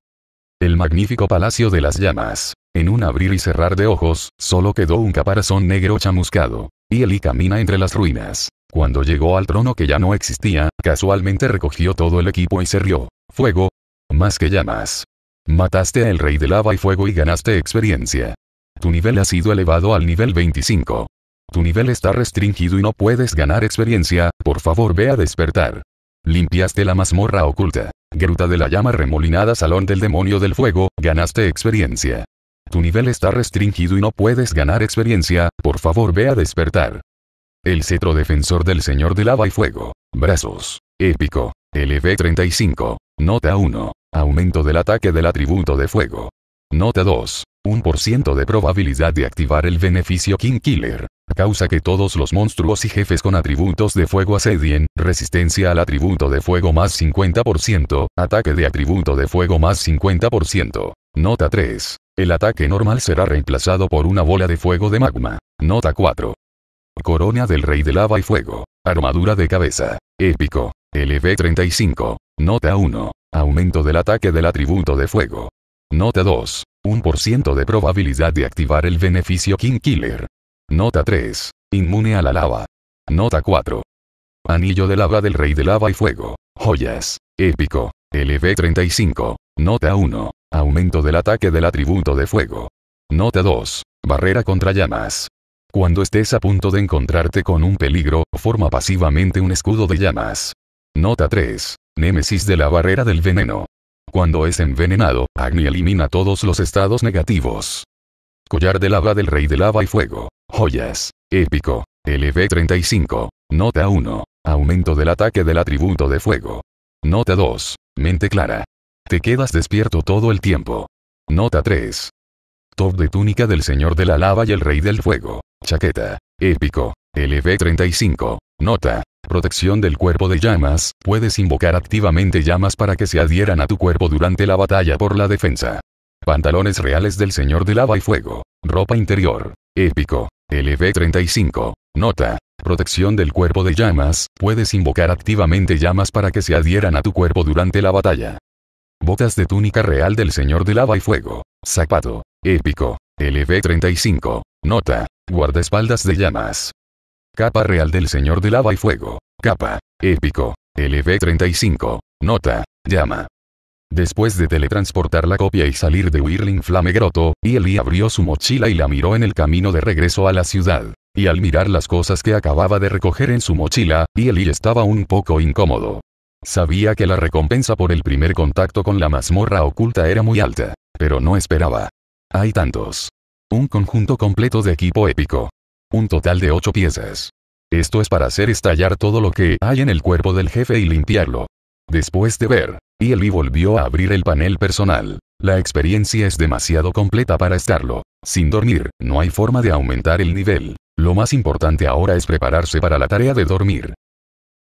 El magnífico palacio de las llamas. En un abrir y cerrar de ojos, solo quedó un caparazón negro chamuscado. Y Eli camina entre las ruinas. Cuando llegó al trono que ya no existía, casualmente recogió todo el equipo y se rió. Fuego. Más que llamas. Mataste al rey de lava y fuego y ganaste experiencia. Tu nivel ha sido elevado al nivel 25. Tu nivel está restringido y no puedes ganar experiencia, por favor ve a despertar. Limpiaste la mazmorra oculta. Gruta de la llama remolinada Salón del demonio del fuego, ganaste experiencia. Tu nivel está restringido y no puedes ganar experiencia, por favor ve a despertar. El cetro defensor del Señor de Lava y Fuego. Brazos. Épico. LV35. Nota 1. Aumento del ataque del atributo de fuego. Nota 2. 1% de probabilidad de activar el beneficio King Killer. Causa que todos los monstruos y jefes con atributos de fuego asedien, resistencia al atributo de fuego más 50%, ataque de atributo de fuego más 50%. Nota 3. El ataque normal será reemplazado por una bola de fuego de magma. Nota 4. Corona del Rey de Lava y Fuego. Armadura de cabeza. Épico. LV35. Nota 1. Aumento del ataque del atributo de fuego. Nota 2. 1% de probabilidad de activar el beneficio King Killer. Nota 3. Inmune a la lava. Nota 4. Anillo de lava del Rey de Lava y Fuego. Joyas. Épico. LV35. Nota 1. Aumento del ataque del atributo de fuego. Nota 2. Barrera contra llamas. Cuando estés a punto de encontrarte con un peligro, forma pasivamente un escudo de llamas. Nota 3. Némesis de la barrera del veneno. Cuando es envenenado, Agni elimina todos los estados negativos. Collar de lava del rey de lava y fuego. Joyas. Épico. LV35. Nota 1. Aumento del ataque del atributo de fuego. Nota 2. Mente clara. Te quedas despierto todo el tiempo. Nota 3. Top de túnica del señor de la lava y el rey del fuego. Chaqueta. Épico. LV35. Nota. Protección del cuerpo de llamas. Puedes invocar activamente llamas para que se adhieran a tu cuerpo durante la batalla por la defensa. Pantalones reales del Señor de Lava y Fuego. Ropa interior. Épico. LV35. Nota. Protección del cuerpo de llamas. Puedes invocar activamente llamas para que se adhieran a tu cuerpo durante la batalla. Botas de túnica real del Señor de Lava y Fuego. Zapato. Épico lv 35 Nota. Guardaespaldas de llamas. Capa real del Señor de Lava y Fuego. Capa. Épico. lv 35 Nota. Llama. Después de teletransportar la copia y salir de Whirling Flame Grotto, abrió su mochila y la miró en el camino de regreso a la ciudad. Y al mirar las cosas que acababa de recoger en su mochila, Ieli estaba un poco incómodo. Sabía que la recompensa por el primer contacto con la mazmorra oculta era muy alta, pero no esperaba hay tantos. Un conjunto completo de equipo épico. Un total de ocho piezas. Esto es para hacer estallar todo lo que hay en el cuerpo del jefe y limpiarlo. Después de ver, Yeli volvió a abrir el panel personal. La experiencia es demasiado completa para estarlo. Sin dormir, no hay forma de aumentar el nivel. Lo más importante ahora es prepararse para la tarea de dormir.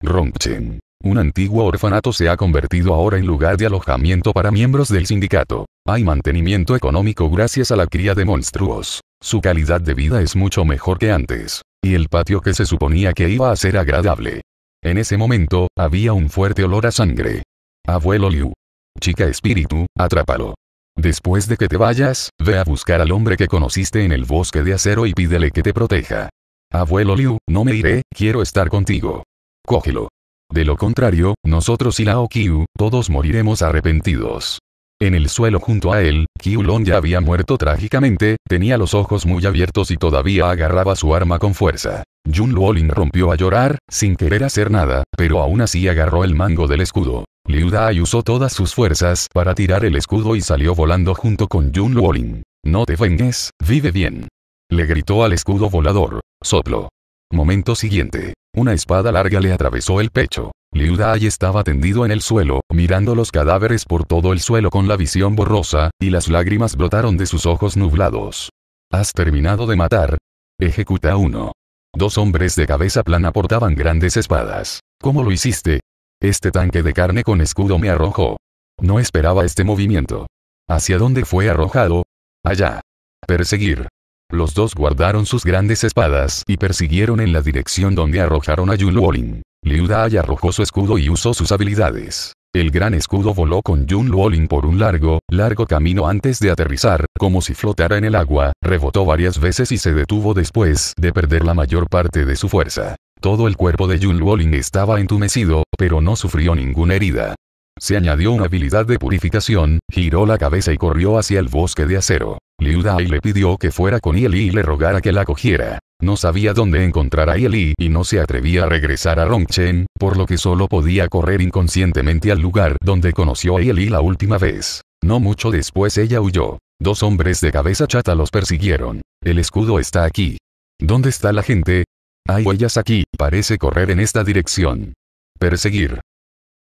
RONCHEN un antiguo orfanato se ha convertido ahora en lugar de alojamiento para miembros del sindicato. Hay mantenimiento económico gracias a la cría de monstruos. Su calidad de vida es mucho mejor que antes. Y el patio que se suponía que iba a ser agradable. En ese momento, había un fuerte olor a sangre. Abuelo Liu. Chica espíritu, atrápalo. Después de que te vayas, ve a buscar al hombre que conociste en el bosque de acero y pídele que te proteja. Abuelo Liu, no me iré, quiero estar contigo. Cógelo de lo contrario, nosotros y Lao Kyu, todos moriremos arrepentidos. En el suelo junto a él, Long ya había muerto trágicamente, tenía los ojos muy abiertos y todavía agarraba su arma con fuerza. Jun Luolin rompió a llorar, sin querer hacer nada, pero aún así agarró el mango del escudo. Liu Dai usó todas sus fuerzas para tirar el escudo y salió volando junto con Jun Luolin. No te vengues, vive bien. Le gritó al escudo volador. Soplo. Momento siguiente. Una espada larga le atravesó el pecho. Liu estaba tendido en el suelo, mirando los cadáveres por todo el suelo con la visión borrosa, y las lágrimas brotaron de sus ojos nublados. ¿Has terminado de matar? Ejecuta uno. Dos hombres de cabeza plana portaban grandes espadas. ¿Cómo lo hiciste? Este tanque de carne con escudo me arrojó. No esperaba este movimiento. ¿Hacia dónde fue arrojado? Allá. Perseguir los dos guardaron sus grandes espadas y persiguieron en la dirección donde arrojaron a Yun Luolin. Liu arrojó su escudo y usó sus habilidades. El gran escudo voló con Yun Luolin por un largo, largo camino antes de aterrizar, como si flotara en el agua, rebotó varias veces y se detuvo después de perder la mayor parte de su fuerza. Todo el cuerpo de Yun Luolin estaba entumecido, pero no sufrió ninguna herida. Se añadió una habilidad de purificación, giró la cabeza y corrió hacia el bosque de acero. Liu Dai le pidió que fuera con Yeli y le rogara que la cogiera. No sabía dónde encontrar a Yeli y no se atrevía a regresar a Rongchen, por lo que solo podía correr inconscientemente al lugar donde conoció a Yeli la última vez. No mucho después ella huyó. Dos hombres de cabeza chata los persiguieron. El escudo está aquí. ¿Dónde está la gente? Hay huellas aquí, parece correr en esta dirección. Perseguir.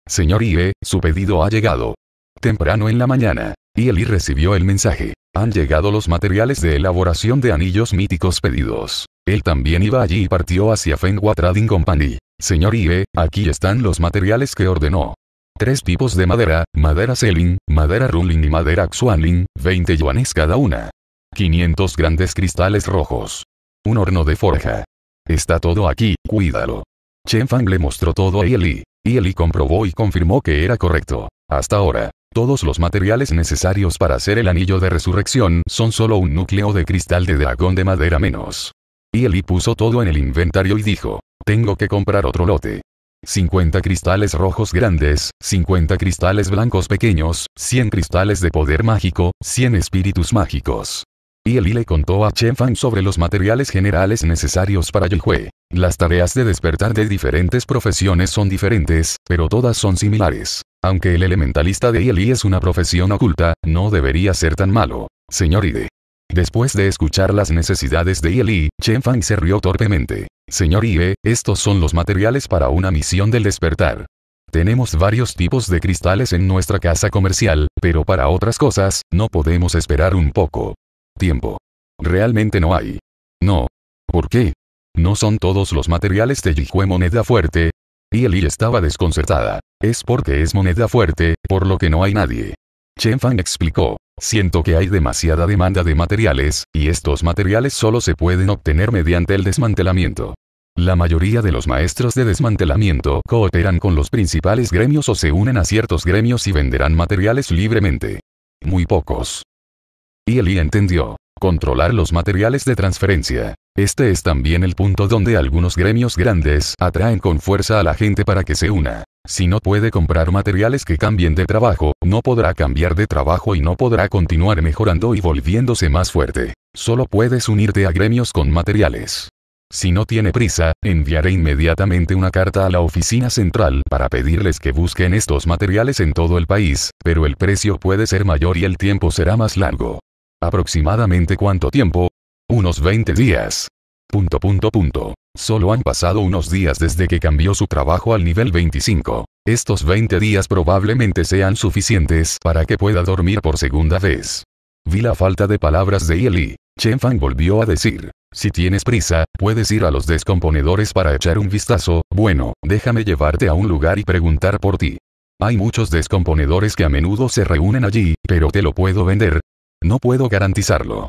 Señor IE, su pedido ha llegado. Temprano en la mañana, Eli e recibió el mensaje. Han llegado los materiales de elaboración de anillos míticos pedidos. Él también iba allí y partió hacia Feng Trading Company. Señor IE, aquí están los materiales que ordenó. Tres tipos de madera, madera selin, madera ruling y madera xuanlin, 20 yuanes cada una. 500 grandes cristales rojos. Un horno de forja. Está todo aquí, cuídalo. Chen Fang le mostró todo a Eli. E y Eli comprobó y confirmó que era correcto. Hasta ahora, todos los materiales necesarios para hacer el anillo de resurrección son solo un núcleo de cristal de dragón de madera menos. Y Eli puso todo en el inventario y dijo, tengo que comprar otro lote. 50 cristales rojos grandes, 50 cristales blancos pequeños, 100 cristales de poder mágico, 100 espíritus mágicos y le contó a Chen Fang sobre los materiales generales necesarios para Yijue. Las tareas de despertar de diferentes profesiones son diferentes, pero todas son similares. Aunque el elementalista de Eli es una profesión oculta, no debería ser tan malo. Señor Ide. Después de escuchar las necesidades de Eli, Chen Fan se rió torpemente. Señor Ide, estos son los materiales para una misión del despertar. Tenemos varios tipos de cristales en nuestra casa comercial, pero para otras cosas, no podemos esperar un poco. Tiempo. Realmente no hay. No. ¿Por qué? ¿No son todos los materiales de Yihue moneda fuerte? Y Eli estaba desconcertada. Es porque es moneda fuerte, por lo que no hay nadie. Chen Fan explicó. Siento que hay demasiada demanda de materiales, y estos materiales solo se pueden obtener mediante el desmantelamiento. La mayoría de los maestros de desmantelamiento cooperan con los principales gremios o se unen a ciertos gremios y venderán materiales libremente. Muy pocos. Y Eli entendió. Controlar los materiales de transferencia. Este es también el punto donde algunos gremios grandes atraen con fuerza a la gente para que se una. Si no puede comprar materiales que cambien de trabajo, no podrá cambiar de trabajo y no podrá continuar mejorando y volviéndose más fuerte. Solo puedes unirte a gremios con materiales. Si no tiene prisa, enviaré inmediatamente una carta a la oficina central para pedirles que busquen estos materiales en todo el país, pero el precio puede ser mayor y el tiempo será más largo. ¿Aproximadamente cuánto tiempo? Unos 20 días. Punto punto punto. Solo han pasado unos días desde que cambió su trabajo al nivel 25. Estos 20 días probablemente sean suficientes para que pueda dormir por segunda vez. Vi la falta de palabras de Yeli. Chen Fang volvió a decir, si tienes prisa, puedes ir a los descomponedores para echar un vistazo, bueno, déjame llevarte a un lugar y preguntar por ti. Hay muchos descomponedores que a menudo se reúnen allí, pero te lo puedo vender, no puedo garantizarlo.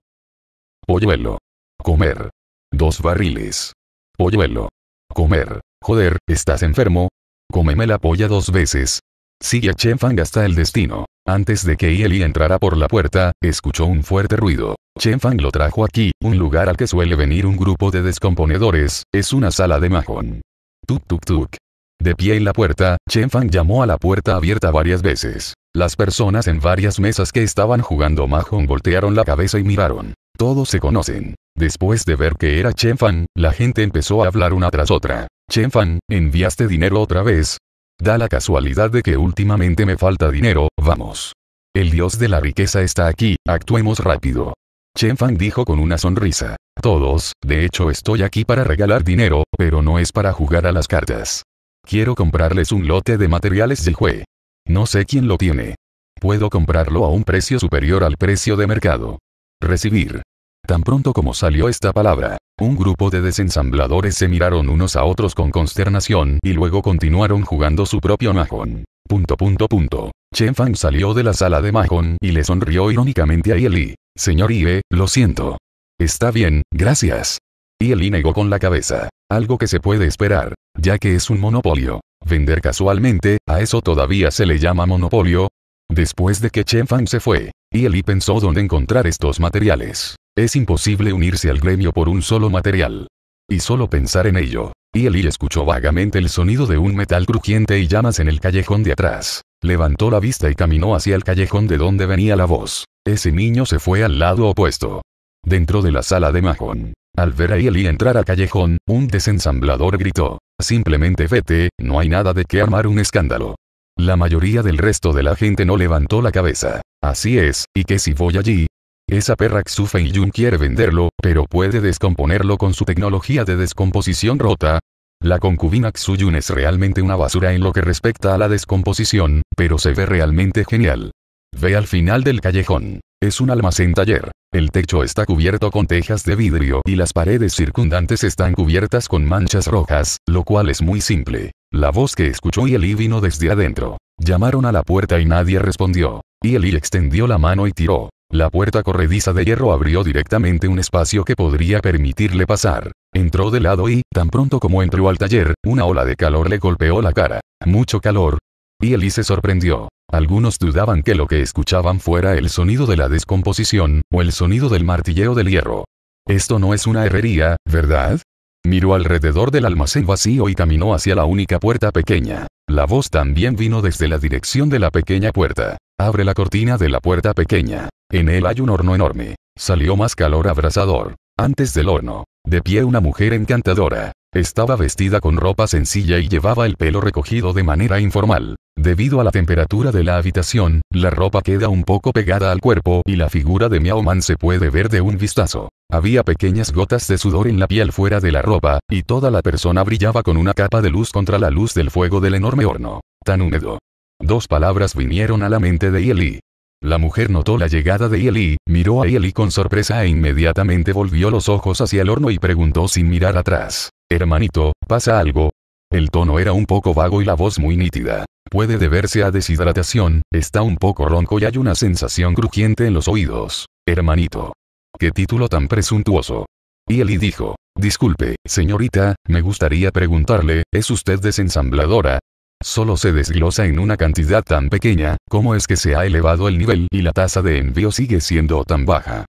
Polluelo. Comer. Dos barriles. Polluelo. Comer. Joder, ¿estás enfermo? Cómeme la polla dos veces. Sigue Chenfang hasta el destino. Antes de que Yeli entrara por la puerta, escuchó un fuerte ruido. Chenfang lo trajo aquí, un lugar al que suele venir un grupo de descomponedores, es una sala de majón. Tuk tuk tuk. De pie en la puerta, Chen Fang llamó a la puerta abierta varias veces. Las personas en varias mesas que estaban jugando Mahjong voltearon la cabeza y miraron. Todos se conocen. Después de ver que era Chen Fan, la gente empezó a hablar una tras otra. Chen Fan, ¿enviaste dinero otra vez? Da la casualidad de que últimamente me falta dinero, vamos. El dios de la riqueza está aquí, actuemos rápido. Chen Fan dijo con una sonrisa. Todos, de hecho estoy aquí para regalar dinero, pero no es para jugar a las cartas. Quiero comprarles un lote de materiales Yihue. No sé quién lo tiene. Puedo comprarlo a un precio superior al precio de mercado. Recibir. Tan pronto como salió esta palabra, un grupo de desensambladores se miraron unos a otros con consternación y luego continuaron jugando su propio mahjong. Punto punto punto. Chen Fang salió de la sala de mahjong y le sonrió irónicamente a Yeli. Señor Yi, lo siento. Está bien, gracias. Yeli negó con la cabeza. Algo que se puede esperar ya que es un monopolio. Vender casualmente, a eso todavía se le llama monopolio. Después de que Chen Fan se fue, y pensó dónde encontrar estos materiales. Es imposible unirse al gremio por un solo material. Y solo pensar en ello. Y escuchó vagamente el sonido de un metal crujiente y llamas en el callejón de atrás. Levantó la vista y caminó hacia el callejón de donde venía la voz. Ese niño se fue al lado opuesto. Dentro de la sala de Mahon. Al ver a Eli entrar a Callejón, un desensamblador gritó. Simplemente vete, no hay nada de qué armar un escándalo. La mayoría del resto de la gente no levantó la cabeza. Así es, y que si voy allí. Esa perra Fei Yun quiere venderlo, pero puede descomponerlo con su tecnología de descomposición rota, la concubina Xuyun es realmente una basura en lo que respecta a la descomposición, pero se ve realmente genial. Ve al final del callejón. Es un almacén-taller. El techo está cubierto con tejas de vidrio y las paredes circundantes están cubiertas con manchas rojas, lo cual es muy simple. La voz que escuchó Eli vino desde adentro. Llamaron a la puerta y nadie respondió. Y Eli extendió la mano y tiró. La puerta corrediza de hierro abrió directamente un espacio que podría permitirle pasar. Entró de lado y, tan pronto como entró al taller, una ola de calor le golpeó la cara. Mucho calor, y Eli se sorprendió. Algunos dudaban que lo que escuchaban fuera el sonido de la descomposición, o el sonido del martilleo del hierro. Esto no es una herrería, ¿verdad? Miró alrededor del almacén vacío y caminó hacia la única puerta pequeña. La voz también vino desde la dirección de la pequeña puerta. Abre la cortina de la puerta pequeña. En él hay un horno enorme. Salió más calor abrasador. Antes del horno. De pie una mujer encantadora. Estaba vestida con ropa sencilla y llevaba el pelo recogido de manera informal. Debido a la temperatura de la habitación, la ropa queda un poco pegada al cuerpo y la figura de Miao Man se puede ver de un vistazo. Había pequeñas gotas de sudor en la piel fuera de la ropa, y toda la persona brillaba con una capa de luz contra la luz del fuego del enorme horno. Tan húmedo. Dos palabras vinieron a la mente de Yeli. La mujer notó la llegada de Yeli, miró a Yeli con sorpresa e inmediatamente volvió los ojos hacia el horno y preguntó sin mirar atrás. Hermanito, ¿pasa algo? El tono era un poco vago y la voz muy nítida. Puede deberse a deshidratación, está un poco ronco y hay una sensación crujiente en los oídos. Hermanito. Qué título tan presuntuoso. Y Eli dijo, disculpe, señorita, me gustaría preguntarle, ¿es usted desensambladora? Solo se desglosa en una cantidad tan pequeña, ¿cómo es que se ha elevado el nivel y la tasa de envío sigue siendo tan baja?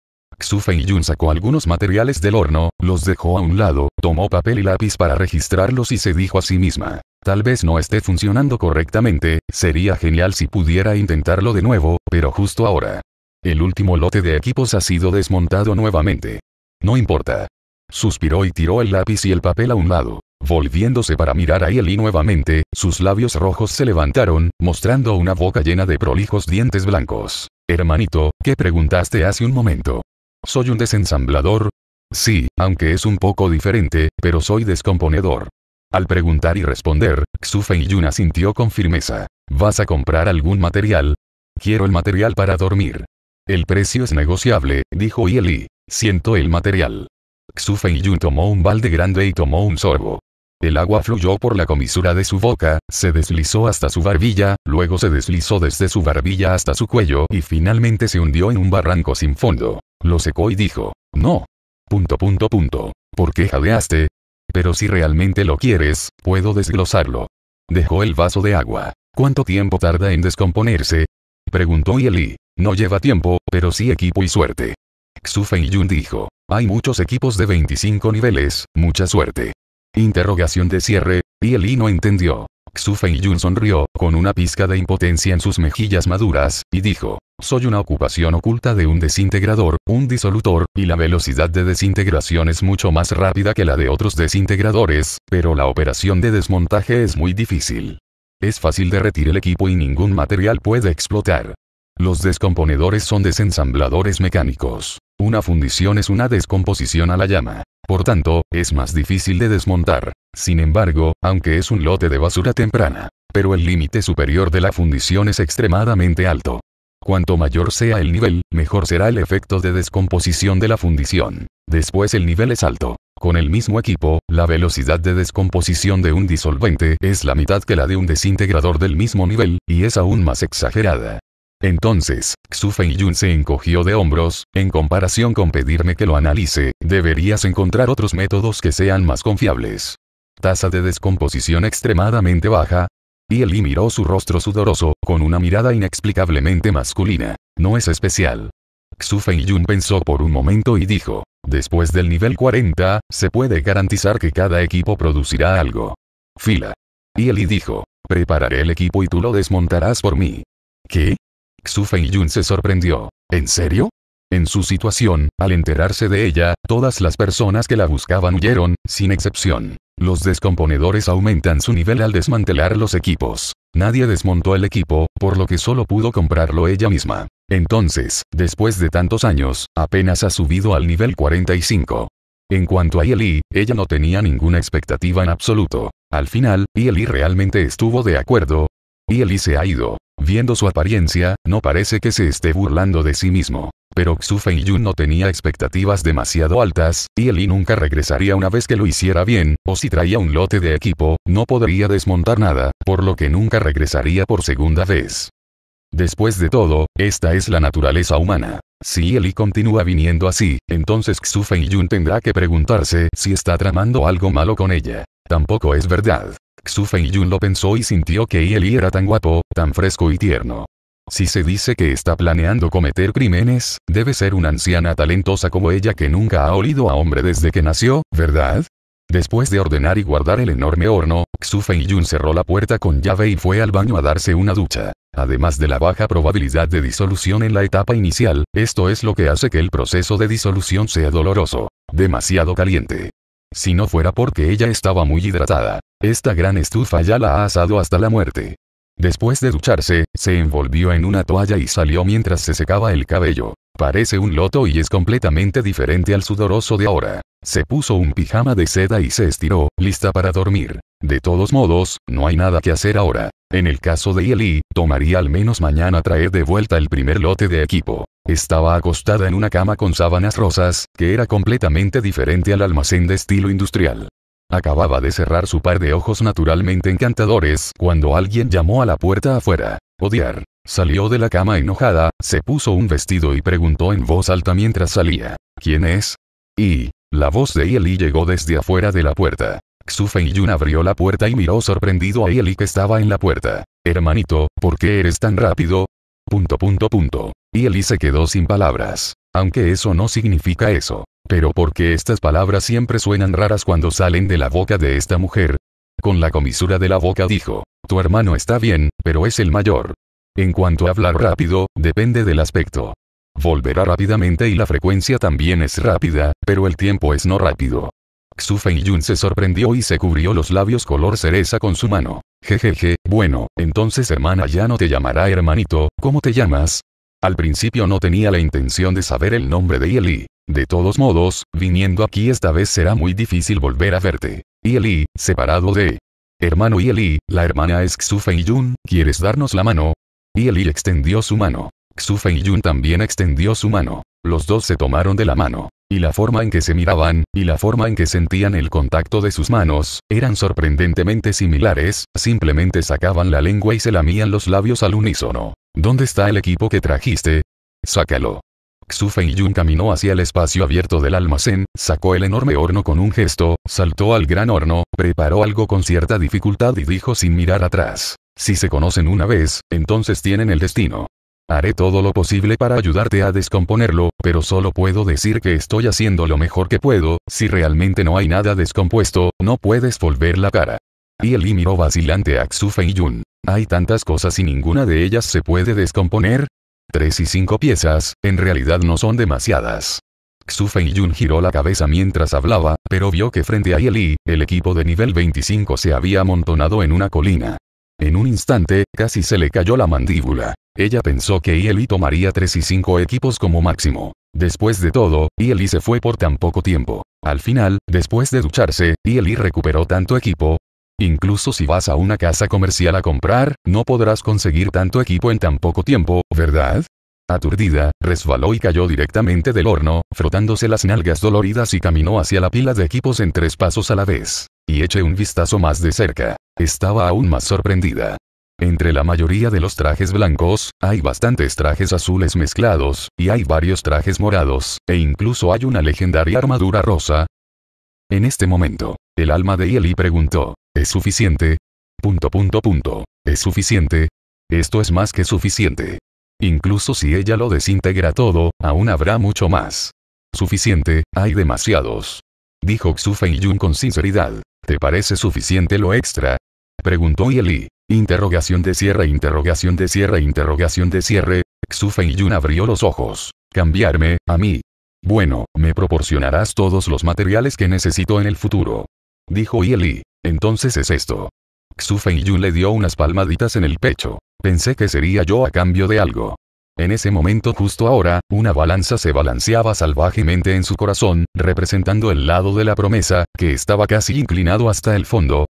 Xu Fei Yun sacó algunos materiales del horno, los dejó a un lado, tomó papel y lápiz para registrarlos y se dijo a sí misma. Tal vez no esté funcionando correctamente, sería genial si pudiera intentarlo de nuevo, pero justo ahora. El último lote de equipos ha sido desmontado nuevamente. No importa. Suspiró y tiró el lápiz y el papel a un lado. Volviéndose para mirar a Eli nuevamente, sus labios rojos se levantaron, mostrando una boca llena de prolijos dientes blancos. Hermanito, ¿qué preguntaste hace un momento? Soy un desensamblador. Sí, aunque es un poco diferente, pero soy descomponedor. Al preguntar y responder, Feng Yun asintió con firmeza. ¿Vas a comprar algún material? Quiero el material para dormir. El precio es negociable, dijo Yeli. Siento el material. Xufei Yun tomó un balde grande y tomó un sorbo. El agua fluyó por la comisura de su boca, se deslizó hasta su barbilla, luego se deslizó desde su barbilla hasta su cuello y finalmente se hundió en un barranco sin fondo. Lo secó y dijo, no. Punto punto punto. ¿Por qué jadeaste? Pero si realmente lo quieres, puedo desglosarlo. Dejó el vaso de agua. ¿Cuánto tiempo tarda en descomponerse? Preguntó Eli. No lleva tiempo, pero sí equipo y suerte. Xu Feng-Yun dijo. Hay muchos equipos de 25 niveles, mucha suerte. Interrogación de cierre, Eli no entendió. Xu Feng-Yun sonrió, con una pizca de impotencia en sus mejillas maduras, y dijo. Soy una ocupación oculta de un desintegrador, un disolutor, y la velocidad de desintegración es mucho más rápida que la de otros desintegradores, pero la operación de desmontaje es muy difícil. Es fácil derretir el equipo y ningún material puede explotar. Los descomponedores son desensambladores mecánicos. Una fundición es una descomposición a la llama. Por tanto, es más difícil de desmontar. Sin embargo, aunque es un lote de basura temprana, pero el límite superior de la fundición es extremadamente alto. Cuanto mayor sea el nivel, mejor será el efecto de descomposición de la fundición. Después el nivel es alto. Con el mismo equipo, la velocidad de descomposición de un disolvente es la mitad que la de un desintegrador del mismo nivel, y es aún más exagerada. Entonces, Xu Yun se encogió de hombros, en comparación con pedirme que lo analice, deberías encontrar otros métodos que sean más confiables. Tasa de descomposición extremadamente baja, y miró su rostro sudoroso, con una mirada inexplicablemente masculina. No es especial. Xu Yun pensó por un momento y dijo, después del nivel 40, se puede garantizar que cada equipo producirá algo. Fila. Y Eli dijo, prepararé el equipo y tú lo desmontarás por mí. ¿Qué? Xu Yun se sorprendió. ¿En serio? En su situación, al enterarse de ella, todas las personas que la buscaban huyeron, sin excepción. Los descomponedores aumentan su nivel al desmantelar los equipos. Nadie desmontó el equipo, por lo que solo pudo comprarlo ella misma. Entonces, después de tantos años, apenas ha subido al nivel 45. En cuanto a Yeli, ella no tenía ninguna expectativa en absoluto. Al final, Yeli realmente estuvo de acuerdo. Yeli se ha ido. Viendo su apariencia, no parece que se esté burlando de sí mismo pero Xu Yun no tenía expectativas demasiado altas, y Eli nunca regresaría una vez que lo hiciera bien, o si traía un lote de equipo, no podría desmontar nada, por lo que nunca regresaría por segunda vez. Después de todo, esta es la naturaleza humana. Si Eli continúa viniendo así, entonces Xu Yun tendrá que preguntarse si está tramando algo malo con ella. Tampoco es verdad. Xu Yun lo pensó y sintió que Eli era tan guapo, tan fresco y tierno. Si se dice que está planeando cometer crímenes, debe ser una anciana talentosa como ella que nunca ha olido a hombre desde que nació, ¿verdad? Después de ordenar y guardar el enorme horno, Xu Yun cerró la puerta con llave y fue al baño a darse una ducha. Además de la baja probabilidad de disolución en la etapa inicial, esto es lo que hace que el proceso de disolución sea doloroso. Demasiado caliente. Si no fuera porque ella estaba muy hidratada, esta gran estufa ya la ha asado hasta la muerte. Después de ducharse, se envolvió en una toalla y salió mientras se secaba el cabello. Parece un loto y es completamente diferente al sudoroso de ahora. Se puso un pijama de seda y se estiró, lista para dormir. De todos modos, no hay nada que hacer ahora. En el caso de Eli, tomaría al menos mañana traer de vuelta el primer lote de equipo. Estaba acostada en una cama con sábanas rosas, que era completamente diferente al almacén de estilo industrial. Acababa de cerrar su par de ojos naturalmente encantadores cuando alguien llamó a la puerta afuera. Odiar. Salió de la cama enojada, se puso un vestido y preguntó en voz alta mientras salía. ¿Quién es? Y, la voz de Eli llegó desde afuera de la puerta. Xufei Yun abrió la puerta y miró sorprendido a Eli que estaba en la puerta. Hermanito, ¿por qué eres tan rápido? Punto punto punto. Y Eli se quedó sin palabras. Aunque eso no significa eso. Pero porque estas palabras siempre suenan raras cuando salen de la boca de esta mujer. Con la comisura de la boca dijo, tu hermano está bien, pero es el mayor. En cuanto a hablar rápido, depende del aspecto. Volverá rápidamente y la frecuencia también es rápida, pero el tiempo es no rápido. Xu Yun se sorprendió y se cubrió los labios color cereza con su mano. Jejeje, bueno, entonces hermana ya no te llamará hermanito, ¿cómo te llamas? Al principio no tenía la intención de saber el nombre de Yeli. De todos modos, viniendo aquí esta vez será muy difícil volver a verte. Y Eli, separado de... Hermano y Eli, la hermana es Xu Yun, ¿quieres darnos la mano? Y Eli extendió su mano. Xu Yun también extendió su mano. Los dos se tomaron de la mano. Y la forma en que se miraban, y la forma en que sentían el contacto de sus manos, eran sorprendentemente similares, simplemente sacaban la lengua y se lamían los labios al unísono. ¿Dónde está el equipo que trajiste? Sácalo. Xu Feiyun caminó hacia el espacio abierto del almacén, sacó el enorme horno con un gesto, saltó al gran horno, preparó algo con cierta dificultad y dijo sin mirar atrás. Si se conocen una vez, entonces tienen el destino. Haré todo lo posible para ayudarte a descomponerlo, pero solo puedo decir que estoy haciendo lo mejor que puedo, si realmente no hay nada descompuesto, no puedes volver la cara. Y el miró vacilante a Xu Feiyun. Hay tantas cosas y ninguna de ellas se puede descomponer, Tres y cinco piezas, en realidad no son demasiadas. Xu Yun giró la cabeza mientras hablaba, pero vio que frente a Yeli, el equipo de nivel 25 se había amontonado en una colina. En un instante, casi se le cayó la mandíbula. Ella pensó que Yeli tomaría tres y cinco equipos como máximo. Después de todo, Yeli se fue por tan poco tiempo. Al final, después de ducharse, Yeli recuperó tanto equipo, Incluso si vas a una casa comercial a comprar, no podrás conseguir tanto equipo en tan poco tiempo, ¿verdad? Aturdida, resbaló y cayó directamente del horno, frotándose las nalgas doloridas y caminó hacia la pila de equipos en tres pasos a la vez. Y eché un vistazo más de cerca. Estaba aún más sorprendida. Entre la mayoría de los trajes blancos, hay bastantes trajes azules mezclados, y hay varios trajes morados, e incluso hay una legendaria armadura rosa. En este momento, el alma de Yeli preguntó, ¿es suficiente? Punto punto punto, ¿es suficiente? Esto es más que suficiente. Incluso si ella lo desintegra todo, aún habrá mucho más. Suficiente, hay demasiados. Dijo Xu Feng-Yun con sinceridad. ¿Te parece suficiente lo extra? Preguntó Yeli. Interrogación de cierre, interrogación de cierre, interrogación de cierre. Xu Feng-Yun abrió los ojos. Cambiarme, a mí. Bueno, me proporcionarás todos los materiales que necesito en el futuro. Dijo Yeli. Entonces es esto. Xu le dio unas palmaditas en el pecho. Pensé que sería yo a cambio de algo. En ese momento justo ahora, una balanza se balanceaba salvajemente en su corazón, representando el lado de la promesa, que estaba casi inclinado hasta el fondo,